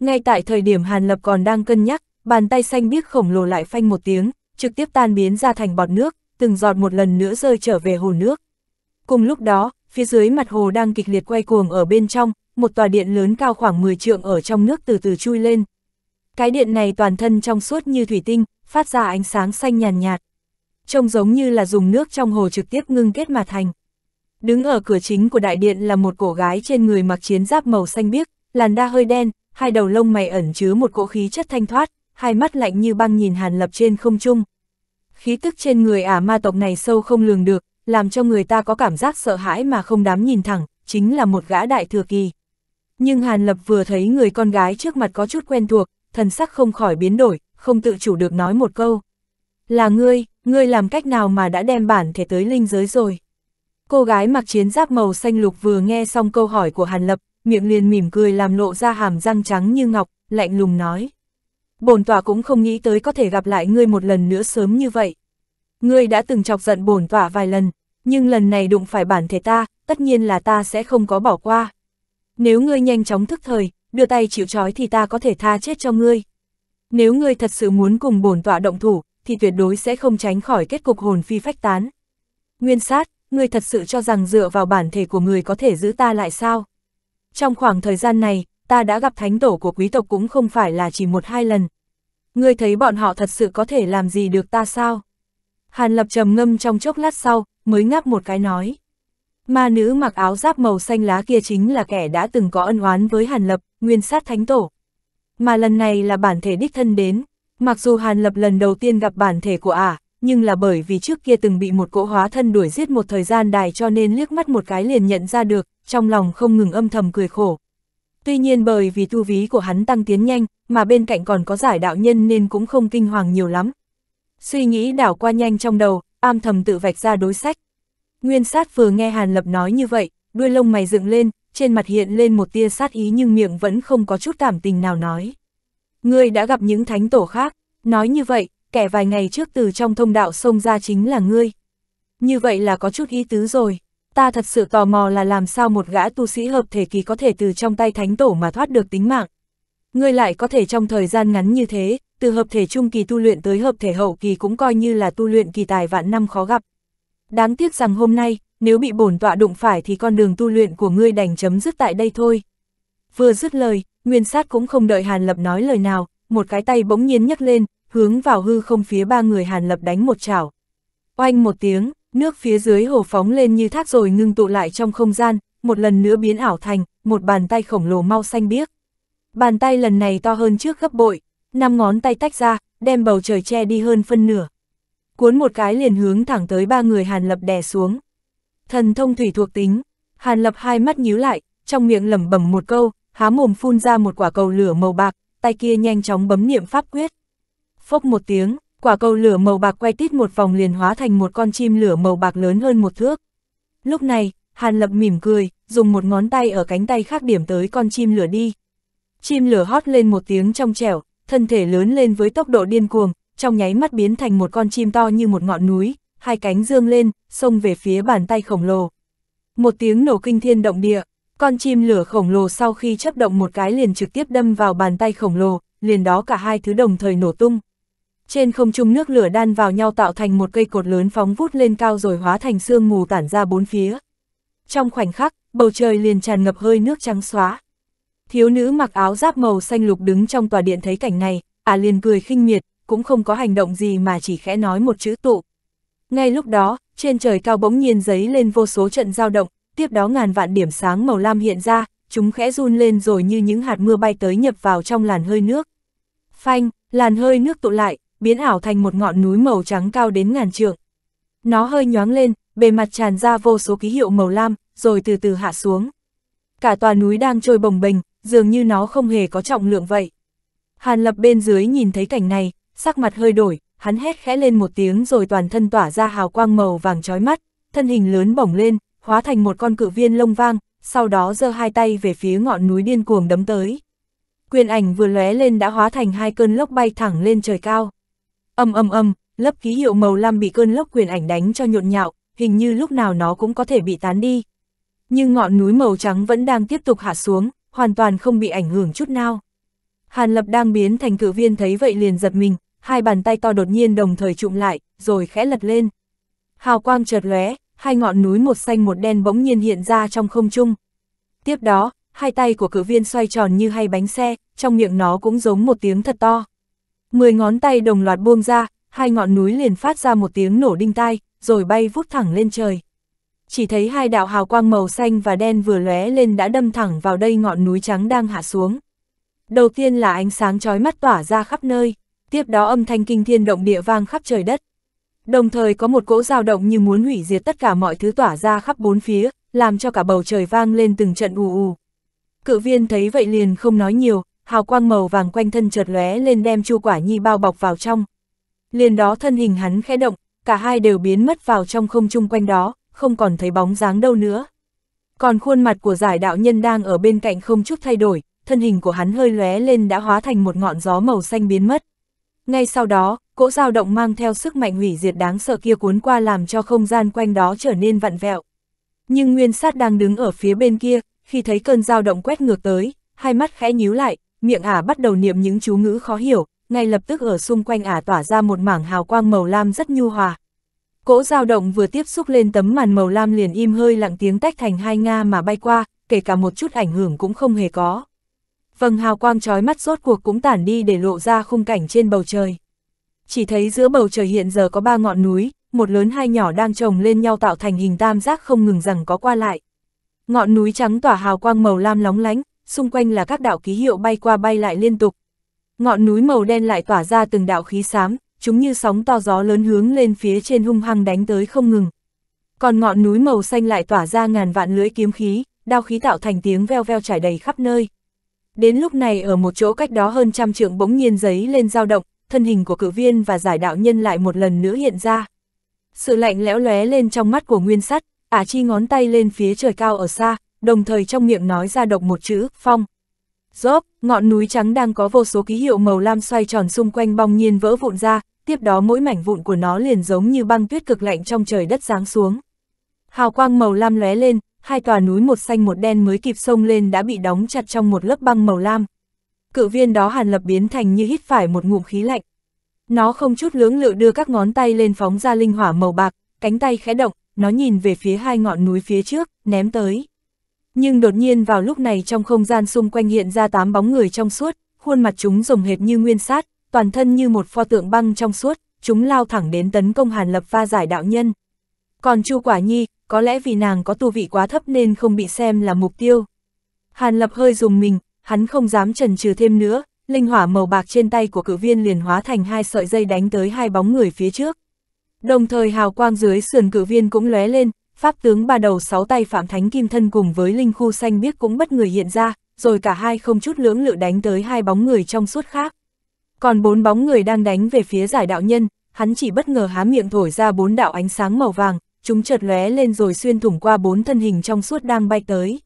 Ngay tại thời điểm Hàn Lập còn đang cân nhắc, bàn tay xanh biếc khổng lồ lại phanh một tiếng, trực tiếp tan biến ra thành bọt nước, từng giọt một lần nữa rơi trở về hồ nước. Cùng lúc đó, phía dưới mặt hồ đang kịch liệt quay cuồng ở bên trong, một tòa điện lớn cao khoảng 10 trượng ở trong nước từ từ chui lên. Cái điện này toàn thân trong suốt như thủy tinh, phát ra ánh sáng xanh nhàn nhạt, Trông giống như là dùng nước trong hồ trực tiếp ngưng kết mà thành. Đứng ở cửa chính của đại điện là một cổ gái trên người mặc chiến giáp màu xanh biếc, làn da hơi đen, hai đầu lông mày ẩn chứa một cỗ khí chất thanh thoát, hai mắt lạnh như băng nhìn Hàn Lập trên không trung khí tức trên người ả ma tộc này sâu không lường được, làm cho người ta có cảm giác sợ hãi mà không dám nhìn thẳng, chính là một gã đại thừa kỳ. Nhưng Hàn Lập vừa thấy người con gái trước mặt có chút quen thuộc, thần sắc không khỏi biến đổi, không tự chủ được nói một câu. Là ngươi, ngươi làm cách nào mà đã đem bản thể tới linh giới rồi? Cô gái mặc chiến giáp màu xanh lục vừa nghe xong câu hỏi của Hàn Lập, miệng liền mỉm cười làm lộ ra hàm răng trắng như ngọc, lạnh lùng nói bổn tọa cũng không nghĩ tới có thể gặp lại ngươi một lần nữa sớm như vậy. Ngươi đã từng chọc giận bổn tọa vài lần, nhưng lần này đụng phải bản thể ta, tất nhiên là ta sẽ không có bỏ qua. Nếu ngươi nhanh chóng thức thời, đưa tay chịu trói thì ta có thể tha chết cho ngươi. Nếu ngươi thật sự muốn cùng bổn tọa động thủ, thì tuyệt đối sẽ không tránh khỏi kết cục hồn phi phách tán. Nguyên sát, ngươi thật sự cho rằng dựa vào bản thể của người có thể giữ ta lại sao? Trong khoảng thời gian này, ta đã gặp thánh tổ của quý tộc cũng không phải là chỉ một hai lần. Ngươi thấy bọn họ thật sự có thể làm gì được ta sao? Hàn lập trầm ngâm trong chốc lát sau, mới ngáp một cái nói. Ma nữ mặc áo giáp màu xanh lá kia chính là kẻ đã từng có ân oán với Hàn Lập, nguyên sát thánh tổ. Mà lần này là bản thể đích thân đến, mặc dù Hàn Lập lần đầu tiên gặp bản thể của ả, à, nhưng là bởi vì trước kia từng bị một cỗ hóa thân đuổi giết một thời gian dài cho nên liếc mắt một cái liền nhận ra được, trong lòng không ngừng âm thầm cười khổ, Tuy nhiên bởi vì tu ví của hắn tăng tiến nhanh, mà bên cạnh còn có giải đạo nhân nên cũng không kinh hoàng nhiều lắm. Suy nghĩ đảo qua nhanh trong đầu, am thầm tự vạch ra đối sách. Nguyên sát vừa nghe Hàn Lập nói như vậy, đuôi lông mày dựng lên, trên mặt hiện lên một tia sát ý nhưng miệng vẫn không có chút cảm tình nào nói. Ngươi đã gặp những thánh tổ khác, nói như vậy, kẻ vài ngày trước từ trong thông đạo xông ra chính là ngươi. Như vậy là có chút ý tứ rồi ta thật sự tò mò là làm sao một gã tu sĩ hợp thể kỳ có thể từ trong tay thánh tổ mà thoát được tính mạng. Ngươi lại có thể trong thời gian ngắn như thế, từ hợp thể trung kỳ tu luyện tới hợp thể hậu kỳ cũng coi như là tu luyện kỳ tài vạn năm khó gặp. Đáng tiếc rằng hôm nay, nếu bị bổn tọa đụng phải thì con đường tu luyện của ngươi đành chấm dứt tại đây thôi. Vừa dứt lời, Nguyên Sát cũng không đợi Hàn Lập nói lời nào, một cái tay bỗng nhiên nhấc lên, hướng vào hư không phía ba người Hàn Lập đánh một chảo. Oanh một tiếng, Nước phía dưới hồ phóng lên như thác rồi ngưng tụ lại trong không gian, một lần nữa biến ảo thành, một bàn tay khổng lồ mau xanh biếc. Bàn tay lần này to hơn trước gấp bội, năm ngón tay tách ra, đem bầu trời che đi hơn phân nửa. Cuốn một cái liền hướng thẳng tới ba người Hàn Lập đè xuống. Thần thông thủy thuộc tính, Hàn Lập hai mắt nhíu lại, trong miệng lẩm bẩm một câu, há mồm phun ra một quả cầu lửa màu bạc, tay kia nhanh chóng bấm niệm pháp quyết. Phốc một tiếng, quả cầu lửa màu bạc quay tít một vòng liền hóa thành một con chim lửa màu bạc lớn hơn một thước. Lúc này, Hàn Lập mỉm cười, dùng một ngón tay ở cánh tay khác điểm tới con chim lửa đi. Chim lửa hót lên một tiếng trong trẻo, thân thể lớn lên với tốc độ điên cuồng, trong nháy mắt biến thành một con chim to như một ngọn núi, hai cánh dương lên, xông về phía bàn tay khổng lồ. Một tiếng nổ kinh thiên động địa, con chim lửa khổng lồ sau khi chấp động một cái liền trực tiếp đâm vào bàn tay khổng lồ, liền đó cả hai thứ đồng thời nổ tung. Trên không trung nước lửa đan vào nhau tạo thành một cây cột lớn phóng vút lên cao rồi hóa thành sương mù tản ra bốn phía. Trong khoảnh khắc, bầu trời liền tràn ngập hơi nước trắng xóa. Thiếu nữ mặc áo giáp màu xanh lục đứng trong tòa điện thấy cảnh này, à liền cười khinh miệt, cũng không có hành động gì mà chỉ khẽ nói một chữ tụ. Ngay lúc đó, trên trời cao bỗng nhiên giấy lên vô số trận dao động, tiếp đó ngàn vạn điểm sáng màu lam hiện ra, chúng khẽ run lên rồi như những hạt mưa bay tới nhập vào trong làn hơi nước. Phanh, làn hơi nước tụ lại, biến ảo thành một ngọn núi màu trắng cao đến ngàn trượng. Nó hơi nhoáng lên, bề mặt tràn ra vô số ký hiệu màu lam, rồi từ từ hạ xuống. Cả tòa núi đang trôi bồng bềnh, dường như nó không hề có trọng lượng vậy. Hàn Lập bên dưới nhìn thấy cảnh này, sắc mặt hơi đổi, hắn hét khẽ lên một tiếng rồi toàn thân tỏa ra hào quang màu vàng chói mắt, thân hình lớn bổng lên, hóa thành một con cự viên lông vang, sau đó giơ hai tay về phía ngọn núi điên cuồng đấm tới. Quyền ảnh vừa lóe lên đã hóa thành hai cơn lốc bay thẳng lên trời cao. Âm âm âm, lớp ký hiệu màu lam bị cơn lốc quyền ảnh đánh cho nhộn nhạo, hình như lúc nào nó cũng có thể bị tán đi. Nhưng ngọn núi màu trắng vẫn đang tiếp tục hạ xuống, hoàn toàn không bị ảnh hưởng chút nào. Hàn Lập đang biến thành cử viên thấy vậy liền giật mình, hai bàn tay to đột nhiên đồng thời trụm lại, rồi khẽ lật lên. Hào quang chợt lóe, hai ngọn núi một xanh một đen bỗng nhiên hiện ra trong không trung. Tiếp đó, hai tay của cử viên xoay tròn như hai bánh xe, trong miệng nó cũng giống một tiếng thật to. Mười ngón tay đồng loạt buông ra, hai ngọn núi liền phát ra một tiếng nổ đinh tai, rồi bay vút thẳng lên trời. Chỉ thấy hai đạo hào quang màu xanh và đen vừa lóe lên đã đâm thẳng vào đây ngọn núi trắng đang hạ xuống. Đầu tiên là ánh sáng chói mắt tỏa ra khắp nơi, tiếp đó âm thanh kinh thiên động địa vang khắp trời đất. Đồng thời có một cỗ dao động như muốn hủy diệt tất cả mọi thứ tỏa ra khắp bốn phía, làm cho cả bầu trời vang lên từng trận ù ù. Cự viên thấy vậy liền không nói nhiều, hào quang màu vàng quanh thân chợt lóe lên đem Chu Quả Nhi bao bọc vào trong. Liền đó thân hình hắn khẽ động, cả hai đều biến mất vào trong không trung quanh đó, không còn thấy bóng dáng đâu nữa. Còn khuôn mặt của giải đạo nhân đang ở bên cạnh không chút thay đổi, thân hình của hắn hơi lóe lên đã hóa thành một ngọn gió màu xanh biến mất. Ngay sau đó, cỗ dao động mang theo sức mạnh hủy diệt đáng sợ kia cuốn qua làm cho không gian quanh đó trở nên vặn vẹo. Nhưng nguyên sát đang đứng ở phía bên kia, khi thấy cơn dao động quét ngược tới, hai mắt khẽ nhíu lại, miệng ả bắt đầu niệm những chú ngữ khó hiểu, ngay lập tức ở xung quanh ả tỏa ra một mảng hào quang màu lam rất nhu hòa. Cỗ dao động vừa tiếp xúc lên tấm màn màu lam liền im hơi lặng tiếng tách thành hai nga mà bay qua, kể cả một chút ảnh hưởng cũng không hề có. Vầng hào quang trói mắt rốt cuộc cũng tản đi để lộ ra khung cảnh trên bầu trời. Chỉ thấy giữa bầu trời hiện giờ có ba ngọn núi, một lớn hai nhỏ đang chồng lên nhau tạo thành hình tam giác không ngừng rằng có qua lại. Ngọn núi trắng tỏa hào quang màu lam lóng lánh, xung quanh là các đạo ký hiệu bay qua bay lại liên tục. Ngọn núi màu đen lại tỏa ra từng đạo khí xám, chúng như sóng to gió lớn hướng lên phía trên hung hăng đánh tới không ngừng. Còn ngọn núi màu xanh lại tỏa ra ngàn vạn lưỡi kiếm khí, đao khí tạo thành tiếng veo veo trải đầy khắp nơi. Đến lúc này ở một chỗ cách đó hơn trăm trượng bỗng nhiên giấy lên dao động, thân hình của cử viên và giải đạo nhân lại một lần nữa hiện ra. Sự lạnh lẽo lóe lên trong mắt của nguyên sắt, ả à chi ngón tay lên phía trời cao ở xa, đồng thời trong miệng nói ra độc một chữ, phong. Rốt, ngọn núi trắng đang có vô số ký hiệu màu lam xoay tròn xung quanh bong nhiên vỡ vụn ra, tiếp đó mỗi mảnh vụn của nó liền giống như băng tuyết cực lạnh trong trời đất giáng xuống. Hào quang màu lam lóe lên, hai tòa núi một xanh một đen mới kịp sông lên đã bị đóng chặt trong một lớp băng màu lam. Cự viên đó hàn lập biến thành như hít phải một ngụm khí lạnh. Nó không chút lưỡng lự đưa các ngón tay lên phóng ra linh hỏa màu bạc, cánh tay khẽ động, nó nhìn về phía hai ngọn núi phía trước, ném tới. Nhưng đột nhiên vào lúc này trong không gian xung quanh hiện ra tám bóng người trong suốt, khuôn mặt chúng rồng hệt như nguyên sát, toàn thân như một pho tượng băng trong suốt, chúng lao thẳng đến tấn công Hàn Lập va giải đạo nhân. Còn Chu Quả Nhi, có lẽ vì nàng có tu vị quá thấp nên không bị xem là mục tiêu. Hàn Lập hơi dùng mình, hắn không dám chần chừ thêm nữa, linh hỏa màu bạc trên tay của cử viên liền hóa thành hai sợi dây đánh tới hai bóng người phía trước. Đồng thời hào quang dưới sườn cử viên cũng lóe lên, Pháp tướng ba đầu sáu tay Phạm Thánh Kim Thân cùng với Linh Khu Xanh biết cũng bất người hiện ra, rồi cả hai không chút lưỡng lự đánh tới hai bóng người trong suốt khác. Còn bốn bóng người đang đánh về phía giải đạo nhân, hắn chỉ bất ngờ há miệng thổi ra bốn đạo ánh sáng màu vàng, chúng chợt lóe lên rồi xuyên thủng qua bốn thân hình trong suốt đang bay tới.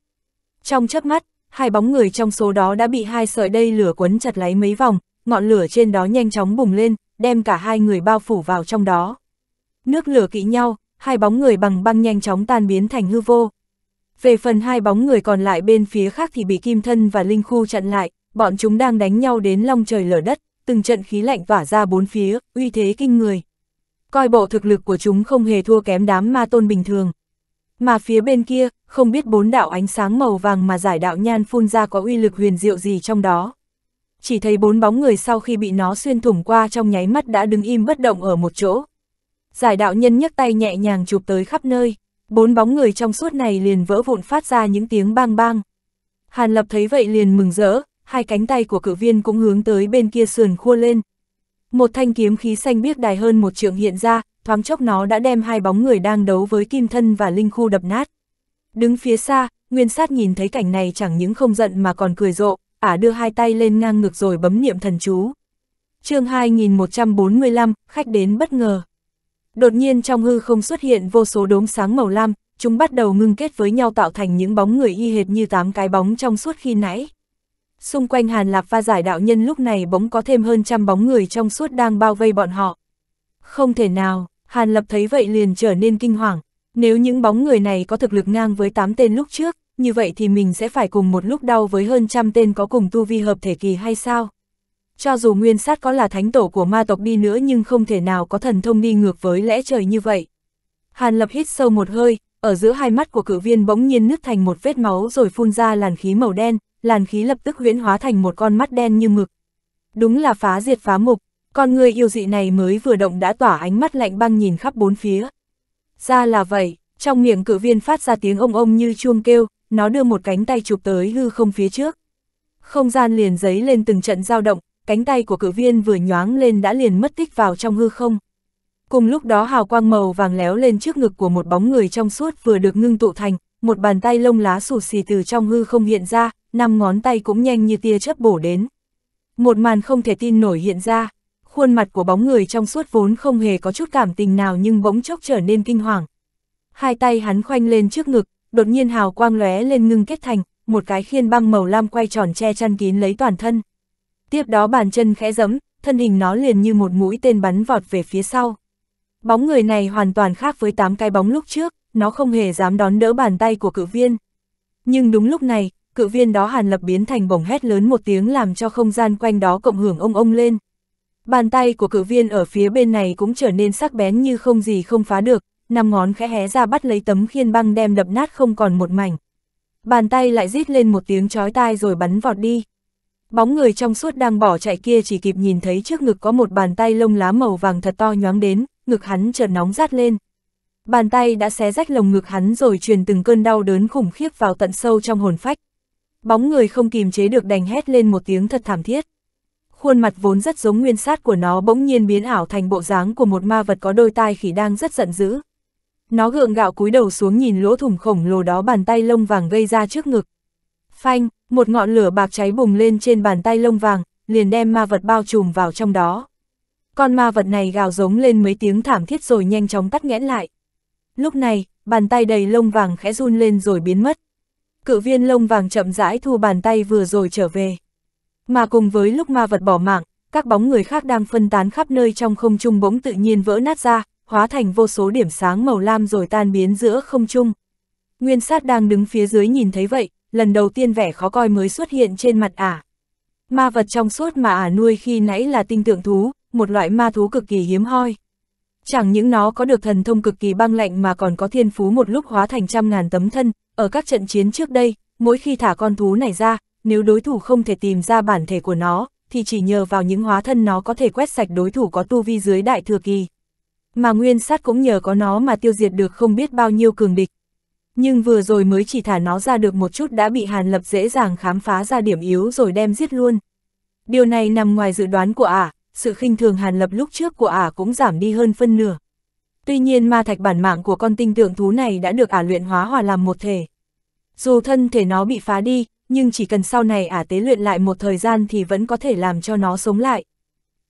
Trong chớp mắt, hai bóng người trong số đó đã bị hai sợi dây lửa quấn chặt lấy mấy vòng, ngọn lửa trên đó nhanh chóng bùng lên, đem cả hai người bao phủ vào trong đó. Nước lửa kỵ nhau, hai bóng người bằng băng nhanh chóng tan biến thành hư vô. Về phần hai bóng người còn lại bên phía khác thì bị Kim Thân và Linh Khu chặn lại, bọn chúng đang đánh nhau đến long trời lở đất, từng trận khí lạnh tỏa ra bốn phía, uy thế kinh người. Coi bộ thực lực của chúng không hề thua kém đám ma tôn bình thường. Mà phía bên kia, không biết bốn đạo ánh sáng màu vàng mà giải đạo nhan phun ra có uy lực huyền diệu gì trong đó. Chỉ thấy bốn bóng người sau khi bị nó xuyên thủng qua trong nháy mắt đã đứng im bất động ở một chỗ, giải đạo nhân nhấc tay nhẹ nhàng chụp tới khắp nơi, bốn bóng người trong suốt này liền vỡ vụn phát ra những tiếng bang bang. Hàn Lập thấy vậy liền mừng rỡ, hai cánh tay của cử viên cũng hướng tới bên kia sườn khua lên. Một thanh kiếm khí xanh biếc đài hơn một trượng hiện ra, thoáng chốc nó đã đem hai bóng người đang đấu với kim thân và linh khu đập nát. Đứng phía xa, Nguyên sát nhìn thấy cảnh này chẳng những không giận mà còn cười rộ, ả đưa hai tay lên ngang ngực rồi bấm niệm thần chú. chương 2145, khách đến bất ngờ. Đột nhiên trong hư không xuất hiện vô số đốm sáng màu lam, chúng bắt đầu ngưng kết với nhau tạo thành những bóng người y hệt như tám cái bóng trong suốt khi nãy. Xung quanh Hàn Lạp pha giải đạo nhân lúc này bóng có thêm hơn trăm bóng người trong suốt đang bao vây bọn họ. Không thể nào, Hàn Lập thấy vậy liền trở nên kinh hoàng. Nếu những bóng người này có thực lực ngang với tám tên lúc trước, như vậy thì mình sẽ phải cùng một lúc đau với hơn trăm tên có cùng tu vi hợp thể kỳ hay sao? cho dù nguyên sát có là thánh tổ của ma tộc đi nữa nhưng không thể nào có thần thông đi ngược với lẽ trời như vậy. Hàn lập hít sâu một hơi, ở giữa hai mắt của cử viên bỗng nhiên nứt thành một vết máu rồi phun ra làn khí màu đen, làn khí lập tức huyễn hóa thành một con mắt đen như mực. Đúng là phá diệt phá mục, con người yêu dị này mới vừa động đã tỏa ánh mắt lạnh băng nhìn khắp bốn phía. Ra là vậy, trong miệng cử viên phát ra tiếng ông ông như chuông kêu, nó đưa một cánh tay chụp tới hư không phía trước. Không gian liền giấy lên từng trận dao động, cánh tay của cử viên vừa nhoáng lên đã liền mất tích vào trong hư không. Cùng lúc đó hào quang màu vàng léo lên trước ngực của một bóng người trong suốt vừa được ngưng tụ thành, một bàn tay lông lá xù xì từ trong hư không hiện ra, năm ngón tay cũng nhanh như tia chớp bổ đến. Một màn không thể tin nổi hiện ra, khuôn mặt của bóng người trong suốt vốn không hề có chút cảm tình nào nhưng bỗng chốc trở nên kinh hoàng. Hai tay hắn khoanh lên trước ngực, đột nhiên hào quang lóe lên ngưng kết thành, một cái khiên băng màu lam quay tròn che chăn kín lấy toàn thân. Tiếp đó bàn chân khẽ giẫm, thân hình nó liền như một mũi tên bắn vọt về phía sau. Bóng người này hoàn toàn khác với tám cái bóng lúc trước, nó không hề dám đón đỡ bàn tay của cự viên. Nhưng đúng lúc này, cự viên đó hàn lập biến thành bổng hét lớn một tiếng làm cho không gian quanh đó cộng hưởng ông ông lên. Bàn tay của cự viên ở phía bên này cũng trở nên sắc bén như không gì không phá được, năm ngón khẽ hé ra bắt lấy tấm khiên băng đem đập nát không còn một mảnh. Bàn tay lại rít lên một tiếng chói tai rồi bắn vọt đi. Bóng người trong suốt đang bỏ chạy kia chỉ kịp nhìn thấy trước ngực có một bàn tay lông lá màu vàng thật to nhoáng đến, ngực hắn chợt nóng rát lên. Bàn tay đã xé rách lồng ngực hắn rồi truyền từng cơn đau đớn khủng khiếp vào tận sâu trong hồn phách. Bóng người không kìm chế được đành hét lên một tiếng thật thảm thiết. Khuôn mặt vốn rất giống nguyên sát của nó bỗng nhiên biến ảo thành bộ dáng của một ma vật có đôi tai khỉ đang rất giận dữ. Nó gượng gạo cúi đầu xuống nhìn lỗ thủng khổng lồ đó bàn tay lông vàng gây ra trước ngực, Phanh, một ngọn lửa bạc cháy bùng lên trên bàn tay lông vàng, liền đem ma vật bao trùm vào trong đó. Con ma vật này gào giống lên mấy tiếng thảm thiết rồi nhanh chóng tắt nghẽn lại. Lúc này, bàn tay đầy lông vàng khẽ run lên rồi biến mất. Cự viên lông vàng chậm rãi thu bàn tay vừa rồi trở về. Mà cùng với lúc ma vật bỏ mạng, các bóng người khác đang phân tán khắp nơi trong không trung bỗng tự nhiên vỡ nát ra, hóa thành vô số điểm sáng màu lam rồi tan biến giữa không trung. Nguyên sát đang đứng phía dưới nhìn thấy vậy, lần đầu tiên vẻ khó coi mới xuất hiện trên mặt ả. Ma vật trong suốt mà ả nuôi khi nãy là tinh tượng thú, một loại ma thú cực kỳ hiếm hoi. Chẳng những nó có được thần thông cực kỳ băng lạnh mà còn có thiên phú một lúc hóa thành trăm ngàn tấm thân, ở các trận chiến trước đây, mỗi khi thả con thú này ra, nếu đối thủ không thể tìm ra bản thể của nó, thì chỉ nhờ vào những hóa thân nó có thể quét sạch đối thủ có tu vi dưới đại thừa kỳ. Mà nguyên sát cũng nhờ có nó mà tiêu diệt được không biết bao nhiêu cường địch, nhưng vừa rồi mới chỉ thả nó ra được một chút đã bị Hàn Lập dễ dàng khám phá ra điểm yếu rồi đem giết luôn. Điều này nằm ngoài dự đoán của ả, sự khinh thường Hàn Lập lúc trước của ả cũng giảm đi hơn phân nửa. Tuy nhiên ma thạch bản mạng của con tinh tượng thú này đã được ả luyện hóa hòa làm một thể. Dù thân thể nó bị phá đi, nhưng chỉ cần sau này ả tế luyện lại một thời gian thì vẫn có thể làm cho nó sống lại.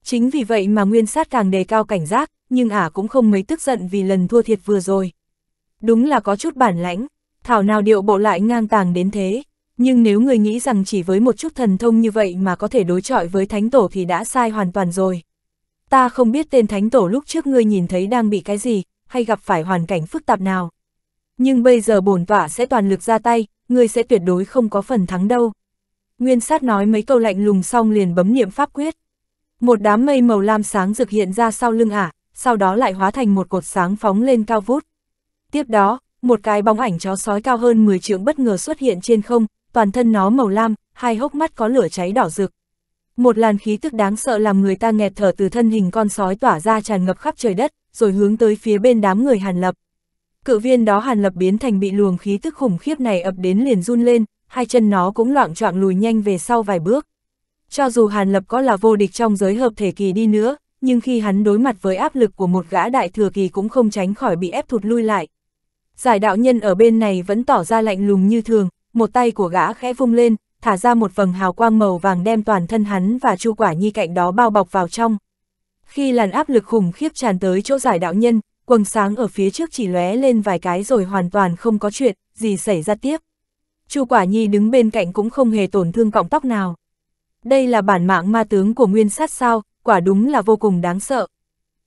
Chính vì vậy mà nguyên sát càng đề cao cảnh giác, nhưng ả cũng không mấy tức giận vì lần thua thiệt vừa rồi đúng là có chút bản lãnh, thảo nào điệu bộ lại ngang tàng đến thế, nhưng nếu người nghĩ rằng chỉ với một chút thần thông như vậy mà có thể đối chọi với thánh tổ thì đã sai hoàn toàn rồi. Ta không biết tên thánh tổ lúc trước ngươi nhìn thấy đang bị cái gì, hay gặp phải hoàn cảnh phức tạp nào. Nhưng bây giờ bổn tỏa sẽ toàn lực ra tay, ngươi sẽ tuyệt đối không có phần thắng đâu. Nguyên sát nói mấy câu lạnh lùng xong liền bấm niệm pháp quyết. Một đám mây màu lam sáng rực hiện ra sau lưng ả, sau đó lại hóa thành một cột sáng phóng lên cao vút. Tiếp đó, một cái bóng ảnh chó sói cao hơn 10 trượng bất ngờ xuất hiện trên không, toàn thân nó màu lam, hai hốc mắt có lửa cháy đỏ rực. Một làn khí tức đáng sợ làm người ta nghẹt thở từ thân hình con sói tỏa ra tràn ngập khắp trời đất, rồi hướng tới phía bên đám người Hàn Lập. Cự viên đó Hàn Lập biến thành bị luồng khí tức khủng khiếp này ập đến liền run lên, hai chân nó cũng loạn choạng lùi nhanh về sau vài bước. Cho dù Hàn Lập có là vô địch trong giới hợp thể kỳ đi nữa, nhưng khi hắn đối mặt với áp lực của một gã đại thừa kỳ cũng không tránh khỏi bị ép thụt lui lại. Giải đạo nhân ở bên này vẫn tỏ ra lạnh lùng như thường, một tay của gã khẽ vung lên, thả ra một vầng hào quang màu vàng đem toàn thân hắn và chu quả nhi cạnh đó bao bọc vào trong. Khi làn áp lực khủng khiếp tràn tới chỗ giải đạo nhân, quần sáng ở phía trước chỉ lóe lên vài cái rồi hoàn toàn không có chuyện, gì xảy ra tiếp. Chu Quả Nhi đứng bên cạnh cũng không hề tổn thương cọng tóc nào. Đây là bản mạng ma tướng của nguyên sát sao, quả đúng là vô cùng đáng sợ.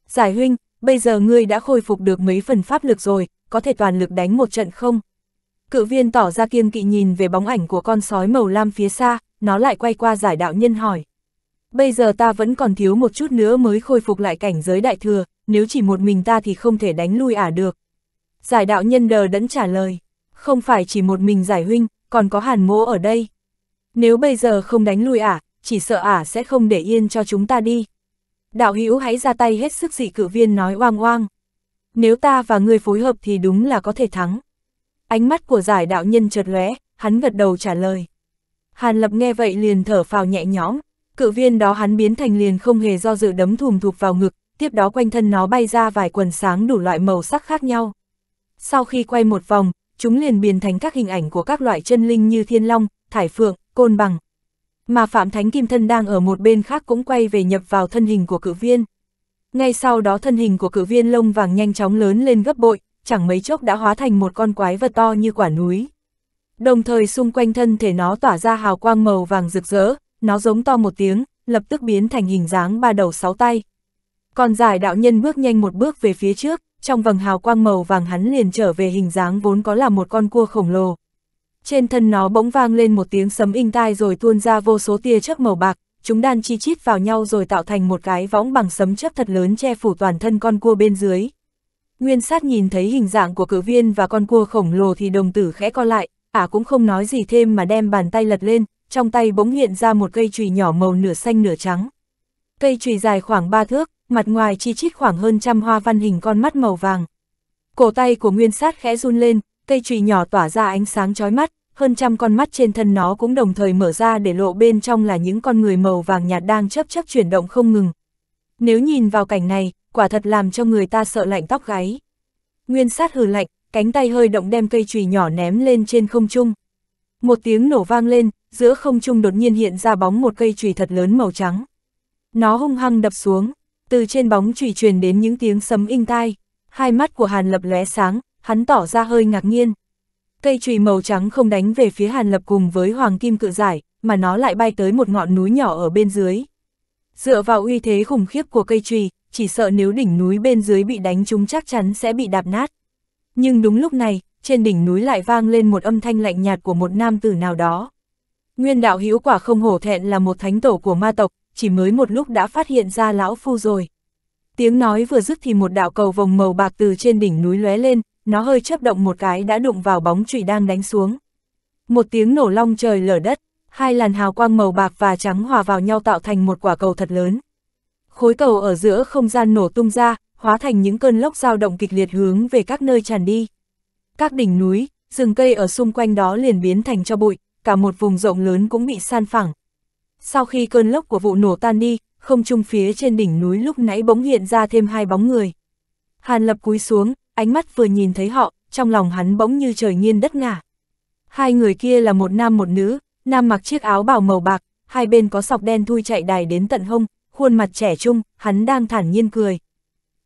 Giải huynh, bây giờ ngươi đã khôi phục được mấy phần pháp lực rồi, có thể toàn lực đánh một trận không? Cự viên tỏ ra kiên kỵ nhìn về bóng ảnh của con sói màu lam phía xa, nó lại quay qua giải đạo nhân hỏi. Bây giờ ta vẫn còn thiếu một chút nữa mới khôi phục lại cảnh giới đại thừa, nếu chỉ một mình ta thì không thể đánh lui ả được. Giải đạo nhân đờ đẫn trả lời, không phải chỉ một mình giải huynh, còn có hàn mỗ ở đây. Nếu bây giờ không đánh lui ả, chỉ sợ ả sẽ không để yên cho chúng ta đi. Đạo hữu hãy ra tay hết sức dị cự viên nói oang oang nếu ta và ngươi phối hợp thì đúng là có thể thắng. Ánh mắt của giải đạo nhân chợt lóe, hắn gật đầu trả lời. Hàn Lập nghe vậy liền thở phào nhẹ nhõm, cự viên đó hắn biến thành liền không hề do dự đấm thùm thụp vào ngực, tiếp đó quanh thân nó bay ra vài quần sáng đủ loại màu sắc khác nhau. Sau khi quay một vòng, chúng liền biến thành các hình ảnh của các loại chân linh như thiên long, thải phượng, côn bằng. Mà Phạm Thánh Kim Thân đang ở một bên khác cũng quay về nhập vào thân hình của cự viên ngay sau đó thân hình của cử viên lông vàng nhanh chóng lớn lên gấp bội, chẳng mấy chốc đã hóa thành một con quái vật to như quả núi. Đồng thời xung quanh thân thể nó tỏa ra hào quang màu vàng rực rỡ, nó giống to một tiếng, lập tức biến thành hình dáng ba đầu sáu tay. Còn giải đạo nhân bước nhanh một bước về phía trước, trong vầng hào quang màu vàng hắn liền trở về hình dáng vốn có là một con cua khổng lồ. Trên thân nó bỗng vang lên một tiếng sấm inh tai rồi tuôn ra vô số tia chớp màu bạc, chúng đan chi chít vào nhau rồi tạo thành một cái võng bằng sấm chấp thật lớn che phủ toàn thân con cua bên dưới. Nguyên sát nhìn thấy hình dạng của cử viên và con cua khổng lồ thì đồng tử khẽ co lại, ả cũng không nói gì thêm mà đem bàn tay lật lên, trong tay bỗng hiện ra một cây chùy nhỏ màu nửa xanh nửa trắng. Cây chùy dài khoảng 3 thước, mặt ngoài chi chít khoảng hơn trăm hoa văn hình con mắt màu vàng. Cổ tay của nguyên sát khẽ run lên, cây chùy nhỏ tỏa ra ánh sáng chói mắt, hơn trăm con mắt trên thân nó cũng đồng thời mở ra để lộ bên trong là những con người màu vàng nhạt đang chấp chấp chuyển động không ngừng. Nếu nhìn vào cảnh này, quả thật làm cho người ta sợ lạnh tóc gáy. Nguyên sát hừ lạnh, cánh tay hơi động đem cây chùy nhỏ ném lên trên không trung. Một tiếng nổ vang lên, giữa không trung đột nhiên hiện ra bóng một cây chùy thật lớn màu trắng. Nó hung hăng đập xuống, từ trên bóng chùy truyền đến những tiếng sấm inh tai. Hai mắt của Hàn Lập lóe sáng, hắn tỏ ra hơi ngạc nhiên. Cây chùy màu trắng không đánh về phía Hàn Lập cùng với Hoàng Kim Cự Giải, mà nó lại bay tới một ngọn núi nhỏ ở bên dưới. Dựa vào uy thế khủng khiếp của cây chùy, chỉ sợ nếu đỉnh núi bên dưới bị đánh chúng chắc chắn sẽ bị đạp nát. Nhưng đúng lúc này, trên đỉnh núi lại vang lên một âm thanh lạnh nhạt của một nam tử nào đó. Nguyên đạo hữu quả không hổ thẹn là một thánh tổ của ma tộc, chỉ mới một lúc đã phát hiện ra lão phu rồi. Tiếng nói vừa dứt thì một đạo cầu vòng màu bạc từ trên đỉnh núi lóe lên, nó hơi chấp động một cái đã đụng vào bóng chùy đang đánh xuống. Một tiếng nổ long trời lở đất, hai làn hào quang màu bạc và trắng hòa vào nhau tạo thành một quả cầu thật lớn. Khối cầu ở giữa không gian nổ tung ra, hóa thành những cơn lốc dao động kịch liệt hướng về các nơi tràn đi. Các đỉnh núi, rừng cây ở xung quanh đó liền biến thành cho bụi, cả một vùng rộng lớn cũng bị san phẳng. Sau khi cơn lốc của vụ nổ tan đi, không trung phía trên đỉnh núi lúc nãy bỗng hiện ra thêm hai bóng người. Hàn Lập cúi xuống, ánh mắt vừa nhìn thấy họ, trong lòng hắn bỗng như trời nhiên đất ngả. Hai người kia là một nam một nữ, nam mặc chiếc áo bào màu bạc, hai bên có sọc đen thui chạy đài đến tận hông, khuôn mặt trẻ trung, hắn đang thản nhiên cười.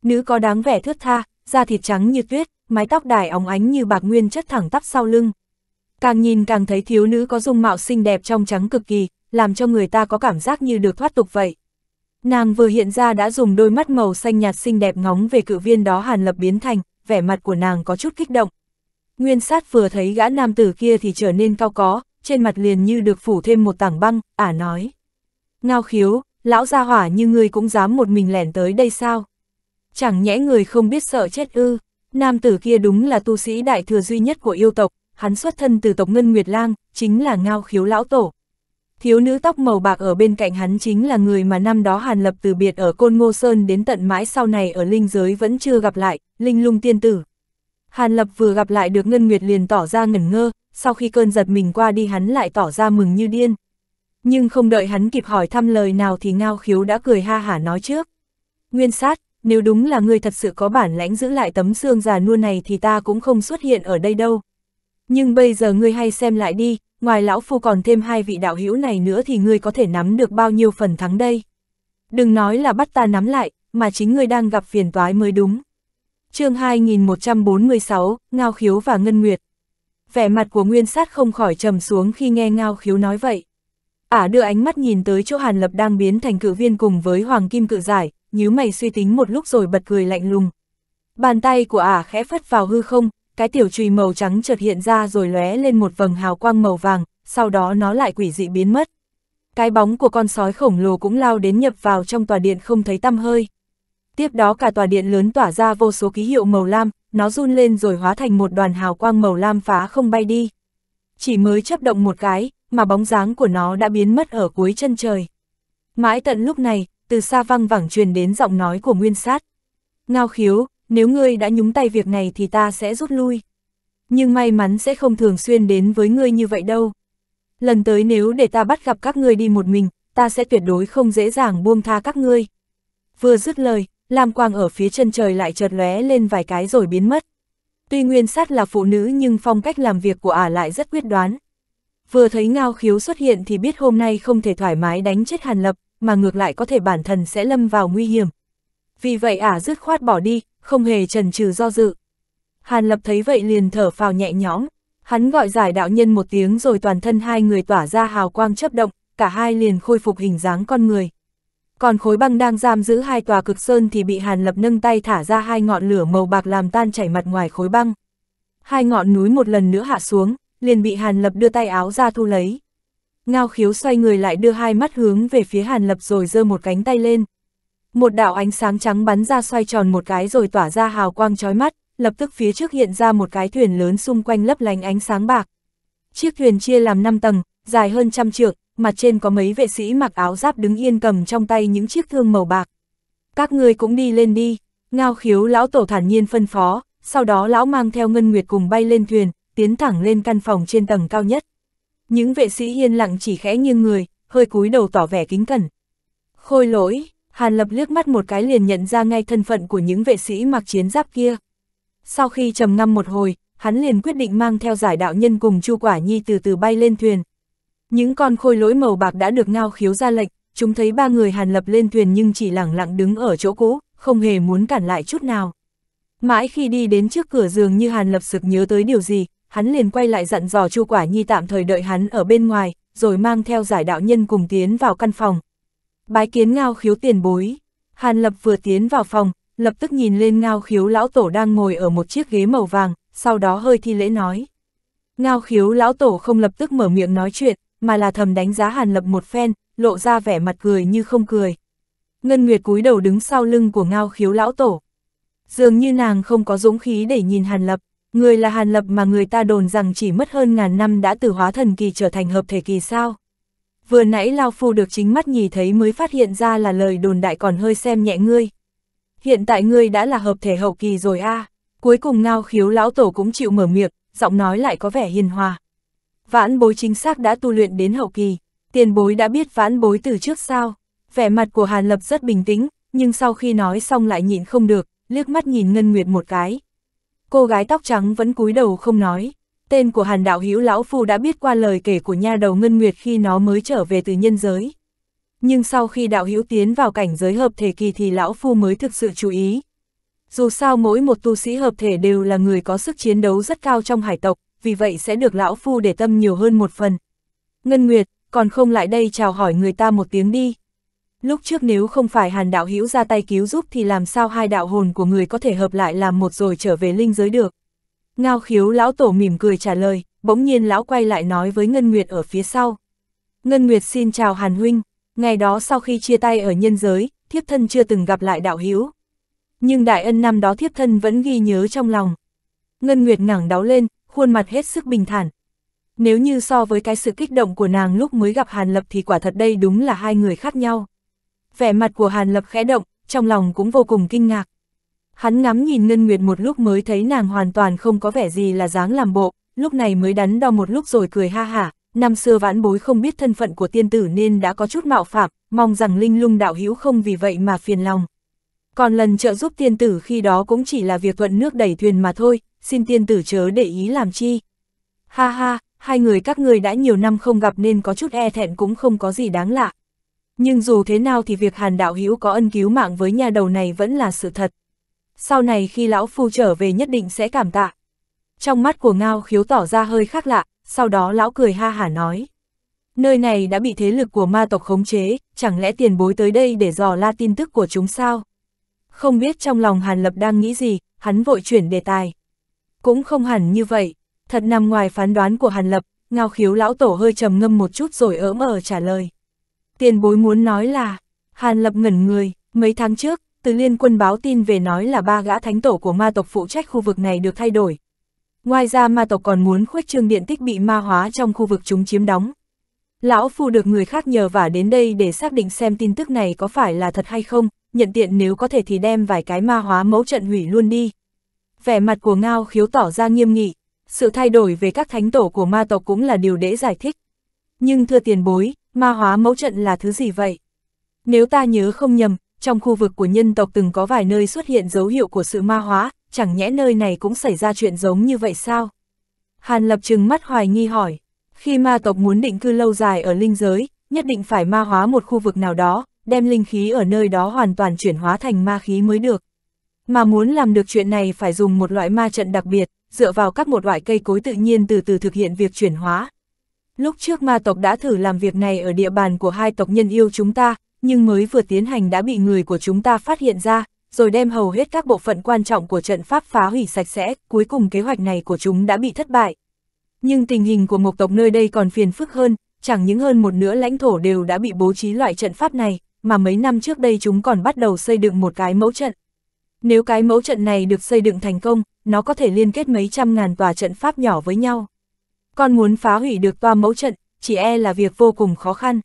Nữ có dáng vẻ thướt tha, da thịt trắng như tuyết, mái tóc đài óng ánh như bạc nguyên chất thẳng tắp sau lưng. Càng nhìn càng thấy thiếu nữ có dung mạo xinh đẹp trong trắng cực kỳ, làm cho người ta có cảm giác như được thoát tục vậy. Nàng vừa hiện ra đã dùng đôi mắt màu xanh nhạt xinh đẹp ngóng về cự viên đó hàn lập biến thành, vẻ mặt của nàng có chút kích động. Nguyên sát vừa thấy gã nam tử kia thì trở nên cao có, trên mặt liền như được phủ thêm một tảng băng, ả nói. Ngao khiếu, lão gia hỏa như ngươi cũng dám một mình lẻn tới đây sao? Chẳng nhẽ người không biết sợ chết ư, nam tử kia đúng là tu sĩ đại thừa duy nhất của yêu tộc, hắn xuất thân từ tộc Ngân Nguyệt Lang, chính là Ngao khiếu lão tổ. Thiếu nữ tóc màu bạc ở bên cạnh hắn chính là người mà năm đó Hàn Lập từ biệt ở Côn Ngô Sơn đến tận mãi sau này ở linh giới vẫn chưa gặp lại, linh lung tiên tử. Hàn Lập vừa gặp lại được Ngân Nguyệt liền tỏ ra ngẩn ngơ, sau khi cơn giật mình qua đi hắn lại tỏ ra mừng như điên. Nhưng không đợi hắn kịp hỏi thăm lời nào thì Ngao Khiếu đã cười ha hả nói trước. Nguyên sát, nếu đúng là người thật sự có bản lãnh giữ lại tấm xương già nua này thì ta cũng không xuất hiện ở đây đâu. Nhưng bây giờ ngươi hay xem lại đi, ngoài lão phu còn thêm hai vị đạo hữu này nữa thì ngươi có thể nắm được bao nhiêu phần thắng đây. Đừng nói là bắt ta nắm lại, mà chính ngươi đang gặp phiền toái mới đúng. chương 2146, Ngao Khiếu và Ngân Nguyệt. Vẻ mặt của Nguyên Sát không khỏi trầm xuống khi nghe Ngao Khiếu nói vậy. Ả đưa ánh mắt nhìn tới chỗ Hàn Lập đang biến thành cự viên cùng với Hoàng Kim cự giải, nhíu mày suy tính một lúc rồi bật cười lạnh lùng. Bàn tay của Ả à khẽ phất vào hư không, cái tiểu chùy màu trắng chợt hiện ra rồi lóe lên một vầng hào quang màu vàng, sau đó nó lại quỷ dị biến mất. Cái bóng của con sói khổng lồ cũng lao đến nhập vào trong tòa điện không thấy tăm hơi. Tiếp đó cả tòa điện lớn tỏa ra vô số ký hiệu màu lam, nó run lên rồi hóa thành một đoàn hào quang màu lam phá không bay đi. Chỉ mới chấp động một cái, mà bóng dáng của nó đã biến mất ở cuối chân trời. Mãi tận lúc này, từ xa văng vẳng truyền đến giọng nói của Nguyên Sát. Ngao khiếu, nếu ngươi đã nhúng tay việc này thì ta sẽ rút lui. Nhưng may mắn sẽ không thường xuyên đến với ngươi như vậy đâu. Lần tới nếu để ta bắt gặp các ngươi đi một mình, ta sẽ tuyệt đối không dễ dàng buông tha các ngươi. Vừa dứt lời, Lam Quang ở phía chân trời lại chợt lóe lên vài cái rồi biến mất. Tuy nguyên sát là phụ nữ nhưng phong cách làm việc của ả à lại rất quyết đoán. Vừa thấy ngao khiếu xuất hiện thì biết hôm nay không thể thoải mái đánh chết Hàn Lập, mà ngược lại có thể bản thân sẽ lâm vào nguy hiểm, vì vậy ả à dứt khoát bỏ đi, không hề trần trừ do dự. Hàn Lập thấy vậy liền thở phào nhẹ nhõm, hắn gọi giải đạo nhân một tiếng rồi toàn thân hai người tỏa ra hào quang chấp động, cả hai liền khôi phục hình dáng con người. Còn khối băng đang giam giữ hai tòa cực sơn thì bị Hàn Lập nâng tay thả ra hai ngọn lửa màu bạc làm tan chảy mặt ngoài khối băng. Hai ngọn núi một lần nữa hạ xuống, liền bị Hàn Lập đưa tay áo ra thu lấy. Ngao khiếu xoay người lại đưa hai mắt hướng về phía Hàn Lập rồi giơ một cánh tay lên một đạo ánh sáng trắng bắn ra xoay tròn một cái rồi tỏa ra hào quang chói mắt, lập tức phía trước hiện ra một cái thuyền lớn xung quanh lấp lánh ánh sáng bạc. Chiếc thuyền chia làm 5 tầng, dài hơn trăm trượng, mặt trên có mấy vệ sĩ mặc áo giáp đứng yên cầm trong tay những chiếc thương màu bạc. Các ngươi cũng đi lên đi, ngao khiếu lão tổ thản nhiên phân phó, sau đó lão mang theo Ngân Nguyệt cùng bay lên thuyền, tiến thẳng lên căn phòng trên tầng cao nhất. Những vệ sĩ yên lặng chỉ khẽ nghiêng người, hơi cúi đầu tỏ vẻ kính cẩn. Khôi lỗi, Hàn Lập liếc mắt một cái liền nhận ra ngay thân phận của những vệ sĩ mặc chiến giáp kia. Sau khi trầm ngâm một hồi, hắn liền quyết định mang theo giải đạo nhân cùng Chu Quả Nhi từ từ bay lên thuyền. Những con khôi lỗi màu bạc đã được ngao khiếu ra lệnh, chúng thấy ba người Hàn Lập lên thuyền nhưng chỉ lẳng lặng đứng ở chỗ cũ, không hề muốn cản lại chút nào. Mãi khi đi đến trước cửa giường như Hàn Lập sực nhớ tới điều gì, hắn liền quay lại dặn dò Chu Quả Nhi tạm thời đợi hắn ở bên ngoài, rồi mang theo giải đạo nhân cùng tiến vào căn phòng, Bái kiến ngao khiếu tiền bối. Hàn Lập vừa tiến vào phòng, lập tức nhìn lên ngao khiếu lão tổ đang ngồi ở một chiếc ghế màu vàng, sau đó hơi thi lễ nói. Ngao khiếu lão tổ không lập tức mở miệng nói chuyện, mà là thầm đánh giá Hàn Lập một phen, lộ ra vẻ mặt cười như không cười. Ngân Nguyệt cúi đầu đứng sau lưng của ngao khiếu lão tổ. Dường như nàng không có dũng khí để nhìn Hàn Lập, người là Hàn Lập mà người ta đồn rằng chỉ mất hơn ngàn năm đã từ hóa thần kỳ trở thành hợp thể kỳ sao vừa nãy Lao Phu được chính mắt nhìn thấy mới phát hiện ra là lời đồn đại còn hơi xem nhẹ ngươi. Hiện tại ngươi đã là hợp thể hậu kỳ rồi a à. cuối cùng ngao khiếu lão tổ cũng chịu mở miệng, giọng nói lại có vẻ hiền hòa. Vãn bối chính xác đã tu luyện đến hậu kỳ, tiền bối đã biết vãn bối từ trước sao, vẻ mặt của Hàn Lập rất bình tĩnh, nhưng sau khi nói xong lại nhịn không được, liếc mắt nhìn Ngân Nguyệt một cái. Cô gái tóc trắng vẫn cúi đầu không nói, Tên của Hàn Đạo Hữu Lão Phu đã biết qua lời kể của nha đầu Ngân Nguyệt khi nó mới trở về từ nhân giới. Nhưng sau khi Đạo Hữu tiến vào cảnh giới hợp thể kỳ thì Lão Phu mới thực sự chú ý. Dù sao mỗi một tu sĩ hợp thể đều là người có sức chiến đấu rất cao trong hải tộc, vì vậy sẽ được Lão Phu để tâm nhiều hơn một phần. Ngân Nguyệt, còn không lại đây chào hỏi người ta một tiếng đi. Lúc trước nếu không phải Hàn Đạo Hữu ra tay cứu giúp thì làm sao hai đạo hồn của người có thể hợp lại làm một rồi trở về linh giới được. Ngao khiếu lão tổ mỉm cười trả lời, bỗng nhiên lão quay lại nói với Ngân Nguyệt ở phía sau. Ngân Nguyệt xin chào Hàn Huynh, ngày đó sau khi chia tay ở nhân giới, thiếp thân chưa từng gặp lại đạo hiếu. Nhưng đại ân năm đó thiếp thân vẫn ghi nhớ trong lòng. Ngân Nguyệt ngẳng đáo lên, khuôn mặt hết sức bình thản. Nếu như so với cái sự kích động của nàng lúc mới gặp Hàn Lập thì quả thật đây đúng là hai người khác nhau. Vẻ mặt của Hàn Lập khẽ động, trong lòng cũng vô cùng kinh ngạc. Hắn ngắm nhìn Ngân Nguyệt một lúc mới thấy nàng hoàn toàn không có vẻ gì là dáng làm bộ, lúc này mới đắn đo một lúc rồi cười ha hả, năm xưa vãn bối không biết thân phận của tiên tử nên đã có chút mạo phạm, mong rằng linh lung đạo hữu không vì vậy mà phiền lòng. Còn lần trợ giúp tiên tử khi đó cũng chỉ là việc thuận nước đẩy thuyền mà thôi, xin tiên tử chớ để ý làm chi. Ha ha, hai người các người đã nhiều năm không gặp nên có chút e thẹn cũng không có gì đáng lạ. Nhưng dù thế nào thì việc hàn đạo hữu có ân cứu mạng với nhà đầu này vẫn là sự thật sau này khi lão phu trở về nhất định sẽ cảm tạ. Trong mắt của Ngao khiếu tỏ ra hơi khác lạ, sau đó lão cười ha hả nói. Nơi này đã bị thế lực của ma tộc khống chế, chẳng lẽ tiền bối tới đây để dò la tin tức của chúng sao? Không biết trong lòng Hàn Lập đang nghĩ gì, hắn vội chuyển đề tài. Cũng không hẳn như vậy, thật nằm ngoài phán đoán của Hàn Lập, ngao khiếu lão tổ hơi trầm ngâm một chút rồi ỡm ở trả lời. Tiền bối muốn nói là, Hàn Lập ngẩn người, mấy tháng trước, từ liên quân báo tin về nói là ba gã thánh tổ của ma tộc phụ trách khu vực này được thay đổi. Ngoài ra ma tộc còn muốn khuếch trương điện tích bị ma hóa trong khu vực chúng chiếm đóng. Lão Phu được người khác nhờ vả đến đây để xác định xem tin tức này có phải là thật hay không, nhận tiện nếu có thể thì đem vài cái ma hóa mẫu trận hủy luôn đi. Vẻ mặt của Ngao khiếu tỏ ra nghiêm nghị, sự thay đổi về các thánh tổ của ma tộc cũng là điều dễ giải thích. Nhưng thưa tiền bối, ma hóa mẫu trận là thứ gì vậy? Nếu ta nhớ không nhầm, trong khu vực của nhân tộc từng có vài nơi xuất hiện dấu hiệu của sự ma hóa, chẳng nhẽ nơi này cũng xảy ra chuyện giống như vậy sao? Hàn lập trừng mắt hoài nghi hỏi, khi ma tộc muốn định cư lâu dài ở linh giới, nhất định phải ma hóa một khu vực nào đó, đem linh khí ở nơi đó hoàn toàn chuyển hóa thành ma khí mới được. Mà muốn làm được chuyện này phải dùng một loại ma trận đặc biệt, dựa vào các một loại cây cối tự nhiên từ từ thực hiện việc chuyển hóa. Lúc trước ma tộc đã thử làm việc này ở địa bàn của hai tộc nhân yêu chúng ta, nhưng mới vừa tiến hành đã bị người của chúng ta phát hiện ra, rồi đem hầu hết các bộ phận quan trọng của trận pháp phá hủy sạch sẽ, cuối cùng kế hoạch này của chúng đã bị thất bại. Nhưng tình hình của một tộc nơi đây còn phiền phức hơn, chẳng những hơn một nửa lãnh thổ đều đã bị bố trí loại trận pháp này, mà mấy năm trước đây chúng còn bắt đầu xây dựng một cái mẫu trận. Nếu cái mẫu trận này được xây dựng thành công, nó có thể liên kết mấy trăm ngàn tòa trận pháp nhỏ với nhau. Còn muốn phá hủy được toa mẫu trận, chỉ e là việc vô cùng khó khăn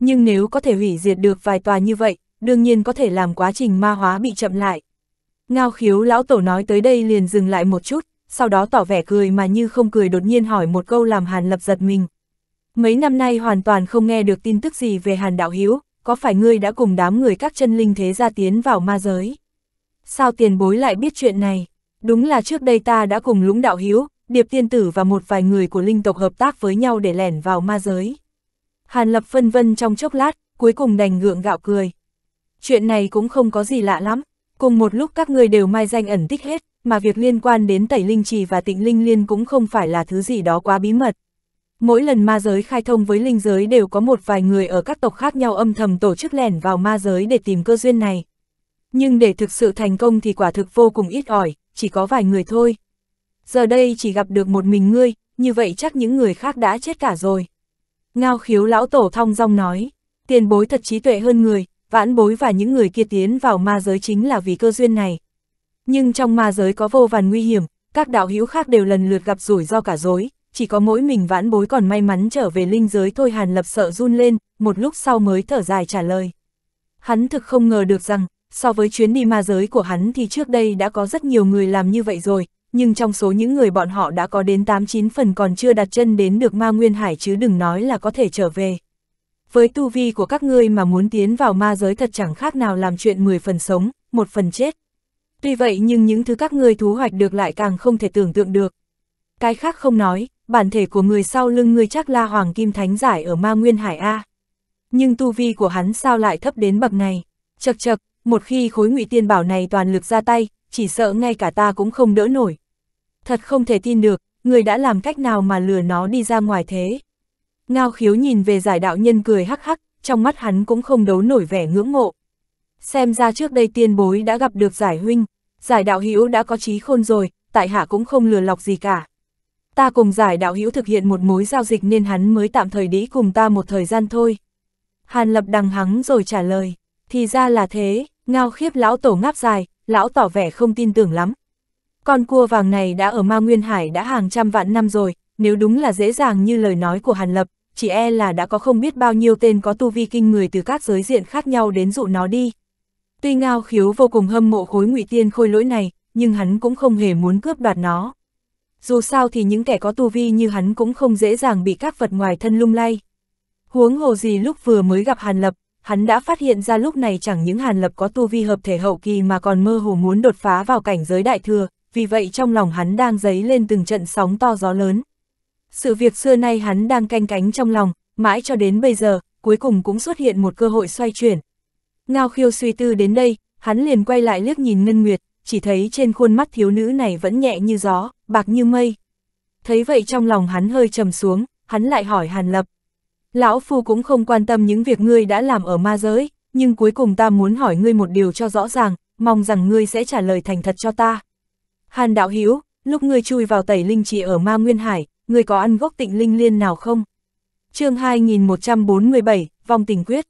nhưng nếu có thể hủy diệt được vài tòa như vậy, đương nhiên có thể làm quá trình ma hóa bị chậm lại. Ngao khiếu lão tổ nói tới đây liền dừng lại một chút, sau đó tỏ vẻ cười mà như không cười đột nhiên hỏi một câu làm Hàn Lập giật mình. Mấy năm nay hoàn toàn không nghe được tin tức gì về Hàn Đạo Hiếu, có phải ngươi đã cùng đám người các chân linh thế gia tiến vào ma giới? Sao tiền bối lại biết chuyện này? Đúng là trước đây ta đã cùng Lũng Đạo Hiếu, Điệp Tiên Tử và một vài người của linh tộc hợp tác với nhau để lẻn vào ma giới. Hàn Lập phân vân trong chốc lát, cuối cùng đành ngượng gạo cười. Chuyện này cũng không có gì lạ lắm, cùng một lúc các người đều mai danh ẩn tích hết, mà việc liên quan đến tẩy linh trì và tịnh linh liên cũng không phải là thứ gì đó quá bí mật. Mỗi lần ma giới khai thông với linh giới đều có một vài người ở các tộc khác nhau âm thầm tổ chức lẻn vào ma giới để tìm cơ duyên này. Nhưng để thực sự thành công thì quả thực vô cùng ít ỏi, chỉ có vài người thôi. Giờ đây chỉ gặp được một mình ngươi, như vậy chắc những người khác đã chết cả rồi. Ngao khiếu lão tổ thong dong nói, tiền bối thật trí tuệ hơn người, vãn bối và những người kia tiến vào ma giới chính là vì cơ duyên này. Nhưng trong ma giới có vô vàn nguy hiểm, các đạo hữu khác đều lần lượt gặp rủi ro cả rối, chỉ có mỗi mình vãn bối còn may mắn trở về linh giới thôi hàn lập sợ run lên, một lúc sau mới thở dài trả lời. Hắn thực không ngờ được rằng, so với chuyến đi ma giới của hắn thì trước đây đã có rất nhiều người làm như vậy rồi, nhưng trong số những người bọn họ đã có đến 89 phần còn chưa đặt chân đến được ma nguyên hải chứ đừng nói là có thể trở về. Với tu vi của các ngươi mà muốn tiến vào ma giới thật chẳng khác nào làm chuyện 10 phần sống, một phần chết. Tuy vậy nhưng những thứ các ngươi thu hoạch được lại càng không thể tưởng tượng được. Cái khác không nói, bản thể của người sau lưng ngươi chắc là Hoàng Kim Thánh Giải ở ma nguyên hải A. Nhưng tu vi của hắn sao lại thấp đến bậc này? Chật chật, một khi khối ngụy tiên bảo này toàn lực ra tay, chỉ sợ ngay cả ta cũng không đỡ nổi, thật không thể tin được, người đã làm cách nào mà lừa nó đi ra ngoài thế. Ngao khiếu nhìn về giải đạo nhân cười hắc hắc, trong mắt hắn cũng không đấu nổi vẻ ngưỡng mộ. Xem ra trước đây tiên bối đã gặp được giải huynh, giải đạo hữu đã có trí khôn rồi, tại hạ cũng không lừa lọc gì cả. Ta cùng giải đạo hữu thực hiện một mối giao dịch nên hắn mới tạm thời đĩ cùng ta một thời gian thôi. Hàn lập đằng hắng rồi trả lời, thì ra là thế, ngao khiếp lão tổ ngáp dài, lão tỏ vẻ không tin tưởng lắm, con cua vàng này đã ở ma nguyên hải đã hàng trăm vạn năm rồi, nếu đúng là dễ dàng như lời nói của Hàn Lập, chỉ e là đã có không biết bao nhiêu tên có tu vi kinh người từ các giới diện khác nhau đến dụ nó đi. Tuy ngao khiếu vô cùng hâm mộ khối ngụy tiên khôi lỗi này, nhưng hắn cũng không hề muốn cướp đoạt nó. Dù sao thì những kẻ có tu vi như hắn cũng không dễ dàng bị các vật ngoài thân lung lay. Huống hồ gì lúc vừa mới gặp Hàn Lập, hắn đã phát hiện ra lúc này chẳng những Hàn Lập có tu vi hợp thể hậu kỳ mà còn mơ hồ muốn đột phá vào cảnh giới đại thừa, vì vậy trong lòng hắn đang dấy lên từng trận sóng to gió lớn. Sự việc xưa nay hắn đang canh cánh trong lòng, mãi cho đến bây giờ, cuối cùng cũng xuất hiện một cơ hội xoay chuyển. Ngao khiêu suy tư đến đây, hắn liền quay lại liếc nhìn Ngân Nguyệt, chỉ thấy trên khuôn mắt thiếu nữ này vẫn nhẹ như gió, bạc như mây. Thấy vậy trong lòng hắn hơi trầm xuống, hắn lại hỏi Hàn Lập. Lão Phu cũng không quan tâm những việc ngươi đã làm ở ma giới, nhưng cuối cùng ta muốn hỏi ngươi một điều cho rõ ràng, mong rằng ngươi sẽ trả lời thành thật cho ta. Hàn đạo Hiếu, lúc ngươi chui vào tẩy linh chỉ ở ma nguyên hải, ngươi có ăn gốc tịnh linh liên nào không? chương 2147, vòng tình quyết.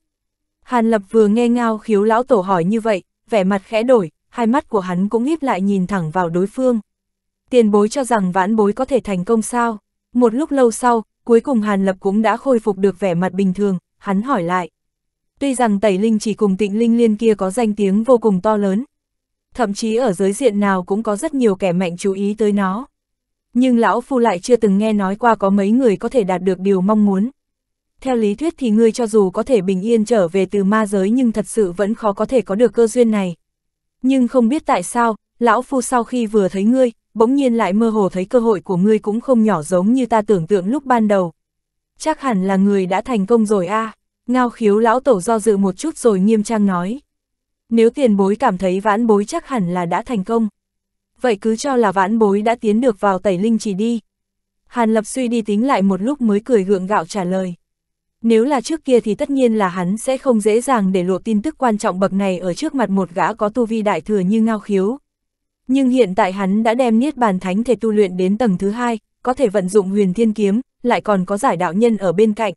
Hàn lập vừa nghe ngao khiếu lão tổ hỏi như vậy, vẻ mặt khẽ đổi, hai mắt của hắn cũng híp lại nhìn thẳng vào đối phương. Tiền bối cho rằng vãn bối có thể thành công sao? Một lúc lâu sau, cuối cùng Hàn Lập cũng đã khôi phục được vẻ mặt bình thường, hắn hỏi lại. Tuy rằng Tẩy Linh chỉ cùng Tịnh Linh Liên kia có danh tiếng vô cùng to lớn, thậm chí ở giới diện nào cũng có rất nhiều kẻ mạnh chú ý tới nó. Nhưng lão phu lại chưa từng nghe nói qua có mấy người có thể đạt được điều mong muốn. Theo lý thuyết thì ngươi cho dù có thể bình yên trở về từ ma giới nhưng thật sự vẫn khó có thể có được cơ duyên này. Nhưng không biết tại sao, lão phu sau khi vừa thấy ngươi, bỗng nhiên lại mơ hồ thấy cơ hội của ngươi cũng không nhỏ giống như ta tưởng tượng lúc ban đầu. Chắc hẳn là người đã thành công rồi a à. Ngao khiếu lão tổ do dự một chút rồi nghiêm trang nói. Nếu tiền bối cảm thấy vãn bối chắc hẳn là đã thành công. Vậy cứ cho là vãn bối đã tiến được vào tẩy linh chỉ đi. Hàn Lập suy đi tính lại một lúc mới cười gượng gạo trả lời. Nếu là trước kia thì tất nhiên là hắn sẽ không dễ dàng để lộ tin tức quan trọng bậc này ở trước mặt một gã có tu vi đại thừa như ngao khiếu. Nhưng hiện tại hắn đã đem Niết Bàn Thánh thể tu luyện đến tầng thứ hai, có thể vận dụng huyền thiên kiếm, lại còn có giải đạo nhân ở bên cạnh.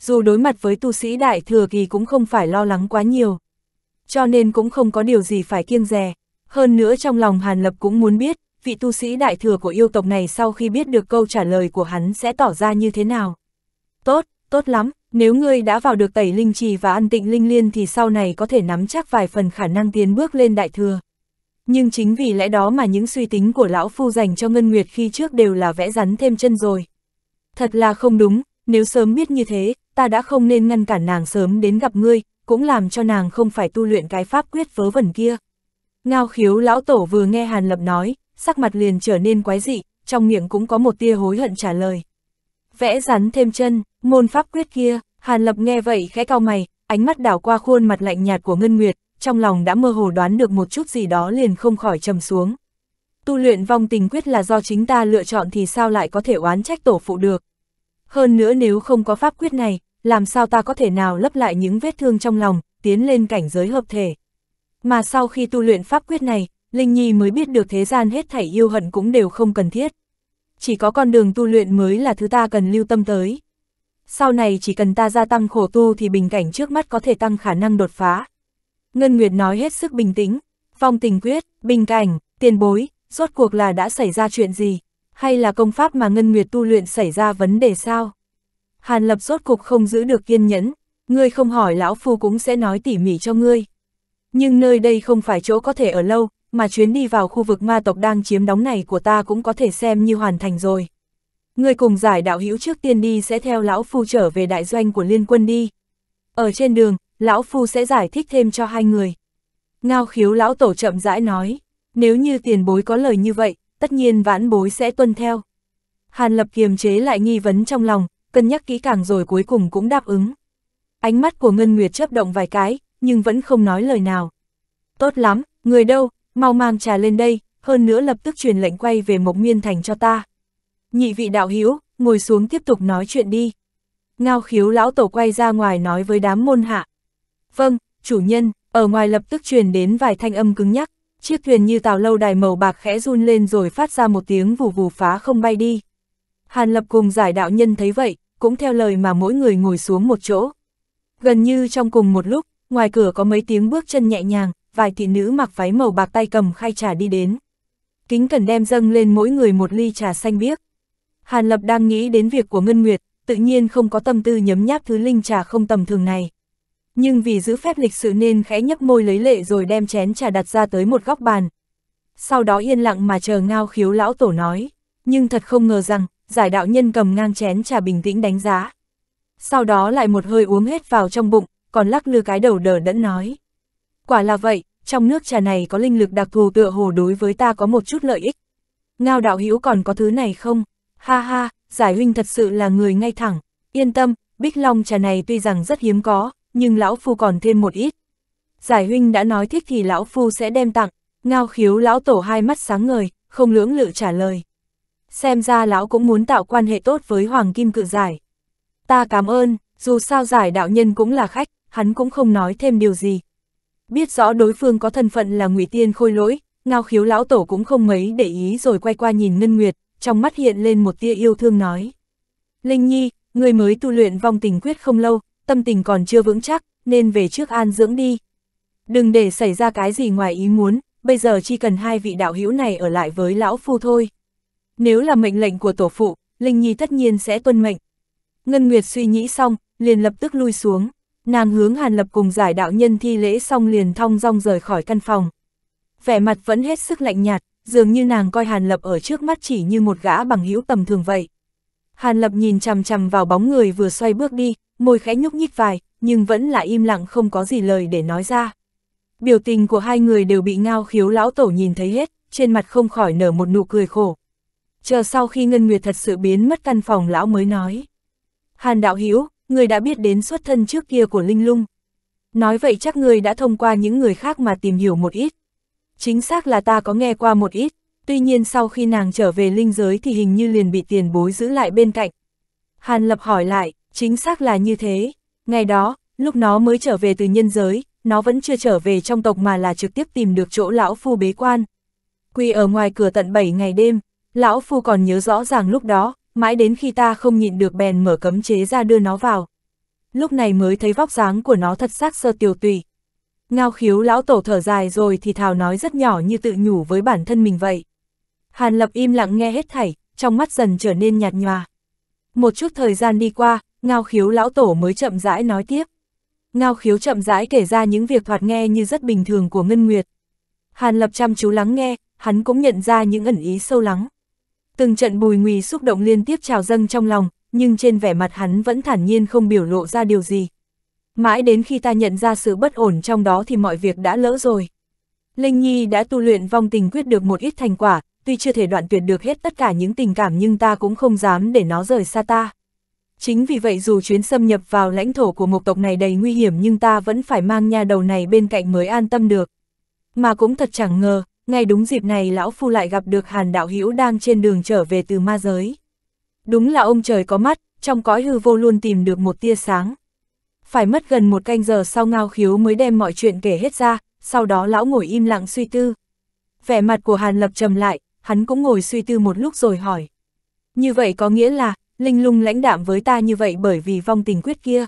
Dù đối mặt với tu sĩ đại thừa kỳ cũng không phải lo lắng quá nhiều cho nên cũng không có điều gì phải kiêng rè. Hơn nữa trong lòng Hàn Lập cũng muốn biết, vị tu sĩ đại thừa của yêu tộc này sau khi biết được câu trả lời của hắn sẽ tỏ ra như thế nào. Tốt, tốt lắm, nếu ngươi đã vào được tẩy linh trì và ăn tịnh linh liên thì sau này có thể nắm chắc vài phần khả năng tiến bước lên đại thừa. Nhưng chính vì lẽ đó mà những suy tính của lão phu dành cho Ngân Nguyệt khi trước đều là vẽ rắn thêm chân rồi. Thật là không đúng, nếu sớm biết như thế, ta đã không nên ngăn cản nàng sớm đến gặp ngươi, cũng làm cho nàng không phải tu luyện cái pháp quyết vớ vẩn kia. Ngao khiếu lão tổ vừa nghe Hàn Lập nói, sắc mặt liền trở nên quái dị, trong miệng cũng có một tia hối hận trả lời. Vẽ rắn thêm chân, môn pháp quyết kia, Hàn Lập nghe vậy khẽ cao mày, ánh mắt đảo qua khuôn mặt lạnh nhạt của Ngân Nguyệt, trong lòng đã mơ hồ đoán được một chút gì đó liền không khỏi trầm xuống. Tu luyện vong tình quyết là do chính ta lựa chọn thì sao lại có thể oán trách tổ phụ được. Hơn nữa nếu không có pháp quyết này, làm sao ta có thể nào lấp lại những vết thương trong lòng, tiến lên cảnh giới hợp thể. Mà sau khi tu luyện pháp quyết này, Linh Nhi mới biết được thế gian hết thảy yêu hận cũng đều không cần thiết. Chỉ có con đường tu luyện mới là thứ ta cần lưu tâm tới. Sau này chỉ cần ta gia tăng khổ tu thì bình cảnh trước mắt có thể tăng khả năng đột phá. Ngân Nguyệt nói hết sức bình tĩnh, phong tình quyết, bình cảnh, tiền bối, rốt cuộc là đã xảy ra chuyện gì, hay là công pháp mà Ngân Nguyệt tu luyện xảy ra vấn đề sao? Hàn Lập rốt cục không giữ được kiên nhẫn, ngươi không hỏi lão phu cũng sẽ nói tỉ mỉ cho ngươi. Nhưng nơi đây không phải chỗ có thể ở lâu, mà chuyến đi vào khu vực ma tộc đang chiếm đóng này của ta cũng có thể xem như hoàn thành rồi. Ngươi cùng giải đạo hữu trước tiên đi sẽ theo lão phu trở về đại doanh của liên quân đi. Ở trên đường, lão phu sẽ giải thích thêm cho hai người. Ngao khiếu lão tổ chậm rãi nói, nếu như tiền bối có lời như vậy, tất nhiên vãn bối sẽ tuân theo. Hàn lập kiềm chế lại nghi vấn trong lòng, cân nhắc kỹ càng rồi cuối cùng cũng đáp ứng. Ánh mắt của Ngân Nguyệt chớp động vài cái, nhưng vẫn không nói lời nào. Tốt lắm, người đâu, mau mang trà lên đây, hơn nữa lập tức truyền lệnh quay về Mộc nguyên Thành cho ta. Nhị vị đạo hiếu, ngồi xuống tiếp tục nói chuyện đi. Ngao khiếu lão tổ quay ra ngoài nói với đám môn hạ. Vâng, chủ nhân, ở ngoài lập tức truyền đến vài thanh âm cứng nhắc, chiếc thuyền như tàu lâu đài màu bạc khẽ run lên rồi phát ra một tiếng vù vù phá không bay đi. Hàn lập cùng giải đạo nhân thấy vậy, cũng theo lời mà mỗi người ngồi xuống một chỗ. Gần như trong cùng một lúc, ngoài cửa có mấy tiếng bước chân nhẹ nhàng, vài thị nữ mặc váy màu bạc tay cầm khay trà đi đến. Kính cần đem dâng lên mỗi người một ly trà xanh biếc. Hàn Lập đang nghĩ đến việc của Ngân Nguyệt, tự nhiên không có tâm tư nhấm nháp thứ linh trà không tầm thường này. Nhưng vì giữ phép lịch sự nên khẽ nhấp môi lấy lệ rồi đem chén trà đặt ra tới một góc bàn. Sau đó yên lặng mà chờ ngao khiếu lão tổ nói. Nhưng thật không ngờ rằng, giải đạo nhân cầm ngang chén trà bình tĩnh đánh giá. Sau đó lại một hơi uống hết vào trong bụng, còn lắc lư cái đầu đờ đẫn nói. Quả là vậy, trong nước trà này có linh lực đặc thù tựa hồ đối với ta có một chút lợi ích. Ngao đạo hữu còn có thứ này không? Ha ha, giải huynh thật sự là người ngay thẳng. Yên tâm, bích long trà này tuy rằng rất hiếm có, nhưng lão phu còn thêm một ít. Giải huynh đã nói thích thì lão phu sẽ đem tặng. Ngao khiếu lão tổ hai mắt sáng ngời, không lưỡng lự trả lời xem ra lão cũng muốn tạo quan hệ tốt với Hoàng Kim Cự Giải. Ta cảm ơn, dù sao giải đạo nhân cũng là khách, hắn cũng không nói thêm điều gì. Biết rõ đối phương có thân phận là ngụy Tiên khôi lỗi, ngao khiếu lão tổ cũng không mấy để ý rồi quay qua nhìn Ngân Nguyệt, trong mắt hiện lên một tia yêu thương nói. Linh Nhi, người mới tu luyện vong tình quyết không lâu, tâm tình còn chưa vững chắc, nên về trước an dưỡng đi. Đừng để xảy ra cái gì ngoài ý muốn, bây giờ chỉ cần hai vị đạo hữu này ở lại với lão phu thôi. Nếu là mệnh lệnh của tổ phụ, Linh Nhi tất nhiên sẽ tuân mệnh. Ngân Nguyệt suy nghĩ xong, liền lập tức lui xuống. Nàng hướng Hàn Lập cùng giải đạo nhân thi lễ xong liền thong dong rời khỏi căn phòng. Vẻ mặt vẫn hết sức lạnh nhạt, dường như nàng coi Hàn Lập ở trước mắt chỉ như một gã bằng hữu tầm thường vậy. Hàn Lập nhìn chằm chằm vào bóng người vừa xoay bước đi, môi khẽ nhúc nhích vài, nhưng vẫn là im lặng không có gì lời để nói ra. Biểu tình của hai người đều bị ngao khiếu lão tổ nhìn thấy hết, trên mặt không khỏi nở một nụ cười khổ chờ sau khi Ngân Nguyệt thật sự biến mất căn phòng lão mới nói. Hàn đạo Hiếu, người đã biết đến xuất thân trước kia của Linh Lung. Nói vậy chắc người đã thông qua những người khác mà tìm hiểu một ít. Chính xác là ta có nghe qua một ít, tuy nhiên sau khi nàng trở về linh giới thì hình như liền bị tiền bối giữ lại bên cạnh. Hàn lập hỏi lại, chính xác là như thế. Ngày đó, lúc nó mới trở về từ nhân giới, nó vẫn chưa trở về trong tộc mà là trực tiếp tìm được chỗ lão phu bế quan. quỳ ở ngoài cửa tận 7 ngày đêm, Lão Phu còn nhớ rõ ràng lúc đó, mãi đến khi ta không nhịn được bèn mở cấm chế ra đưa nó vào. Lúc này mới thấy vóc dáng của nó thật sắc sơ tiêu tùy. Ngao khiếu lão tổ thở dài rồi thì thào nói rất nhỏ như tự nhủ với bản thân mình vậy. Hàn lập im lặng nghe hết thảy, trong mắt dần trở nên nhạt nhòa. Một chút thời gian đi qua, ngao khiếu lão tổ mới chậm rãi nói tiếp. Ngao khiếu chậm rãi kể ra những việc thoạt nghe như rất bình thường của Ngân Nguyệt. Hàn lập chăm chú lắng nghe, hắn cũng nhận ra những ẩn ý sâu lắng. Từng trận bùi ngùi xúc động liên tiếp trào dâng trong lòng, nhưng trên vẻ mặt hắn vẫn thản nhiên không biểu lộ ra điều gì. Mãi đến khi ta nhận ra sự bất ổn trong đó thì mọi việc đã lỡ rồi. Linh Nhi đã tu luyện vong tình quyết được một ít thành quả, tuy chưa thể đoạn tuyệt được hết tất cả những tình cảm nhưng ta cũng không dám để nó rời xa ta. Chính vì vậy dù chuyến xâm nhập vào lãnh thổ của một tộc này đầy nguy hiểm nhưng ta vẫn phải mang nha đầu này bên cạnh mới an tâm được. Mà cũng thật chẳng ngờ, ngay đúng dịp này lão phu lại gặp được Hàn Đạo Hữu đang trên đường trở về từ ma giới. Đúng là ông trời có mắt, trong cõi hư vô luôn tìm được một tia sáng. Phải mất gần một canh giờ sau ngao khiếu mới đem mọi chuyện kể hết ra, sau đó lão ngồi im lặng suy tư. Vẻ mặt của Hàn Lập trầm lại, hắn cũng ngồi suy tư một lúc rồi hỏi. Như vậy có nghĩa là, linh lung lãnh đạm với ta như vậy bởi vì vong tình quyết kia.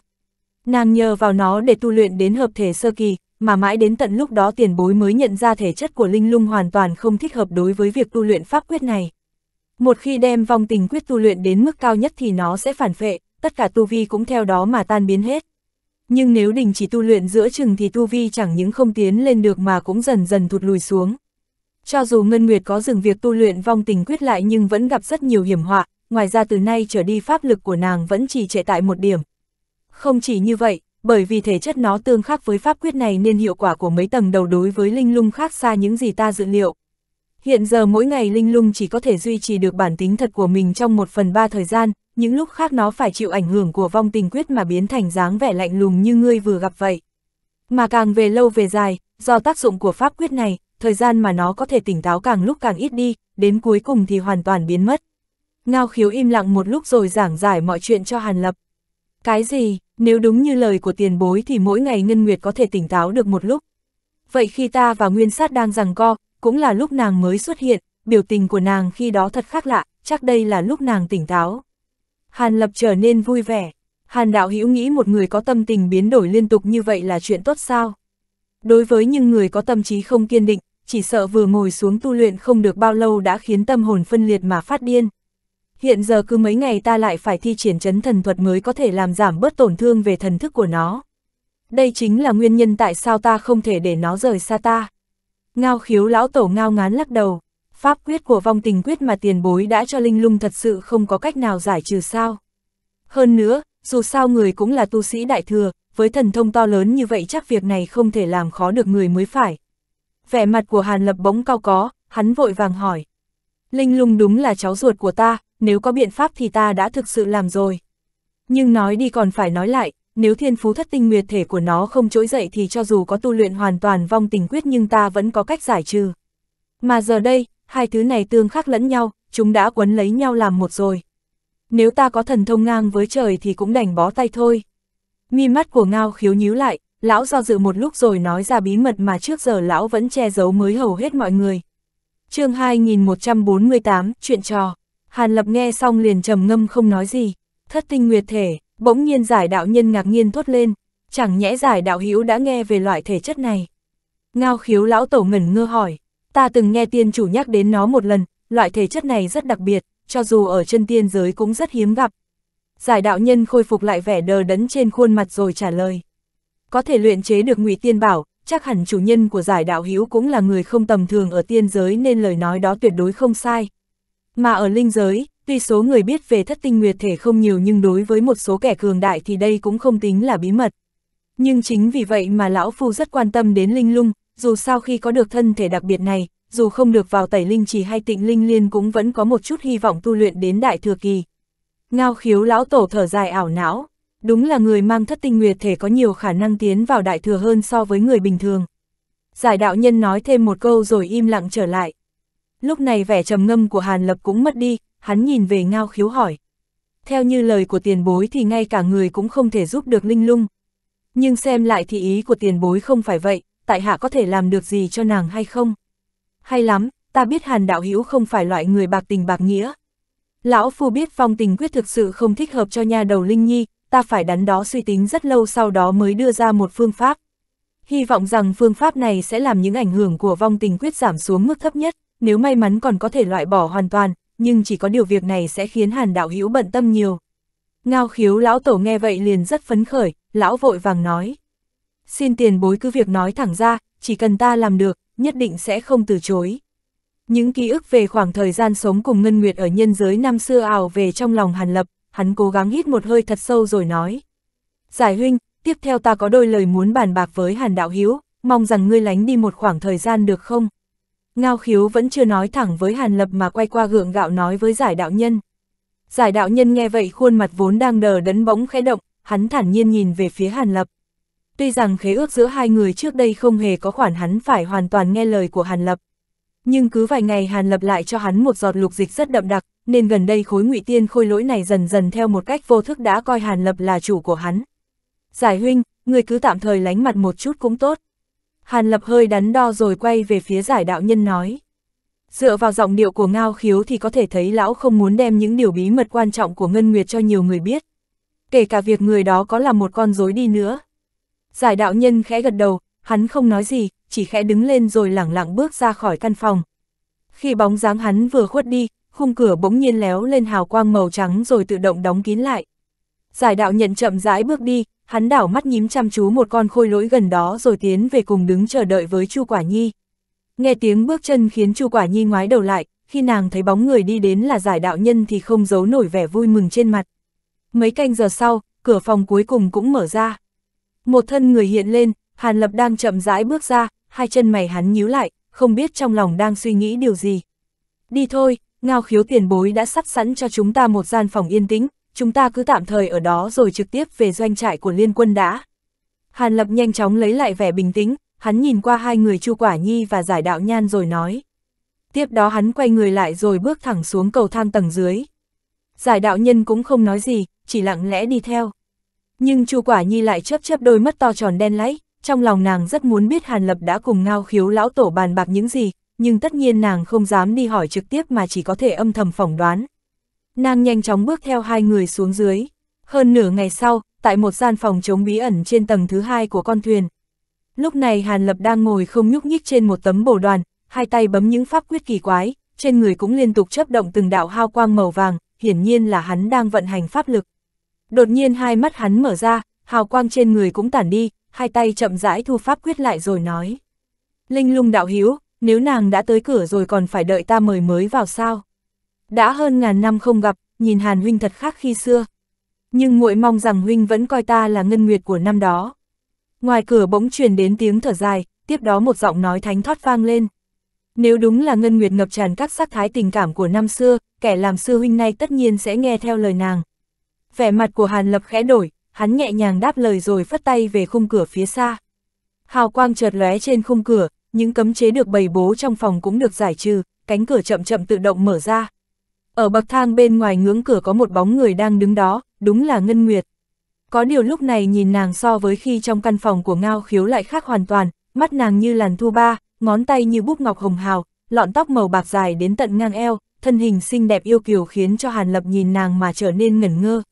Nàng nhờ vào nó để tu luyện đến hợp thể sơ kỳ, mà mãi đến tận lúc đó tiền bối mới nhận ra thể chất của Linh Lung hoàn toàn không thích hợp đối với việc tu luyện pháp quyết này. Một khi đem vong tình quyết tu luyện đến mức cao nhất thì nó sẽ phản phệ, tất cả tu vi cũng theo đó mà tan biến hết. Nhưng nếu đình chỉ tu luyện giữa chừng thì tu vi chẳng những không tiến lên được mà cũng dần dần thụt lùi xuống. Cho dù Ngân Nguyệt có dừng việc tu luyện vong tình quyết lại nhưng vẫn gặp rất nhiều hiểm họa, ngoài ra từ nay trở đi pháp lực của nàng vẫn chỉ trệ tại một điểm. Không chỉ như vậy, bởi vì thể chất nó tương khắc với pháp quyết này nên hiệu quả của mấy tầng đầu đối với linh lung khác xa những gì ta dự liệu. Hiện giờ mỗi ngày linh lung chỉ có thể duy trì được bản tính thật của mình trong một phần ba thời gian, những lúc khác nó phải chịu ảnh hưởng của vong tình quyết mà biến thành dáng vẻ lạnh lùng như ngươi vừa gặp vậy. Mà càng về lâu về dài, do tác dụng của pháp quyết này, thời gian mà nó có thể tỉnh táo càng lúc càng ít đi, đến cuối cùng thì hoàn toàn biến mất. Ngao khiếu im lặng một lúc rồi giảng giải mọi chuyện cho Hàn Lập. Cái gì, nếu đúng như lời của tiền bối thì mỗi ngày Ngân Nguyệt có thể tỉnh táo được một lúc. Vậy khi ta và Nguyên Sát đang rằng co, cũng là lúc nàng mới xuất hiện, biểu tình của nàng khi đó thật khác lạ, chắc đây là lúc nàng tỉnh táo. Hàn Lập trở nên vui vẻ. Hàn Đạo Hữu nghĩ một người có tâm tình biến đổi liên tục như vậy là chuyện tốt sao? Đối với những người có tâm trí không kiên định, chỉ sợ vừa ngồi xuống tu luyện không được bao lâu đã khiến tâm hồn phân liệt mà phát điên. Hiện giờ cứ mấy ngày ta lại phải thi triển chấn thần thuật mới có thể làm giảm bớt tổn thương về thần thức của nó. Đây chính là nguyên nhân tại sao ta không thể để nó rời xa ta. Ngao khiếu lão tổ ngao ngán lắc đầu, pháp quyết của vong tình quyết mà tiền bối đã cho linh lung thật sự không có cách nào giải trừ sao. Hơn nữa, dù sao người cũng là tu sĩ đại thừa, với thần thông to lớn như vậy chắc việc này không thể làm khó được người mới phải. Vẻ mặt của Hàn Lập bỗng cao có, hắn vội vàng hỏi. Linh lung đúng là cháu ruột của ta, nếu có biện pháp thì ta đã thực sự làm rồi. Nhưng nói đi còn phải nói lại, nếu thiên phú thất tinh nguyệt thể của nó không trỗi dậy thì cho dù có tu luyện hoàn toàn vong tình quyết nhưng ta vẫn có cách giải trừ. Mà giờ đây, hai thứ này tương khắc lẫn nhau, chúng đã quấn lấy nhau làm một rồi. Nếu ta có thần thông ngang với trời thì cũng đành bó tay thôi. Mi mắt của Ngao khiếu nhíu lại, lão do dự một lúc rồi nói ra bí mật mà trước giờ lão vẫn che giấu mới hầu hết mọi người, chương 2148, chuyện trò. Hàn Lập nghe xong liền trầm ngâm không nói gì. Thất tinh nguyệt thể, bỗng nhiên giải đạo nhân ngạc nhiên thốt lên. Chẳng nhẽ giải đạo hữu đã nghe về loại thể chất này. Ngao khiếu lão tổ ngẩn ngơ hỏi. Ta từng nghe tiên chủ nhắc đến nó một lần, loại thể chất này rất đặc biệt, cho dù ở chân tiên giới cũng rất hiếm gặp. Giải đạo nhân khôi phục lại vẻ đờ đẫn trên khuôn mặt rồi trả lời. Có thể luyện chế được ngụy tiên bảo, chắc hẳn chủ nhân của giải đạo hữu cũng là người không tầm thường ở tiên giới nên lời nói đó tuyệt đối không sai. Mà ở linh giới, tuy số người biết về thất tinh nguyệt thể không nhiều nhưng đối với một số kẻ cường đại thì đây cũng không tính là bí mật. Nhưng chính vì vậy mà lão phu rất quan tâm đến linh lung, dù sau khi có được thân thể đặc biệt này, dù không được vào tẩy linh trì hay tịnh linh liên cũng vẫn có một chút hy vọng tu luyện đến đại thừa kỳ. Ngao khiếu lão tổ thở dài ảo não, đúng là người mang thất tinh nguyệt thể có nhiều khả năng tiến vào đại thừa hơn so với người bình thường. Giải đạo nhân nói thêm một câu rồi im lặng trở lại. Lúc này vẻ trầm ngâm của Hàn Lập cũng mất đi, hắn nhìn về ngao khiếu hỏi. Theo như lời của tiền bối thì ngay cả người cũng không thể giúp được linh lung. Nhưng xem lại thì ý của tiền bối không phải vậy, tại hạ có thể làm được gì cho nàng hay không? Hay lắm, ta biết Hàn Đạo Hữu không phải loại người bạc tình bạc nghĩa. Lão Phu biết phong tình quyết thực sự không thích hợp cho nha đầu Linh Nhi, ta phải đắn đó suy tính rất lâu sau đó mới đưa ra một phương pháp. Hy vọng rằng phương pháp này sẽ làm những ảnh hưởng của vong tình quyết giảm xuống mức thấp nhất, nếu may mắn còn có thể loại bỏ hoàn toàn, nhưng chỉ có điều việc này sẽ khiến hàn đạo hữu bận tâm nhiều. Ngao khiếu lão tổ nghe vậy liền rất phấn khởi, lão vội vàng nói. Xin tiền bối cứ việc nói thẳng ra, chỉ cần ta làm được, nhất định sẽ không từ chối. Những ký ức về khoảng thời gian sống cùng Ngân Nguyệt ở nhân giới năm xưa ảo về trong lòng Hàn Lập, hắn cố gắng hít một hơi thật sâu rồi nói. Giải huynh, tiếp theo ta có đôi lời muốn bàn bạc với Hàn Đạo Hiếu, mong rằng ngươi lánh đi một khoảng thời gian được không? Ngao khiếu vẫn chưa nói thẳng với Hàn Lập mà quay qua gượng gạo nói với giải đạo nhân. Giải đạo nhân nghe vậy khuôn mặt vốn đang đờ đẫn bỗng khẽ động, hắn thản nhiên nhìn về phía Hàn Lập. Tuy rằng khế ước giữa hai người trước đây không hề có khoản hắn phải hoàn toàn nghe lời của Hàn Lập, nhưng cứ vài ngày Hàn Lập lại cho hắn một giọt lục dịch rất đậm đặc, nên gần đây khối ngụy tiên khôi lỗi này dần dần theo một cách vô thức đã coi Hàn Lập là chủ của hắn. Giải huynh, người cứ tạm thời lánh mặt một chút cũng tốt. Hàn Lập hơi đắn đo rồi quay về phía giải đạo nhân nói. Dựa vào giọng điệu của Ngao Khiếu thì có thể thấy lão không muốn đem những điều bí mật quan trọng của Ngân Nguyệt cho nhiều người biết. Kể cả việc người đó có là một con rối đi nữa. Giải đạo nhân khẽ gật đầu, hắn không nói gì, chỉ khẽ đứng lên rồi lẳng lặng bước ra khỏi căn phòng. Khi bóng dáng hắn vừa khuất đi, khung cửa bỗng nhiên léo lên hào quang màu trắng rồi tự động đóng kín lại. Giải đạo nhận chậm rãi bước đi, hắn đảo mắt nhím chăm chú một con khôi lỗi gần đó rồi tiến về cùng đứng chờ đợi với Chu Quả Nhi. Nghe tiếng bước chân khiến Chu Quả Nhi ngoái đầu lại, khi nàng thấy bóng người đi đến là giải đạo nhân thì không giấu nổi vẻ vui mừng trên mặt. Mấy canh giờ sau, cửa phòng cuối cùng cũng mở ra. Một thân người hiện lên, Hàn Lập đang chậm rãi bước ra, hai chân mày hắn nhíu lại, không biết trong lòng đang suy nghĩ điều gì. Đi thôi, ngao khiếu tiền bối đã sắp sẵn cho chúng ta một gian phòng yên tĩnh, chúng ta cứ tạm thời ở đó rồi trực tiếp về doanh trại của liên quân đã. Hàn Lập nhanh chóng lấy lại vẻ bình tĩnh, hắn nhìn qua hai người Chu Quả Nhi và giải đạo nhan rồi nói. Tiếp đó hắn quay người lại rồi bước thẳng xuống cầu thang tầng dưới. Giải đạo nhân cũng không nói gì, chỉ lặng lẽ đi theo. Nhưng Chu Quả Nhi lại chớp chớp đôi mắt to tròn đen lấy trong lòng nàng rất muốn biết Hàn Lập đã cùng ngao khiếu lão tổ bàn bạc những gì, nhưng tất nhiên nàng không dám đi hỏi trực tiếp mà chỉ có thể âm thầm phỏng đoán. Nàng nhanh chóng bước theo hai người xuống dưới. Hơn nửa ngày sau, tại một gian phòng chống bí ẩn trên tầng thứ hai của con thuyền. Lúc này Hàn Lập đang ngồi không nhúc nhích trên một tấm bổ đoàn, hai tay bấm những pháp quyết kỳ quái, trên người cũng liên tục chấp động từng đạo hao quang màu vàng, hiển nhiên là hắn đang vận hành pháp lực. Đột nhiên hai mắt hắn mở ra, hào quang trên người cũng tản đi, hai tay chậm rãi thu pháp quyết lại rồi nói. Linh lung đạo hiếu, nếu nàng đã tới cửa rồi còn phải đợi ta mời mới vào sao. Đã hơn ngàn năm không gặp, nhìn Hàn Huynh thật khác khi xưa. Nhưng muội mong rằng Huynh vẫn coi ta là ngân nguyệt của năm đó. Ngoài cửa bỗng truyền đến tiếng thở dài, tiếp đó một giọng nói thánh thoát vang lên. Nếu đúng là ngân nguyệt ngập tràn các sắc thái tình cảm của năm xưa, kẻ làm sư huynh nay tất nhiên sẽ nghe theo lời nàng. Vẻ mặt của Hàn Lập khẽ đổi, hắn nhẹ nhàng đáp lời rồi phất tay về khung cửa phía xa. Hào quang chợt lóe trên khung cửa, những cấm chế được bày bố trong phòng cũng được giải trừ, cánh cửa chậm chậm tự động mở ra. Ở bậc thang bên ngoài ngưỡng cửa có một bóng người đang đứng đó, đúng là Ngân Nguyệt. Có điều lúc này nhìn nàng so với khi trong căn phòng của Ngao Khiếu lại khác hoàn toàn, mắt nàng như làn thu ba, ngón tay như búp ngọc hồng hào, lọn tóc màu bạc dài đến tận ngang eo, thân hình xinh đẹp yêu kiều khiến cho Hàn Lập nhìn nàng mà trở nên ngẩn ngơ.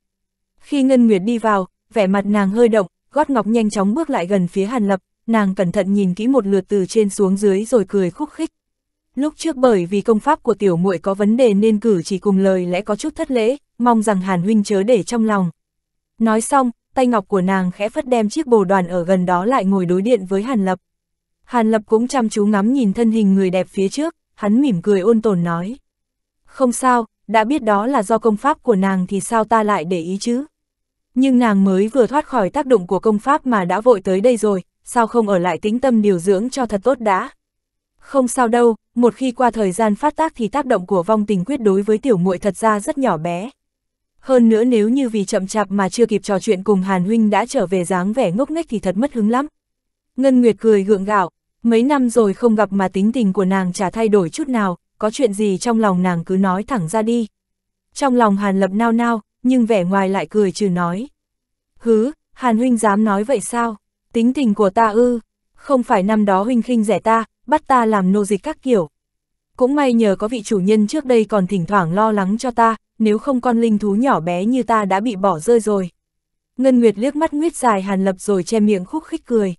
Khi Ngân Nguyệt đi vào, vẻ mặt nàng hơi động, gót ngọc nhanh chóng bước lại gần phía Hàn Lập, nàng cẩn thận nhìn kỹ một lượt từ trên xuống dưới rồi cười khúc khích. Lúc trước bởi vì công pháp của tiểu muội có vấn đề nên cử chỉ cùng lời lẽ có chút thất lễ, mong rằng Hàn huynh chớ để trong lòng. Nói xong, tay ngọc của nàng khẽ phất đem chiếc bồ đoàn ở gần đó lại ngồi đối điện với Hàn Lập. Hàn Lập cũng chăm chú ngắm nhìn thân hình người đẹp phía trước, hắn mỉm cười ôn tồn nói. Không sao, đã biết đó là do công pháp của nàng thì sao ta lại để ý chứ? Nhưng nàng mới vừa thoát khỏi tác động của công pháp mà đã vội tới đây rồi, sao không ở lại tính tâm điều dưỡng cho thật tốt đã? Không sao đâu, một khi qua thời gian phát tác thì tác động của vong tình quyết đối với tiểu muội thật ra rất nhỏ bé. Hơn nữa nếu như vì chậm chạp mà chưa kịp trò chuyện cùng Hàn Huynh đã trở về dáng vẻ ngốc nghếch thì thật mất hứng lắm. Ngân Nguyệt cười gượng gạo, mấy năm rồi không gặp mà tính tình của nàng chả thay đổi chút nào, có chuyện gì trong lòng nàng cứ nói thẳng ra đi. Trong lòng Hàn Lập nao nao, nhưng vẻ ngoài lại cười trừ nói. Hứ, Hàn Huynh dám nói vậy sao? Tính tình của ta ư, không phải năm đó Huynh khinh rẻ ta, bắt ta làm nô dịch các kiểu. Cũng may nhờ có vị chủ nhân trước đây còn thỉnh thoảng lo lắng cho ta, nếu không con linh thú nhỏ bé như ta đã bị bỏ rơi rồi. Ngân Nguyệt liếc mắt nguyết dài Hàn Lập rồi che miệng khúc khích cười.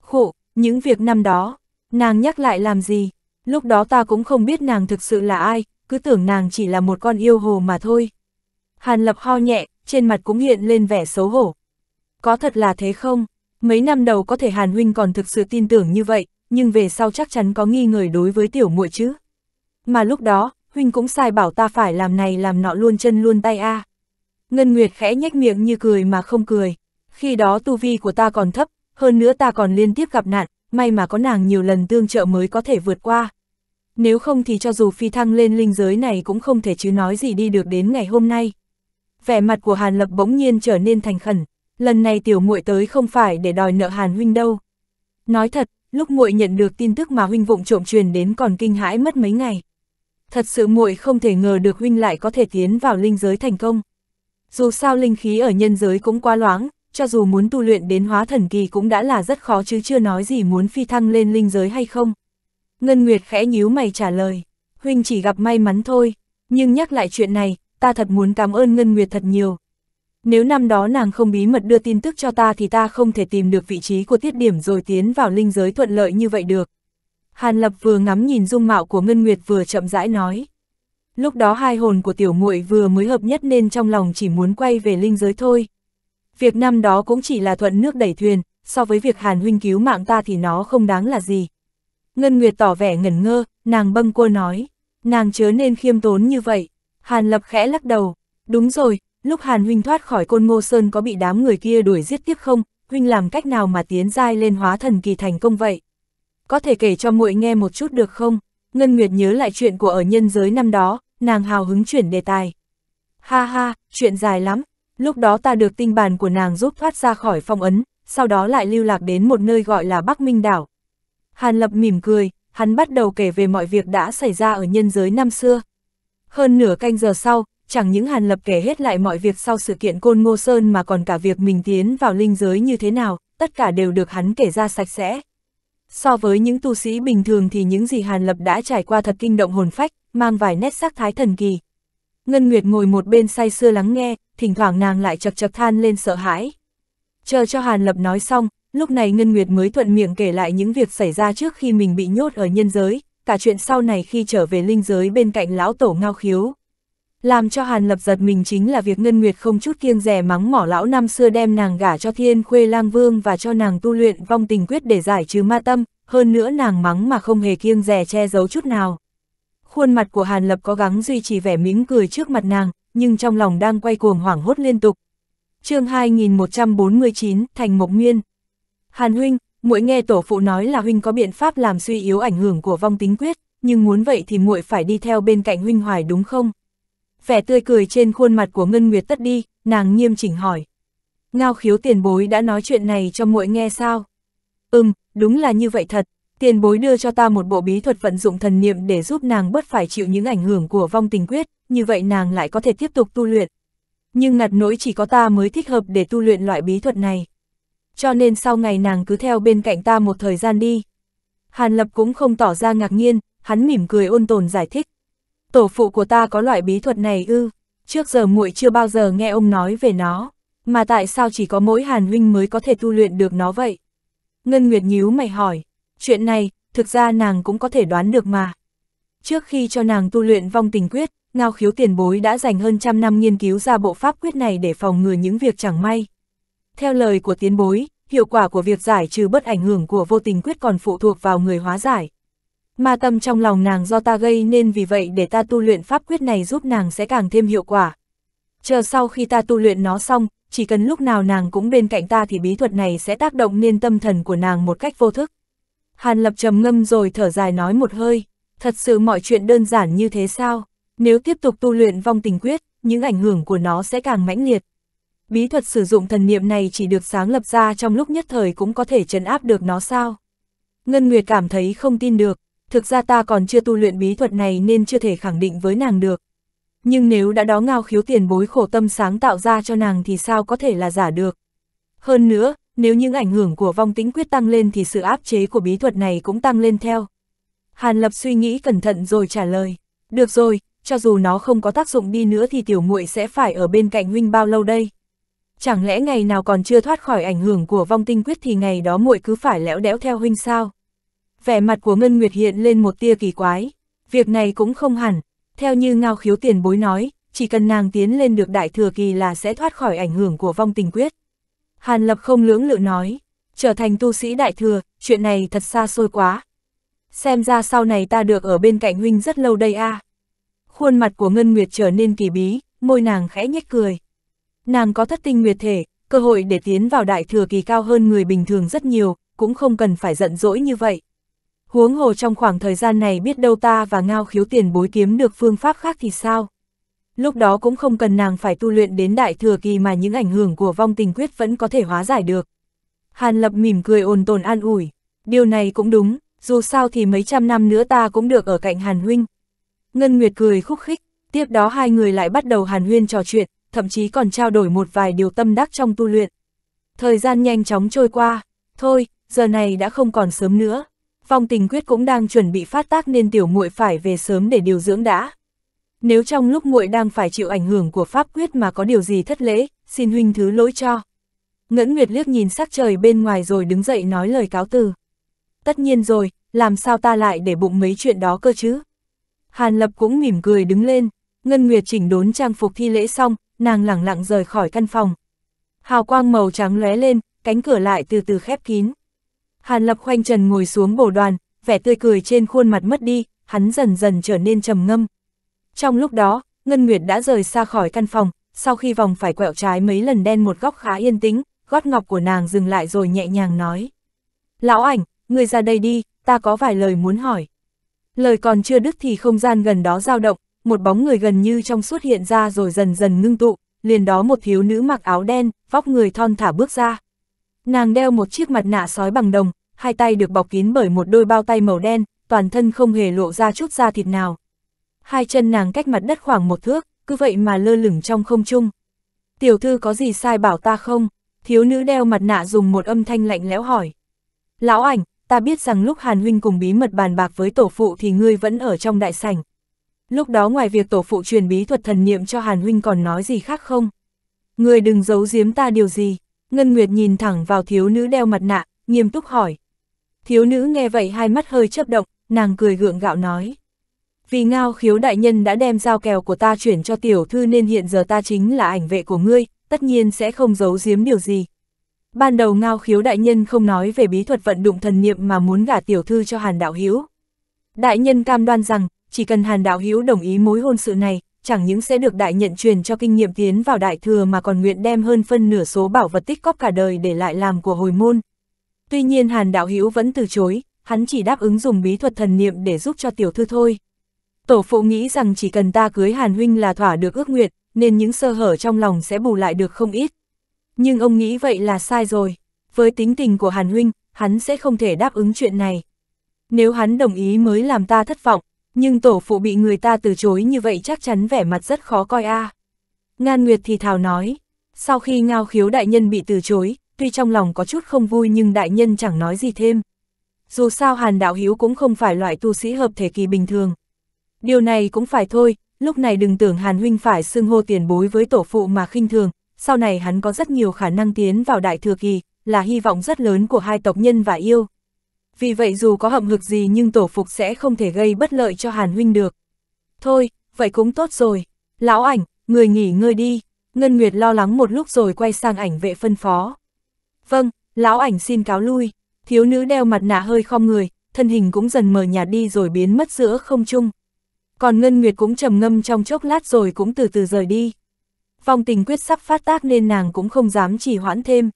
Khổ, những việc năm đó, nàng nhắc lại làm gì? Lúc đó ta cũng không biết nàng thực sự là ai, cứ tưởng nàng chỉ là một con yêu hồ mà thôi. Hàn Lập ho nhẹ, trên mặt cũng hiện lên vẻ xấu hổ. Có thật là thế không? Mấy năm đầu có thể Hàn Huynh còn thực sự tin tưởng như vậy, nhưng về sau chắc chắn có nghi ngờ đối với tiểu muội chứ. Mà lúc đó, Huynh cũng sai bảo ta phải làm này làm nọ luôn chân luôn tay a à. Ngân Nguyệt khẽ nhếch miệng như cười mà không cười. Khi đó tu vi của ta còn thấp, hơn nữa ta còn liên tiếp gặp nạn, may mà có nàng nhiều lần tương trợ mới có thể vượt qua. Nếu không thì cho dù phi thăng lên linh giới này cũng không thể chứ nói gì đi được đến ngày hôm nay. Vẻ mặt của Hàn Lập bỗng nhiên trở nên thành khẩn, lần này tiểu muội tới không phải để đòi nợ Hàn huynh đâu. Nói thật, lúc muội nhận được tin tức mà huynh vụng trộm truyền đến còn kinh hãi mất mấy ngày. Thật sự muội không thể ngờ được huynh lại có thể tiến vào linh giới thành công. Dù sao linh khí ở nhân giới cũng quá loáng, cho dù muốn tu luyện đến hóa thần kỳ cũng đã là rất khó chứ chưa nói gì muốn phi thăng lên linh giới hay không. Ngân Nguyệt khẽ nhíu mày trả lời, huynh chỉ gặp may mắn thôi, nhưng nhắc lại chuyện này, ta thật muốn cảm ơn Ngân Nguyệt thật nhiều. Nếu năm đó nàng không bí mật đưa tin tức cho ta thì ta không thể tìm được vị trí của tiết điểm rồi tiến vào linh giới thuận lợi như vậy được. Hàn Lập vừa ngắm nhìn dung mạo của Ngân Nguyệt vừa chậm rãi nói. Lúc đó hai hồn của tiểu muội vừa mới hợp nhất nên trong lòng chỉ muốn quay về linh giới thôi. Việc năm đó cũng chỉ là thuận nước đẩy thuyền, so với việc Hàn Huynh cứu mạng ta thì nó không đáng là gì. Ngân Nguyệt tỏ vẻ ngẩn ngơ, nàng bâng cua nói, nàng chớ nên khiêm tốn như vậy. Hàn Lập khẽ lắc đầu, đúng rồi, lúc Hàn Huynh thoát khỏi côn ngô sơn có bị đám người kia đuổi giết tiếp không, Huynh làm cách nào mà tiến dai lên hóa thần kỳ thành công vậy? Có thể kể cho muội nghe một chút được không? Ngân Nguyệt nhớ lại chuyện của ở nhân giới năm đó, nàng hào hứng chuyển đề tài. Ha ha, chuyện dài lắm, Lúc đó ta được tinh bàn của nàng giúp thoát ra khỏi phong ấn, sau đó lại lưu lạc đến một nơi gọi là Bắc Minh Đảo. Hàn Lập mỉm cười, hắn bắt đầu kể về mọi việc đã xảy ra ở nhân giới năm xưa. Hơn nửa canh giờ sau, chẳng những Hàn Lập kể hết lại mọi việc sau sự kiện Côn Ngô Sơn mà còn cả việc mình tiến vào linh giới như thế nào, tất cả đều được hắn kể ra sạch sẽ. So với những tu sĩ bình thường thì những gì Hàn Lập đã trải qua thật kinh động hồn phách, mang vài nét sắc thái thần kỳ. Ngân Nguyệt ngồi một bên say sưa lắng nghe, thỉnh thoảng nàng lại chập chập than lên sợ hãi. Chờ cho Hàn Lập nói xong, lúc này Ngân Nguyệt mới thuận miệng kể lại những việc xảy ra trước khi mình bị nhốt ở nhân giới, cả chuyện sau này khi trở về linh giới bên cạnh lão tổ ngao khiếu. Làm cho Hàn Lập giật mình chính là việc Ngân Nguyệt không chút kiêng rẻ mắng mỏ lão năm xưa đem nàng gả cho thiên khuê lang vương và cho nàng tu luyện vong tình quyết để giải trừ ma tâm, hơn nữa nàng mắng mà không hề kiêng rẻ che giấu chút nào. Khuôn mặt của Hàn Lập có gắng duy trì vẻ mỉm cười trước mặt nàng, nhưng trong lòng đang quay cuồng hoảng hốt liên tục. chương 2149, Thành Mộc Nguyên. Hàn Huynh, muội nghe tổ phụ nói là Huynh có biện pháp làm suy yếu ảnh hưởng của vong tính quyết, nhưng muốn vậy thì muội phải đi theo bên cạnh Huynh hoài đúng không? Vẻ tươi cười trên khuôn mặt của Ngân Nguyệt tất đi, nàng nghiêm chỉnh hỏi. Ngao khiếu tiền bối đã nói chuyện này cho muội nghe sao? Ừm, đúng là như vậy thật, tiền bối đưa cho ta một bộ bí thuật vận dụng thần niệm để giúp nàng bớt phải chịu những ảnh hưởng của vong tình quyết, như vậy nàng lại có thể tiếp tục tu luyện. Nhưng ngặt nỗi chỉ có ta mới thích hợp để tu luyện loại bí thuật này. Cho nên sau ngày nàng cứ theo bên cạnh ta một thời gian đi. Hàn Lập cũng không tỏ ra ngạc nhiên, hắn mỉm cười ôn tồn giải thích. Tổ phụ của ta có loại bí thuật này ư, trước giờ muội chưa bao giờ nghe ông nói về nó, mà tại sao chỉ có mỗi Hàn Huynh mới có thể tu luyện được nó vậy? Ngân Nguyệt nhíu mày hỏi, Chuyện này, thực ra nàng cũng có thể đoán được mà. Trước khi cho nàng tu luyện vong tình quyết, Ngao khiếu tiền bối đã dành hơn trăm năm nghiên cứu ra bộ pháp quyết này để phòng ngừa những việc chẳng may. Theo lời của tiến bối, hiệu quả của việc giải trừ bất ảnh hưởng của vô tình quyết còn phụ thuộc vào người hóa giải. ma tâm trong lòng nàng do ta gây nên vì vậy để ta tu luyện pháp quyết này giúp nàng sẽ càng thêm hiệu quả. Chờ sau khi ta tu luyện nó xong, chỉ cần lúc nào nàng cũng bên cạnh ta thì bí thuật này sẽ tác động nên tâm thần của nàng một cách vô thức. Hàn Lập trầm ngâm rồi thở dài nói một hơi, thật sự mọi chuyện đơn giản như thế sao? Nếu tiếp tục tu luyện vong tình quyết, những ảnh hưởng của nó sẽ càng mãnh liệt. Bí thuật sử dụng thần niệm này chỉ được sáng lập ra trong lúc nhất thời cũng có thể chấn áp được nó sao? Ngân Nguyệt cảm thấy không tin được, thực ra ta còn chưa tu luyện bí thuật này nên chưa thể khẳng định với nàng được. Nhưng nếu đã đó ngao khiếu tiền bối khổ tâm sáng tạo ra cho nàng thì sao có thể là giả được. Hơn nữa, nếu những ảnh hưởng của vong tính quyết tăng lên thì sự áp chế của bí thuật này cũng tăng lên theo. Hàn Lập suy nghĩ cẩn thận rồi trả lời, được rồi, cho dù nó không có tác dụng đi nữa thì tiểu muội sẽ phải ở bên cạnh huynh bao lâu đây? Chẳng lẽ ngày nào còn chưa thoát khỏi ảnh hưởng của vong tinh quyết thì ngày đó muội cứ phải lẽo đẽo theo huynh sao? Vẻ mặt của Ngân Nguyệt hiện lên một tia kỳ quái, việc này cũng không hẳn, theo như ngao khiếu tiền bối nói, chỉ cần nàng tiến lên được đại thừa kỳ là sẽ thoát khỏi ảnh hưởng của vong tình quyết. Hàn Lập không lưỡng lự nói, trở thành tu sĩ đại thừa, chuyện này thật xa xôi quá. Xem ra sau này ta được ở bên cạnh huynh rất lâu đây a. À. Khuôn mặt của Ngân Nguyệt trở nên kỳ bí, môi nàng khẽ nhếch cười. Nàng có thất tinh nguyệt thể, cơ hội để tiến vào đại thừa kỳ cao hơn người bình thường rất nhiều, cũng không cần phải giận dỗi như vậy. Huống hồ trong khoảng thời gian này biết đâu ta và Ngao khiếu tiền bối kiếm được phương pháp khác thì sao? lúc đó cũng không cần nàng phải tu luyện đến đại thừa kỳ mà những ảnh hưởng của vong tình quyết vẫn có thể hóa giải được. Hàn Lập mỉm cười ồn tồn an ủi, điều này cũng đúng, dù sao thì mấy trăm năm nữa ta cũng được ở cạnh Hàn Huynh. Ngân Nguyệt cười khúc khích, tiếp đó hai người lại bắt đầu Hàn Huyên trò chuyện, thậm chí còn trao đổi một vài điều tâm đắc trong tu luyện. Thời gian nhanh chóng trôi qua, thôi, giờ này đã không còn sớm nữa. Vong tình quyết cũng đang chuẩn bị phát tác nên tiểu muội phải về sớm để điều dưỡng đã. Nếu trong lúc muội đang phải chịu ảnh hưởng của pháp quyết mà có điều gì thất lễ, xin huynh thứ lỗi cho. Ngẫn Nguyệt liếc nhìn sắc trời bên ngoài rồi đứng dậy nói lời cáo từ. Tất nhiên rồi, làm sao ta lại để bụng mấy chuyện đó cơ chứ? Hàn Lập cũng mỉm cười đứng lên, Ngân Nguyệt chỉnh đốn trang phục thi lễ xong, nàng lẳng lặng rời khỏi căn phòng. Hào quang màu trắng lóe lên, cánh cửa lại từ từ khép kín. Hàn Lập khoanh trần ngồi xuống bổ đoàn, vẻ tươi cười trên khuôn mặt mất đi, hắn dần dần trở nên trầm ngâm. Trong lúc đó, Ngân Nguyệt đã rời xa khỏi căn phòng, sau khi vòng phải quẹo trái mấy lần đen một góc khá yên tĩnh, gót ngọc của nàng dừng lại rồi nhẹ nhàng nói. Lão ảnh, người ra đây đi, ta có vài lời muốn hỏi. Lời còn chưa đứt thì không gian gần đó dao động, một bóng người gần như trong suốt hiện ra rồi dần dần ngưng tụ, liền đó một thiếu nữ mặc áo đen, vóc người thon thả bước ra. Nàng đeo một chiếc mặt nạ sói bằng đồng, hai tay được bọc kín bởi một đôi bao tay màu đen, toàn thân không hề lộ ra chút da thịt nào, hai chân nàng cách mặt đất khoảng một thước, cứ vậy mà lơ lửng trong không trung. Tiểu thư có gì sai bảo ta không? Thiếu nữ đeo mặt nạ dùng một âm thanh lạnh lẽo hỏi. Lão ảnh, ta biết rằng lúc Hàn Huynh cùng bí mật bàn bạc với tổ phụ thì ngươi vẫn ở trong đại sảnh. Lúc đó ngoài việc tổ phụ truyền bí thuật thần niệm cho Hàn Huynh còn nói gì khác không? Ngươi đừng giấu giếm ta điều gì. Ngân Nguyệt nhìn thẳng vào thiếu nữ đeo mặt nạ, nghiêm túc hỏi. Thiếu nữ nghe vậy hai mắt hơi chớp động, nàng cười gượng gạo nói vì ngao khiếu đại nhân đã đem giao kèo của ta chuyển cho tiểu thư nên hiện giờ ta chính là ảnh vệ của ngươi, tất nhiên sẽ không giấu giếm điều gì. Ban đầu ngao khiếu đại nhân không nói về bí thuật vận đụng thần niệm mà muốn gả tiểu thư cho Hàn Đạo Hiếu. Đại nhân cam đoan rằng, chỉ cần Hàn Đạo Hiếu đồng ý mối hôn sự này, chẳng những sẽ được đại nhận truyền cho kinh nghiệm tiến vào đại thừa mà còn nguyện đem hơn phân nửa số bảo vật tích cóp cả đời để lại làm của hồi môn. Tuy nhiên Hàn Đạo Hiếu vẫn từ chối, hắn chỉ đáp ứng dùng bí thuật thần niệm để giúp cho tiểu thư thôi. Tổ phụ nghĩ rằng chỉ cần ta cưới Hàn Huynh là thỏa được ước nguyện, nên những sơ hở trong lòng sẽ bù lại được không ít. Nhưng ông nghĩ vậy là sai rồi. Với tính tình của Hàn Huynh, hắn sẽ không thể đáp ứng chuyện này. Nếu hắn đồng ý mới làm ta thất vọng, nhưng tổ phụ bị người ta từ chối như vậy chắc chắn vẻ mặt rất khó coi a. À. Ngan Nguyệt thì thào nói, sau khi ngao khiếu đại nhân bị từ chối, tuy trong lòng có chút không vui nhưng đại nhân chẳng nói gì thêm. Dù sao Hàn Đạo Hiếu cũng không phải loại tu sĩ hợp thể kỳ bình thường, Điều này cũng phải thôi, lúc này đừng tưởng Hàn Huynh phải xưng hô tiền bối với tổ phụ mà khinh thường, sau này hắn có rất nhiều khả năng tiến vào đại thừa kỳ, là hy vọng rất lớn của hai tộc nhân và yêu. Vì vậy dù có hậm hực gì nhưng tổ phục sẽ không thể gây bất lợi cho Hàn Huynh được. Thôi, vậy cũng tốt rồi. Lão ảnh, người nghỉ ngơi đi. Ngân Nguyệt lo lắng một lúc rồi quay sang ảnh vệ phân phó. Vâng, lão ảnh xin cáo lui. Thiếu nữ đeo mặt nạ hơi khom người, thân hình cũng dần mờ nhạt đi rồi biến mất giữa không trung còn Ngân Nguyệt cũng trầm ngâm trong chốc lát rồi cũng từ từ rời đi. phong tình quyết sắp phát tác nên nàng cũng không dám trì hoãn thêm.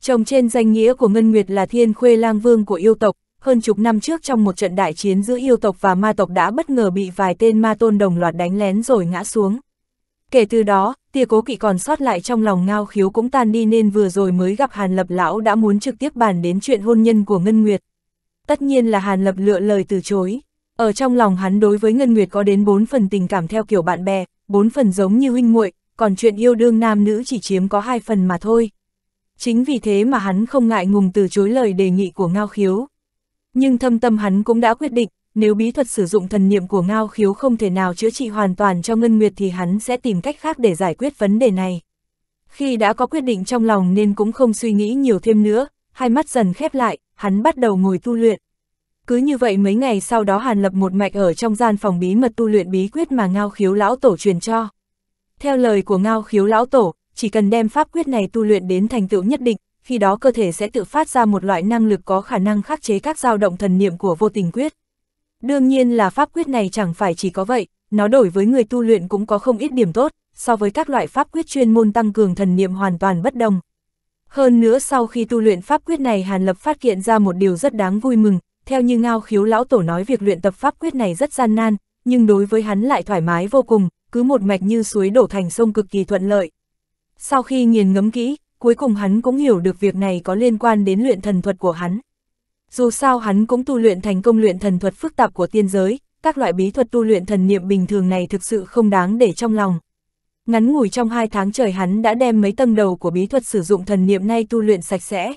Chồng trên danh nghĩa của Ngân Nguyệt là thiên khuê lang vương của yêu tộc, hơn chục năm trước trong một trận đại chiến giữa yêu tộc và ma tộc đã bất ngờ bị vài tên ma tôn đồng loạt đánh lén rồi ngã xuống. Kể từ đó, tia cố kỵ còn sót lại trong lòng ngao khiếu cũng tan đi nên vừa rồi mới gặp Hàn Lập Lão đã muốn trực tiếp bàn đến chuyện hôn nhân của Ngân Nguyệt. Tất nhiên là Hàn Lập lựa lời từ chối. Ở trong lòng hắn đối với Ngân Nguyệt có đến 4 phần tình cảm theo kiểu bạn bè, 4 phần giống như huynh muội, còn chuyện yêu đương nam nữ chỉ chiếm có 2 phần mà thôi. Chính vì thế mà hắn không ngại ngùng từ chối lời đề nghị của Ngao Khiếu. Nhưng thâm tâm hắn cũng đã quyết định, nếu bí thuật sử dụng thần niệm của Ngao Khiếu không thể nào chữa trị hoàn toàn cho Ngân Nguyệt thì hắn sẽ tìm cách khác để giải quyết vấn đề này. Khi đã có quyết định trong lòng nên cũng không suy nghĩ nhiều thêm nữa, hai mắt dần khép lại, hắn bắt đầu ngồi tu luyện. Cứ như vậy mấy ngày sau đó Hàn Lập một mạch ở trong gian phòng bí mật tu luyện bí quyết mà Ngao Khiếu Lão Tổ truyền cho. Theo lời của Ngao Khiếu Lão Tổ, chỉ cần đem pháp quyết này tu luyện đến thành tựu nhất định, khi đó cơ thể sẽ tự phát ra một loại năng lực có khả năng khắc chế các dao động thần niệm của vô tình quyết. Đương nhiên là pháp quyết này chẳng phải chỉ có vậy, nó đổi với người tu luyện cũng có không ít điểm tốt, so với các loại pháp quyết chuyên môn tăng cường thần niệm hoàn toàn bất đồng. Hơn nữa sau khi tu luyện pháp quyết này Hàn Lập phát hiện ra một điều rất đáng vui mừng, theo như ngao khiếu lão tổ nói việc luyện tập pháp quyết này rất gian nan, nhưng đối với hắn lại thoải mái vô cùng, cứ một mạch như suối đổ thành sông cực kỳ thuận lợi. Sau khi nghiền ngẫm kỹ, cuối cùng hắn cũng hiểu được việc này có liên quan đến luyện thần thuật của hắn. Dù sao hắn cũng tu luyện thành công luyện thần thuật phức tạp của tiên giới, các loại bí thuật tu luyện thần niệm bình thường này thực sự không đáng để trong lòng. Ngắn ngủi trong hai tháng trời hắn đã đem mấy tầng đầu của bí thuật sử dụng thần niệm nay tu luyện sạch sẽ.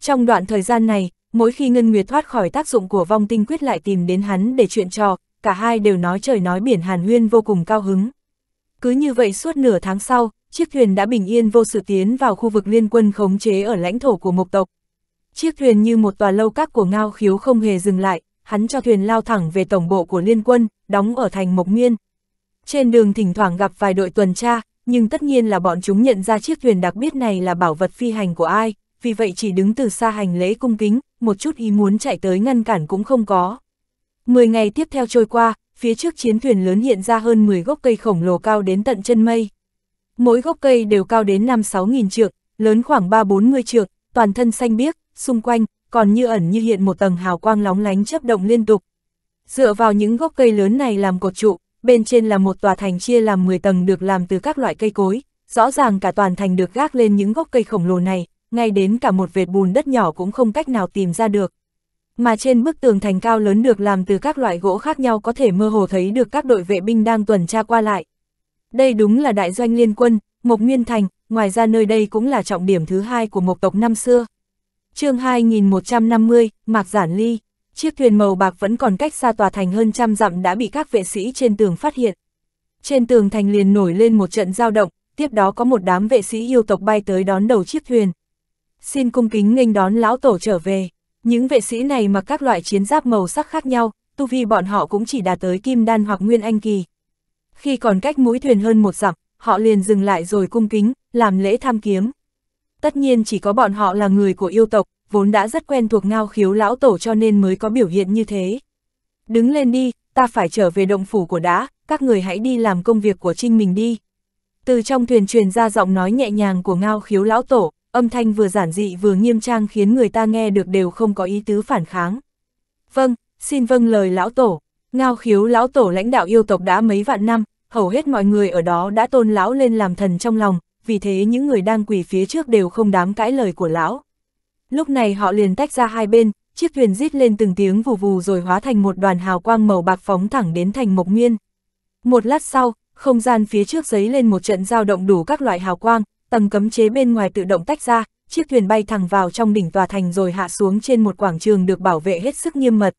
Trong đoạn thời gian này, mỗi khi Ngân Nguyệt thoát khỏi tác dụng của vong tinh quyết lại tìm đến hắn để chuyện trò, cả hai đều nói trời nói biển Hàn Huyên vô cùng cao hứng. Cứ như vậy suốt nửa tháng sau, chiếc thuyền đã bình yên vô sự tiến vào khu vực liên quân khống chế ở lãnh thổ của mộc tộc. Chiếc thuyền như một tòa lâu các của Ngao Khiếu không hề dừng lại, hắn cho thuyền lao thẳng về tổng bộ của liên quân, đóng ở thành Mộc Miên. Trên đường thỉnh thoảng gặp vài đội tuần tra, nhưng tất nhiên là bọn chúng nhận ra chiếc thuyền đặc biệt này là bảo vật phi hành của ai, vì vậy chỉ đứng từ xa hành lễ cung kính, một chút ý muốn chạy tới ngăn cản cũng không có. Mười ngày tiếp theo trôi qua, phía trước chiến thuyền lớn hiện ra hơn 10 gốc cây khổng lồ cao đến tận chân mây. Mỗi gốc cây đều cao đến 5-6 nghìn trượng, lớn khoảng 3-40 trượng, toàn thân xanh biếc, xung quanh, còn như ẩn như hiện một tầng hào quang lóng lánh chấp động liên tục. Dựa vào những gốc cây lớn này làm cột trụ, bên trên là một tòa thành chia làm 10 tầng được làm từ các loại cây cối, rõ ràng cả toàn thành được gác lên những gốc cây khổng lồ này, ngay đến cả một vệt bùn đất nhỏ cũng không cách nào tìm ra được. Mà trên bức tường thành cao lớn được làm từ các loại gỗ khác nhau có thể mơ hồ thấy được các đội vệ binh đang tuần tra qua lại. Đây đúng là đại doanh liên quân, Mộc Nguyên Thành, ngoài ra nơi đây cũng là trọng điểm thứ hai của Mộc tộc năm xưa. chương 2150, Mạc Giản Ly, chiếc thuyền màu bạc vẫn còn cách xa tòa thành hơn trăm dặm đã bị các vệ sĩ trên tường phát hiện. Trên tường thành liền nổi lên một trận giao động, tiếp đó có một đám vệ sĩ yêu tộc bay tới đón đầu chiếc thuyền xin cung kính nghênh đón lão tổ trở về. Những vệ sĩ này mặc các loại chiến giáp màu sắc khác nhau, tu vi bọn họ cũng chỉ đạt tới kim đan hoặc nguyên anh kỳ. Khi còn cách mũi thuyền hơn một dặm, họ liền dừng lại rồi cung kính, làm lễ tham kiếm. Tất nhiên chỉ có bọn họ là người của yêu tộc, vốn đã rất quen thuộc ngao khiếu lão tổ cho nên mới có biểu hiện như thế. Đứng lên đi, ta phải trở về động phủ của đã, các người hãy đi làm công việc của trinh mình đi. Từ trong thuyền truyền ra giọng nói nhẹ nhàng của ngao khiếu lão tổ âm thanh vừa giản dị vừa nghiêm trang khiến người ta nghe được đều không có ý tứ phản kháng. Vâng, xin vâng lời lão tổ, ngao khiếu lão tổ lãnh đạo yêu tộc đã mấy vạn năm, hầu hết mọi người ở đó đã tôn lão lên làm thần trong lòng, vì thế những người đang quỳ phía trước đều không dám cãi lời của lão. Lúc này họ liền tách ra hai bên, chiếc thuyền rít lên từng tiếng vù vù rồi hóa thành một đoàn hào quang màu bạc phóng thẳng đến thành Mộc Miên. Một lát sau, không gian phía trước giấy lên một trận dao động đủ các loại hào quang, tầng cấm chế bên ngoài tự động tách ra, chiếc thuyền bay thẳng vào trong đỉnh tòa thành rồi hạ xuống trên một quảng trường được bảo vệ hết sức nghiêm mật.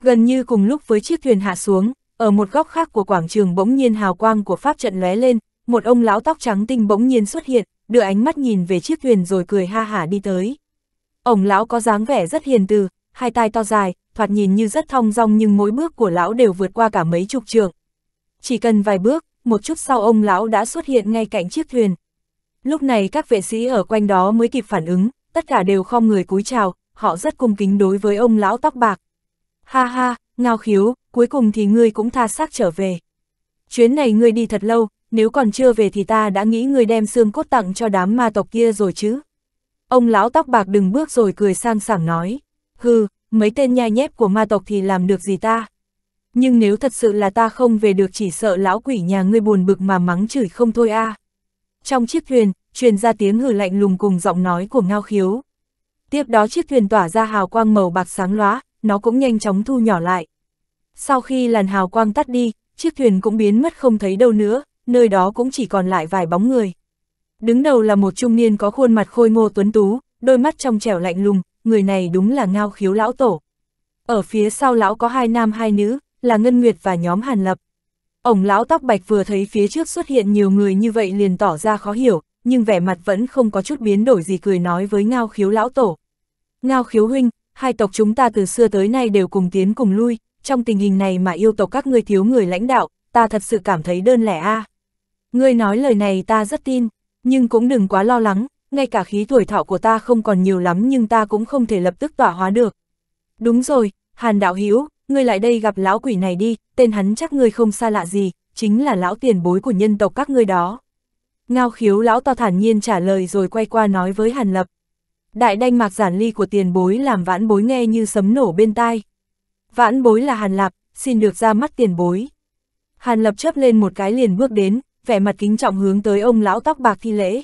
Gần như cùng lúc với chiếc thuyền hạ xuống, ở một góc khác của quảng trường bỗng nhiên hào quang của pháp trận lóe lên, một ông lão tóc trắng tinh bỗng nhiên xuất hiện, đưa ánh mắt nhìn về chiếc thuyền rồi cười ha hả đi tới. Ông lão có dáng vẻ rất hiền từ, hai tai to dài, thoạt nhìn như rất thong dong nhưng mỗi bước của lão đều vượt qua cả mấy chục trường. Chỉ cần vài bước, một chút sau ông lão đã xuất hiện ngay cạnh chiếc thuyền, Lúc này các vệ sĩ ở quanh đó mới kịp phản ứng, tất cả đều không người cúi chào, họ rất cung kính đối với ông lão tóc bạc. Ha ha, ngao khiếu, cuối cùng thì ngươi cũng tha xác trở về. Chuyến này ngươi đi thật lâu, nếu còn chưa về thì ta đã nghĩ ngươi đem xương cốt tặng cho đám ma tộc kia rồi chứ. Ông lão tóc bạc đừng bước rồi cười sang sảng nói, hừ, mấy tên nhai nhép của ma tộc thì làm được gì ta. Nhưng nếu thật sự là ta không về được chỉ sợ lão quỷ nhà ngươi buồn bực mà mắng chửi không thôi a. À. Trong chiếc thuyền, truyền ra tiếng hử lạnh lùng cùng giọng nói của ngao khiếu. Tiếp đó chiếc thuyền tỏa ra hào quang màu bạc sáng lóa, nó cũng nhanh chóng thu nhỏ lại. Sau khi làn hào quang tắt đi, chiếc thuyền cũng biến mất không thấy đâu nữa, nơi đó cũng chỉ còn lại vài bóng người. Đứng đầu là một trung niên có khuôn mặt khôi ngô tuấn tú, đôi mắt trong trẻo lạnh lùng, người này đúng là ngao khiếu lão tổ. Ở phía sau lão có hai nam hai nữ, là Ngân Nguyệt và nhóm Hàn Lập. Ông lão tóc bạch vừa thấy phía trước xuất hiện nhiều người như vậy liền tỏ ra khó hiểu, nhưng vẻ mặt vẫn không có chút biến đổi gì cười nói với ngao khiếu lão tổ. Ngao khiếu huynh, hai tộc chúng ta từ xưa tới nay đều cùng tiến cùng lui, trong tình hình này mà yêu tộc các ngươi thiếu người lãnh đạo, ta thật sự cảm thấy đơn lẻ a. À. Ngươi nói lời này ta rất tin, nhưng cũng đừng quá lo lắng, ngay cả khí tuổi thọ của ta không còn nhiều lắm nhưng ta cũng không thể lập tức tỏa hóa được. Đúng rồi, Hàn Đạo Hiếu, ngươi lại đây gặp lão quỷ này đi, tên hắn chắc ngươi không xa lạ gì, chính là lão tiền bối của nhân tộc các ngươi đó. Ngao khiếu lão to thản nhiên trả lời rồi quay qua nói với Hàn Lập. Đại đanh mạc giản ly của tiền bối làm vãn bối nghe như sấm nổ bên tai. Vãn bối là Hàn lập, xin được ra mắt tiền bối. Hàn Lập chấp lên một cái liền bước đến, vẻ mặt kính trọng hướng tới ông lão tóc bạc thi lễ.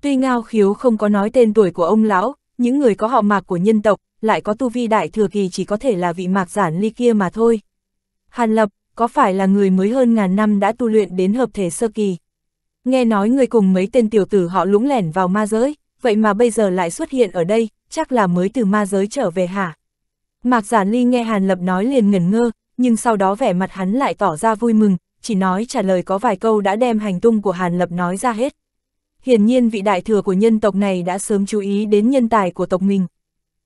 Tuy ngao khiếu không có nói tên tuổi của ông lão, những người có họ mạc của nhân tộc, lại có tu vi đại thừa kỳ chỉ có thể là vị mạc giản ly kia mà thôi. Hàn Lập, có phải là người mới hơn ngàn năm đã tu luyện đến hợp thể sơ kỳ? Nghe nói người cùng mấy tên tiểu tử họ lũng lẻn vào ma giới, vậy mà bây giờ lại xuất hiện ở đây, chắc là mới từ ma giới trở về hả? Mạc Giản Ly nghe Hàn Lập nói liền ngẩn ngơ, nhưng sau đó vẻ mặt hắn lại tỏ ra vui mừng, chỉ nói trả lời có vài câu đã đem hành tung của Hàn Lập nói ra hết. Hiển nhiên vị đại thừa của nhân tộc này đã sớm chú ý đến nhân tài của tộc mình.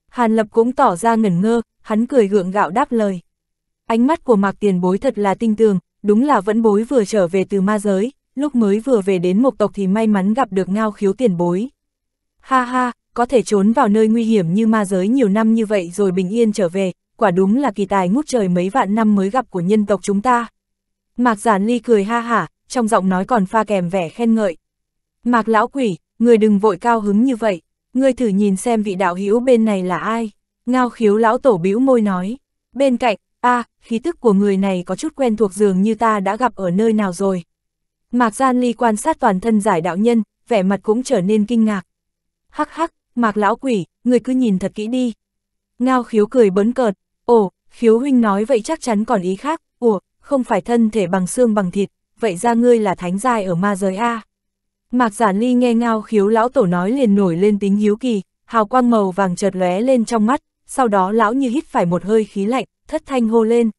Hàn Lập cũng tỏ ra ngẩn ngơ, hắn cười gượng gạo đáp lời. Ánh mắt của Mạc Tiền Bối thật là tinh tường, đúng là vẫn bối vừa trở về từ ma giới, lúc mới vừa về đến một tộc thì may mắn gặp được ngao khiếu tiền bối. Ha ha, có thể trốn vào nơi nguy hiểm như ma giới nhiều năm như vậy rồi bình yên trở về, quả đúng là kỳ tài ngút trời mấy vạn năm mới gặp của nhân tộc chúng ta. Mạc Giản Ly cười ha hả, trong giọng nói còn pha kèm vẻ khen ngợi. Mạc Lão Quỷ, người đừng vội cao hứng như vậy. Ngươi thử nhìn xem vị đạo hữu bên này là ai? Ngao khiếu lão tổ bĩu môi nói. Bên cạnh, a à, khí tức của người này có chút quen thuộc dường như ta đã gặp ở nơi nào rồi. Mạc Gian Ly quan sát toàn thân giải đạo nhân, vẻ mặt cũng trở nên kinh ngạc. Hắc hắc, Mạc lão quỷ, người cứ nhìn thật kỹ đi. Ngao khiếu cười bấn cợt, ồ, khiếu huynh nói vậy chắc chắn còn ý khác, ủa, không phải thân thể bằng xương bằng thịt, vậy ra ngươi là thánh giai ở ma giới A. Mạc Giản Ly nghe ngao khiếu lão tổ nói liền nổi lên tính hiếu kỳ, hào quang màu vàng chợt lóe lên trong mắt, sau đó lão như hít phải một hơi khí lạnh, thất thanh hô lên.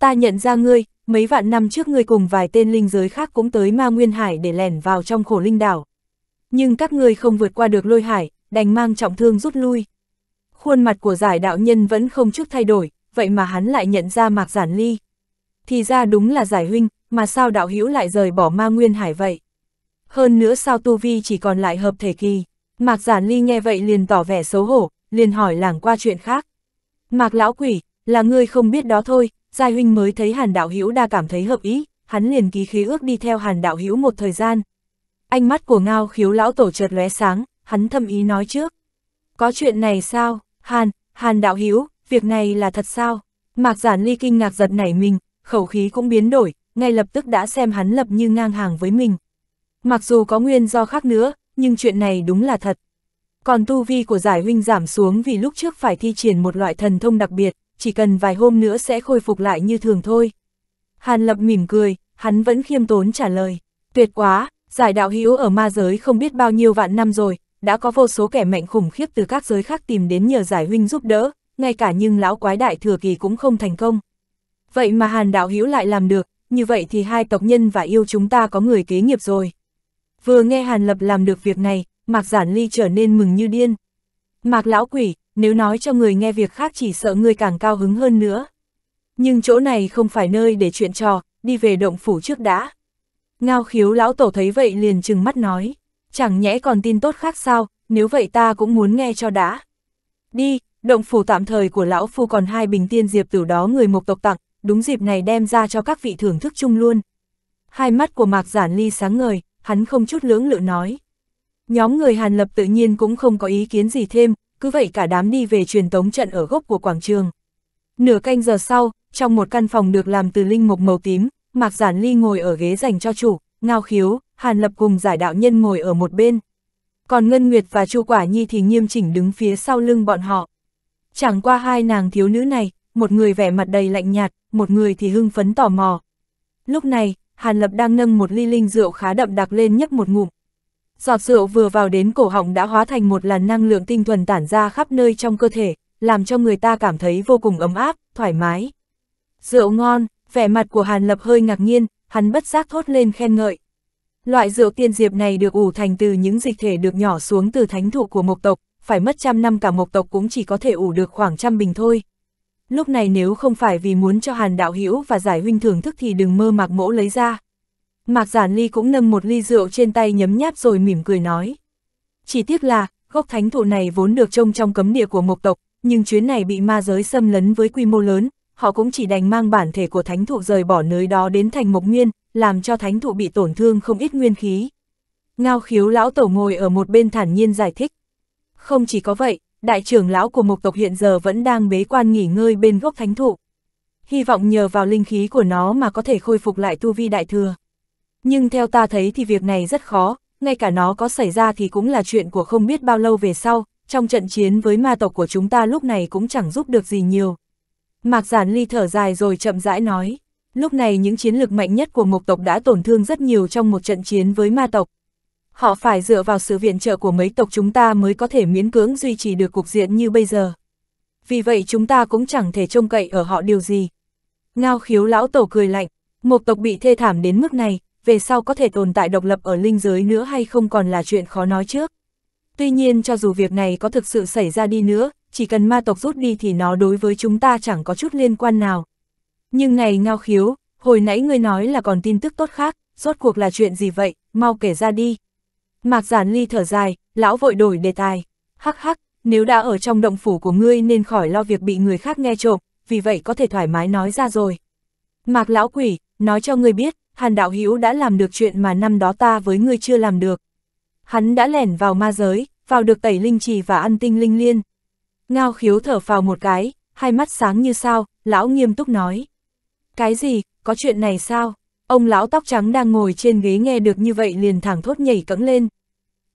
Ta nhận ra ngươi, mấy vạn năm trước ngươi cùng vài tên linh giới khác cũng tới ma nguyên hải để lẻn vào trong khổ linh đảo. Nhưng các ngươi không vượt qua được lôi hải, đành mang trọng thương rút lui. Khuôn mặt của giải đạo nhân vẫn không chút thay đổi, vậy mà hắn lại nhận ra Mạc Giản Ly. Thì ra đúng là giải huynh, mà sao đạo hữu lại rời bỏ ma nguyên hải vậy? hơn nữa sao tu vi chỉ còn lại hợp thể kỳ. Mạc Giản Ly nghe vậy liền tỏ vẻ xấu hổ, liền hỏi làng qua chuyện khác. Mạc lão quỷ, là ngươi không biết đó thôi, Giai Huynh mới thấy Hàn Đạo Hữu đa cảm thấy hợp ý, hắn liền ký khí ước đi theo Hàn Đạo Hữu một thời gian. Ánh mắt của ngao khiếu lão tổ chợt lóe sáng, hắn thâm ý nói trước. Có chuyện này sao, Hàn, Hàn Đạo Hữu việc này là thật sao? Mạc Giản Ly kinh ngạc giật nảy mình, khẩu khí cũng biến đổi, ngay lập tức đã xem hắn lập như ngang hàng với mình. Mặc dù có nguyên do khác nữa, nhưng chuyện này đúng là thật. Còn tu vi của giải huynh giảm xuống vì lúc trước phải thi triển một loại thần thông đặc biệt, chỉ cần vài hôm nữa sẽ khôi phục lại như thường thôi. Hàn Lập mỉm cười, hắn vẫn khiêm tốn trả lời. Tuyệt quá, giải đạo hữu ở ma giới không biết bao nhiêu vạn năm rồi, đã có vô số kẻ mạnh khủng khiếp từ các giới khác tìm đến nhờ giải huynh giúp đỡ, ngay cả nhưng lão quái đại thừa kỳ cũng không thành công. Vậy mà Hàn đạo hữu lại làm được, như vậy thì hai tộc nhân và yêu chúng ta có người kế nghiệp rồi. Vừa nghe Hàn Lập làm được việc này, Mạc Giản Ly trở nên mừng như điên. Mạc lão quỷ, nếu nói cho người nghe việc khác chỉ sợ người càng cao hứng hơn nữa. Nhưng chỗ này không phải nơi để chuyện trò, đi về động phủ trước đã. Ngao khiếu lão tổ thấy vậy liền chừng mắt nói, chẳng nhẽ còn tin tốt khác sao, nếu vậy ta cũng muốn nghe cho đã. Đi, động phủ tạm thời của lão phu còn hai bình tiên diệp từ đó người mộc tộc tặng, đúng dịp này đem ra cho các vị thưởng thức chung luôn. Hai mắt của mạc giản ly sáng ngời, hắn không chút lưỡng lự nói. Nhóm người Hàn Lập tự nhiên cũng không có ý kiến gì thêm, cứ vậy cả đám đi về truyền tống trận ở gốc của quảng trường. Nửa canh giờ sau, trong một căn phòng được làm từ linh mục màu tím, Mạc Giản Ly ngồi ở ghế dành cho chủ, ngao khiếu, Hàn Lập cùng giải đạo nhân ngồi ở một bên. Còn Ngân Nguyệt và Chu Quả Nhi thì nghiêm chỉnh đứng phía sau lưng bọn họ. Chẳng qua hai nàng thiếu nữ này, một người vẻ mặt đầy lạnh nhạt, một người thì hưng phấn tò mò. Lúc này, Hàn Lập đang nâng một ly linh rượu khá đậm đặc lên nhấp một ngụm. Giọt rượu vừa vào đến cổ họng đã hóa thành một làn năng lượng tinh thuần tản ra khắp nơi trong cơ thể, làm cho người ta cảm thấy vô cùng ấm áp, thoải mái. Rượu ngon, vẻ mặt của Hàn Lập hơi ngạc nhiên, hắn bất giác thốt lên khen ngợi. Loại rượu tiên diệp này được ủ thành từ những dịch thể được nhỏ xuống từ thánh thụ của mộc tộc, phải mất trăm năm cả mộc tộc cũng chỉ có thể ủ được khoảng trăm bình thôi, lúc này nếu không phải vì muốn cho Hàn Đạo Hữu và Giải Huynh thưởng thức thì đừng mơ Mạc Mỗ lấy ra. Mạc Giản Ly cũng nâng một ly rượu trên tay nhấm nháp rồi mỉm cười nói. Chỉ tiếc là, gốc thánh thụ này vốn được trông trong cấm địa của Mộc tộc, nhưng chuyến này bị ma giới xâm lấn với quy mô lớn, họ cũng chỉ đành mang bản thể của thánh thụ rời bỏ nơi đó đến thành Mộc Nguyên, làm cho thánh thụ bị tổn thương không ít nguyên khí. Ngao khiếu lão tổ ngồi ở một bên thản nhiên giải thích. Không chỉ có vậy, đại trưởng lão của Mộc tộc hiện giờ vẫn đang bế quan nghỉ ngơi bên gốc thánh thụ. Hy vọng nhờ vào linh khí của nó mà có thể khôi phục lại tu vi đại thừa. Nhưng theo ta thấy thì việc này rất khó, ngay cả nó có xảy ra thì cũng là chuyện của không biết bao lâu về sau, trong trận chiến với ma tộc của chúng ta lúc này cũng chẳng giúp được gì nhiều. Mạc Giản Ly thở dài rồi chậm rãi nói, lúc này những chiến lực mạnh nhất của mộc tộc đã tổn thương rất nhiều trong một trận chiến với ma tộc, họ phải dựa vào sự viện trợ của mấy tộc chúng ta mới có thể miễn cưỡng duy trì được cuộc diện như bây giờ. Vì vậy chúng ta cũng chẳng thể trông cậy ở họ điều gì. Ngao khiếu lão tổ cười lạnh, một tộc bị thê thảm đến mức này, về sau có thể tồn tại độc lập ở linh giới nữa hay không còn là chuyện khó nói trước. Tuy nhiên cho dù việc này có thực sự xảy ra đi nữa, chỉ cần ma tộc rút đi thì nó đối với chúng ta chẳng có chút liên quan nào. Nhưng này ngao khiếu, hồi nãy ngươi nói là còn tin tức tốt khác, rốt cuộc là chuyện gì vậy, mau kể ra đi. Mạc Giản Ly thở dài, lão vội đổi đề tài. Hắc hắc, nếu đã ở trong động phủ của ngươi nên khỏi lo việc bị người khác nghe trộm, vì vậy có thể thoải mái nói ra rồi. Mạc lão quỷ, nói cho ngươi biết, Hàn đạo hữu đã làm được chuyện mà năm đó ta với ngươi chưa làm được. Hắn đã lẻn vào ma giới, vào được tẩy linh trì và ăn tinh linh liên. Ngao khiếu thở phào một cái, hai mắt sáng như sao, lão nghiêm túc nói. Cái gì, có chuyện này sao? Ông lão tóc trắng đang ngồi trên ghế nghe được như vậy liền thẳng thốt nhảy cẫng lên.